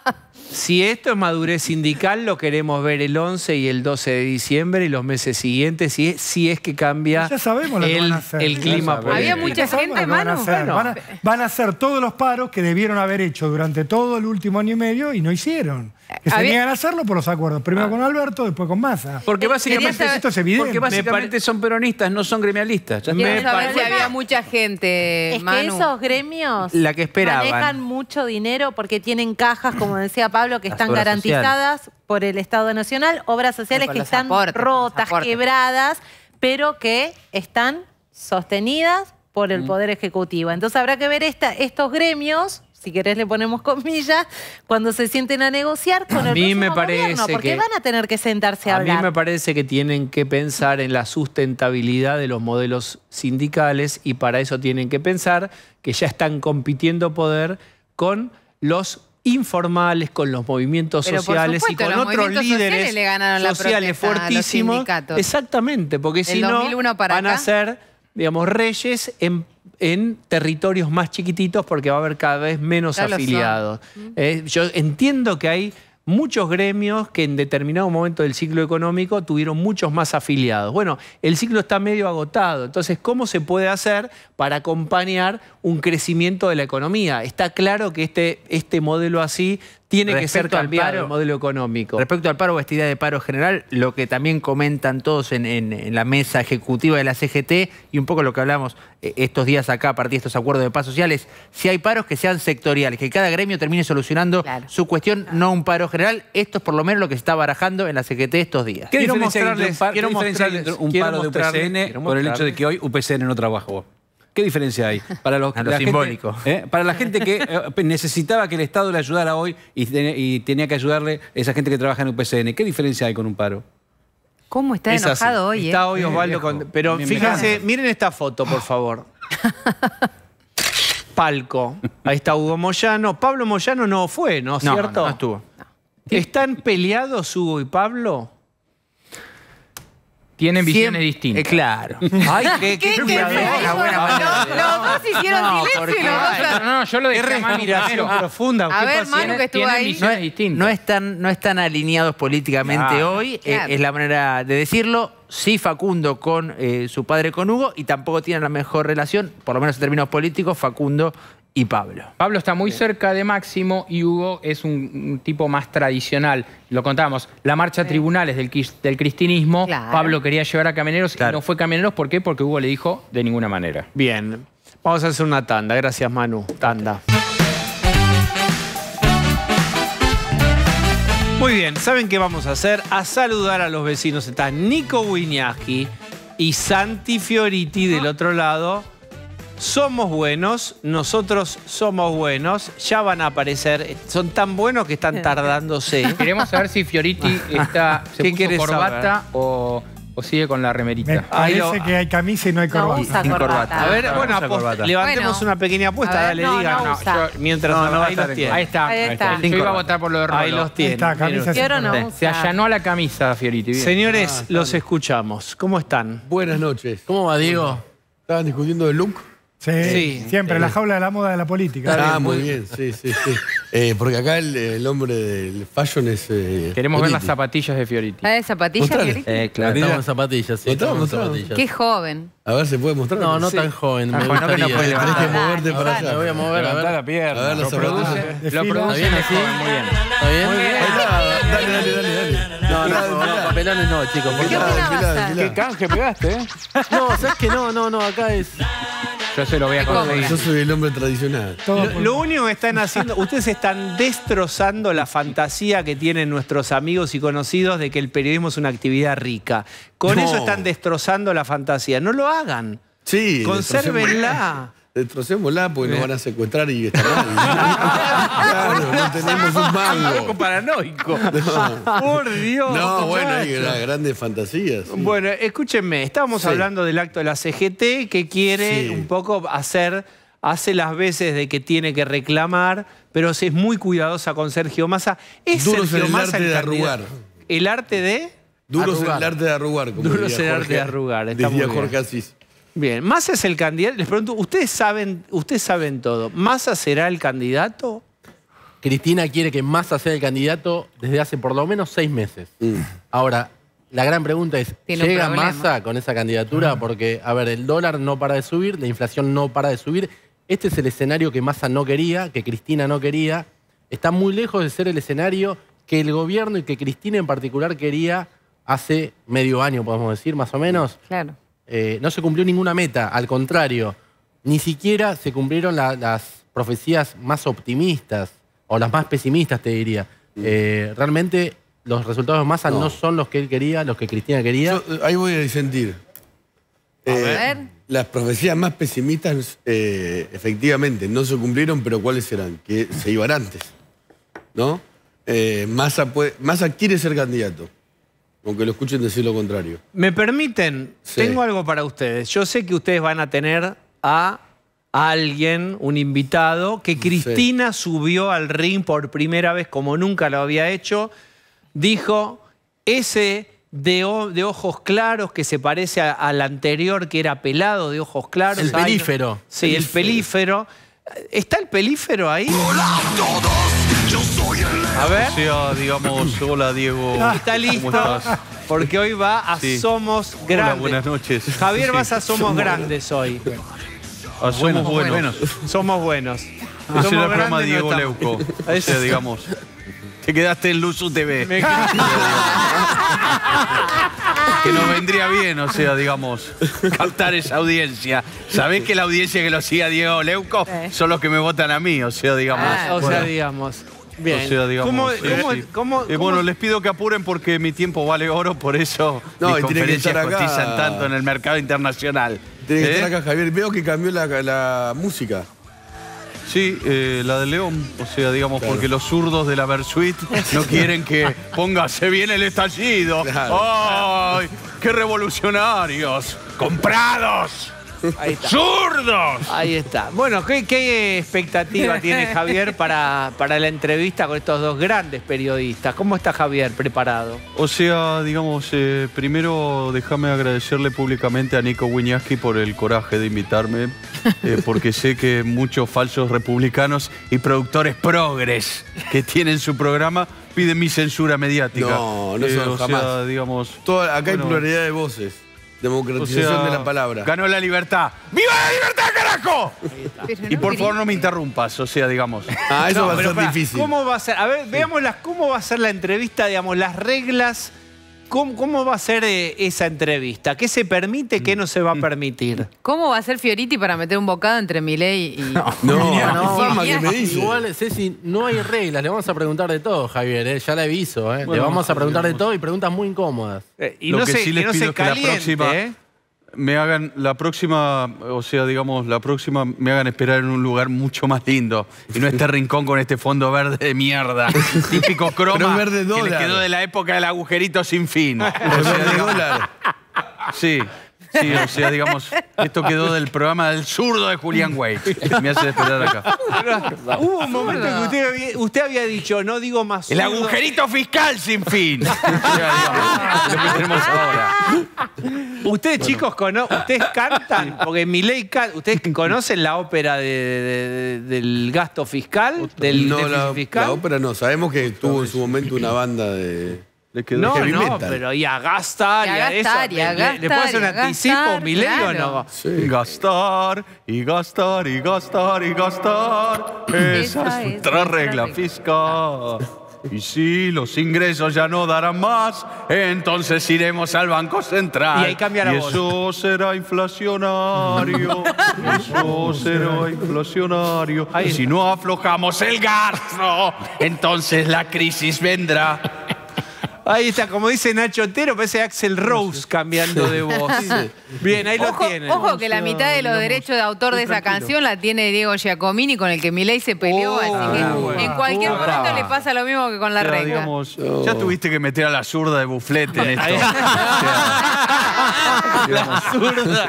si esto es madurez sindical, lo queremos ver el 11 y el 12 de diciembre y los meses siguientes, si es, si es que cambia el, clima político. Había mucha gente, Manu. Van a, ser van a hacer todos los paros que debieron haber hecho durante todo el último año y medio y no hicieron. Que se niegan a hacerlo por los acuerdos. Primero con Alberto, después con Massa. Porque eh, básicamente, esto es evidente. básicamente son peronistas, no son gremialistas. había mucha gente, Es que esos gremios La que esperaban. manejan mucho dinero porque tienen cajas, como decía Pablo, que están garantizadas por el Estado Nacional, obras sociales que están rotas, quebradas, pero que están sostenidas por el mm. Poder Ejecutivo. Entonces habrá que ver estos gremios si querés le ponemos comillas, cuando se sienten a negociar con a el mí me parece porque que, van a tener que sentarse a, hablar. A mí me parece que tienen que pensar en la sustentabilidad de los modelos sindicales y para eso tienen que pensar que ya están compitiendo poder con los informales, con los movimientos sociales y con otros líderes sociales, fuertísimos. Exactamente, porque si no van a ser, digamos, reyes en en territorios más chiquititos porque va a haber cada vez menos afiliados. Mm. Eh, yo entiendo que hay muchos gremios que en determinado momento del ciclo económico tuvieron muchos más afiliados. Bueno, el ciclo está medio agotado, entonces, ¿cómo se puede hacer para acompañar un crecimiento de la economía? Está claro que este, este modelo así tiene que ser cambiado el modelo económico. Respecto al paro o de paro general, lo que también comentan todos en, la mesa ejecutiva de la CGT y un poco lo que hablamos eh, estos días acá a partir de estos acuerdos de paz sociales, si hay paros que sean sectoriales, que cada gremio termine solucionando su cuestión, no un paro general. Esto es por lo menos lo que se está barajando en la CGT estos días. quiero mostrarles, un, paro de UPCN por el hecho de que hoy UPCN no trabajó? ¿Qué diferencia hay? Para los, simbólicos, ¿eh? Para la gente que eh, necesitaba que el Estado le ayudara hoy y, tenía que ayudarle esa gente que trabaja en UPCN. ¿Qué diferencia hay con un paro? ¿Cómo está enojado hoy? Eh? Está hoy Osvaldo con... Pero fíjense, miren esta foto, por favor. Palco. Ahí está Hugo Moyano. Pablo Moyano no fue, ¿no? ¿Cierto? No, no estuvo. ¿Están peleados Hugo y Pablo? Tienen visiones distintas. Eh, claro. Ay, qué, qué, ¿Qué, qué buena, ah, buena no, vos hicieron no, silencio. No, yo lo dije. Qué profunda. A ver, Manu, que estuvo ahí. no, están, alineados políticamente hoy, eh, es la manera de decirlo. Sí, Facundo con eh, su padre con Hugo y tampoco tienen la mejor relación, por lo menos en términos políticos, Facundo Pablo. Pablo está muy cerca de Máximo y Hugo es un, tipo más tradicional. Lo contábamos, la marcha a tribunales del, del cristinismo, Pablo quería llevar a Camineros y no fue Camineros. ¿Por qué? Porque Hugo le dijo de ninguna manera. Bien, vamos a hacer una tanda. Gracias Manu. Tanda. Muy bien, ¿saben qué vamos a hacer? A saludar a los vecinos. Está Nico Wiñaski y Santi Fioriti del ah. otro lado somos buenos, nosotros somos buenos, ya van a aparecer, son tan buenos que están tardándose. Queremos saber si Fioriti está, se corbata o, sigue con la remerita. parece que hay camisa y no hay corbata. No corbata. A ver, bueno, levantemos una pequeña apuesta, dale, no, diga. No, mientras no, ahí, los tiene. ahí está. Ahí está. iba a votar por lo de Rolo. Ahí los tiene. se allanó a la camisa, Fioriti. Señores, ah, los escuchamos. ¿Cómo están? Buenas noches. ¿Cómo va, Diego? Estaban discutiendo de look. Sí, sí, siempre, eh, la jaula de la moda de la política. Ah, muy bien, sí, sí, sí. Eh, porque acá el, el, hombre del fashion es. Eh, Queremos Fioriti. ver las zapatillas de Fioriti. ¿Ah, de zapatillas Fioriti? Eh, claro, ¿Zapatillas? estamos en zapatillas, sí. Estamos en zapatillas. Qué joven. A ver, ¿se puede mostrar? No, no sí. tan joven. Ah, me joven, no que no puede Tenés que moverte para allá. Me voy a mover, a ver. la pierna. A ver, lo produce. Lo produce. ¿Está bien este así? Muy bien. ¿Está bien? Muy bien. Dale, dale, dale. No, no, no, papelones no, chicos. ¿Qué canje pegaste, eh? No, sabes que no, no, no, acá es. Yo se lo voy a soy el hombre tradicional. Lo, único que están haciendo, ustedes están destrozando la fantasía que tienen nuestros amigos y conocidos de que el periodismo es una actividad rica. Con eso están destrozando la fantasía. No lo hagan. Sí. Consérvenla. Destrocémosla porque nos van a secuestrar y está claro, no tenemos un mango. Un paranoico. Por Dios. No, bueno, hay grandes fantasías. Bueno, escúchenme, estábamos hablando del acto de la CGT que quiere un poco hacer, hace las veces de que tiene que reclamar, pero es muy cuidadosa con Sergio Massa. ¿Es el arte de arrugar. ¿El arte de? Duro es el arte de arrugar. Duro es el arte de arrugar, está Jorge Asís. Bien, Massa es el candidato. Les pregunto, ustedes saben, ustedes saben todo. ¿Massa será el candidato? Cristina quiere que Massa sea el candidato desde hace por lo menos seis meses. Mm. Ahora, la gran pregunta es, ¿llega Massa con esa candidatura? Mm. Porque, a ver, el dólar no para de subir, la inflación no para de subir. Este es el escenario que Massa no quería, que Cristina no quería. Está muy lejos de ser el escenario que el gobierno y que Cristina en particular quería hace medio año, podemos decir, más o menos. Claro. Eh, no se cumplió ninguna meta, al contrario, ni siquiera se cumplieron las profecías más optimistas o las más pesimistas, te diría. Mm. Eh, realmente los resultados de Massa no. son los que él quería, los que Cristina quería. Eh, ahí voy a disentir. Las profecías más pesimistas, efectivamente, no se cumplieron, pero ¿cuáles eran? Que se iban antes, ¿no? Massa quiere ser candidato. Aunque lo escuchen decir lo contrario. ¿Me permiten? Tengo algo para ustedes. Yo sé que ustedes van a tener a alguien, un invitado, que Cristina subió al ring por primera vez como nunca lo había hecho. Dijo, ese de, ojos claros que se parece al anterior que era pelado de ojos claros. El pelífero. Sí, el pelífero. ¿Está el pelífero ahí? ¡Hola, todos! A ver. digamos, hola Diego. Ah. Está listo. Porque hoy va a Somos Somos Hola, buenas noches. Javier, vas a Somos Grandes hoy. somos ah, buenos. Somos buenos. Somos Ese programa Diego Leuco. O sea, digamos. Te quedaste en Luz TV. Que nos vendría bien, o sea, digamos, captar esa audiencia. ¿Sabés que la audiencia que lo hacía Diego Leuco son los que me votan a mí? O sea, digamos. Ah, o sea, digamos. Bien. bueno, les pido que apuren porque mi tiempo vale oro, por eso no, mis conferencias que cotizan tanto en el mercado internacional. Tiene que ¿Eh? acá, Javier. Veo que cambió la, música. Sí, eh, la de León, o sea, digamos, porque los zurdos de la Versuit no quieren que póngase bien el estallido. ¡Ay! ¡Qué revolucionarios! ¡Comprados! Ahí ¡Zurdos! Ahí está. Bueno, ¿qué, expectativa tiene Javier para, para la entrevista con estos dos grandes periodistas? ¿Cómo está Javier preparado? O sea, digamos, eh, primero déjame agradecerle públicamente a Nico Wiñaski por el coraje de invitarme, eh, porque sé que muchos falsos republicanos y productores progres que tienen su programa piden mi censura mediática. No, no eh, son jamás. digamos, acá hay pluralidad de voces. Democratización de la palabra. Ganó la libertad. ¡Viva la libertad, carajo! Y por favor no me interrumpas, o sea, digamos. Ah, eso va a ser difícil. ¿Cómo a ¿cómo va a ser la entrevista, digamos, las reglas ¿Cómo, va a ser eh, esa entrevista? ¿Qué se permite, qué no se va a mm. permitir? ¿Cómo va a ser Fioriti para meter un bocado entre Milei y... No, no, no, me Igual, Ceci, no hay reglas. Le vamos a preguntar de todo, Javier. Eh, ya le aviso. Eh. le vamos a preguntar de todo y preguntas muy incómodas. Eh, y Lo no que sí les pido es que la próxima me hagan la próxima, o sea, digamos, la próxima me hagan esperar en un lugar mucho más lindo. Y no este rincón con este fondo verde de mierda. Típico croma verde que quedó de la época del agujerito sin fin. O sea, sí. Sí, o sea, digamos, esto quedó del programa del zurdo de Julián Güey. Me hace despertar acá. Hubo un momento que usted había, dicho, no digo más El agujerito fiscal sin fin. ahora. Ustedes, chicos, ustedes cantan, porque mi ley ¿ustedes conocen la ópera del gasto fiscal? Del no, fiscal? la ópera no. Sabemos que tuvo en su momento una banda de no, no, pero y a gastar y, a, gastar, Y a le, gastar, le, hacer un anticipo, milenio? no? gastar y gastar y gastar y gastar. Esa es otra regla fiscal. Y si los ingresos ya no darán más, entonces iremos al Banco Central. Y ahí cambiará eso será inflacionario. eso será inflacionario. Y si no aflojamos el gasto, entonces la crisis vendrá. Ahí está, como dice Nacho Otero, parece Axel Rose cambiando de voz. Bien, ahí lo tiene. Ojo que la mitad de los derechos de autor de esa canción la tiene Diego Giacomini, con el que Milei se peleó, oh, así que ah, en cualquier ah, momento le pasa lo mismo que con la regla. Oh. Ya tuviste que meter a la zurda de buflete en esto. la zurda.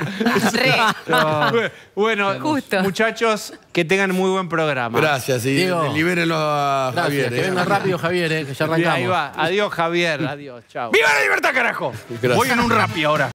Bueno, muchachos, que tengan muy buen programa. Gracias, y libérenlo a Javier. Que eh. venga rápido, Javier, eh, que ya arrancamos. ahí va. Adiós, Javier. Adiós, chao. ¡Viva la libertad, carajo! Voy en un rapi ahora.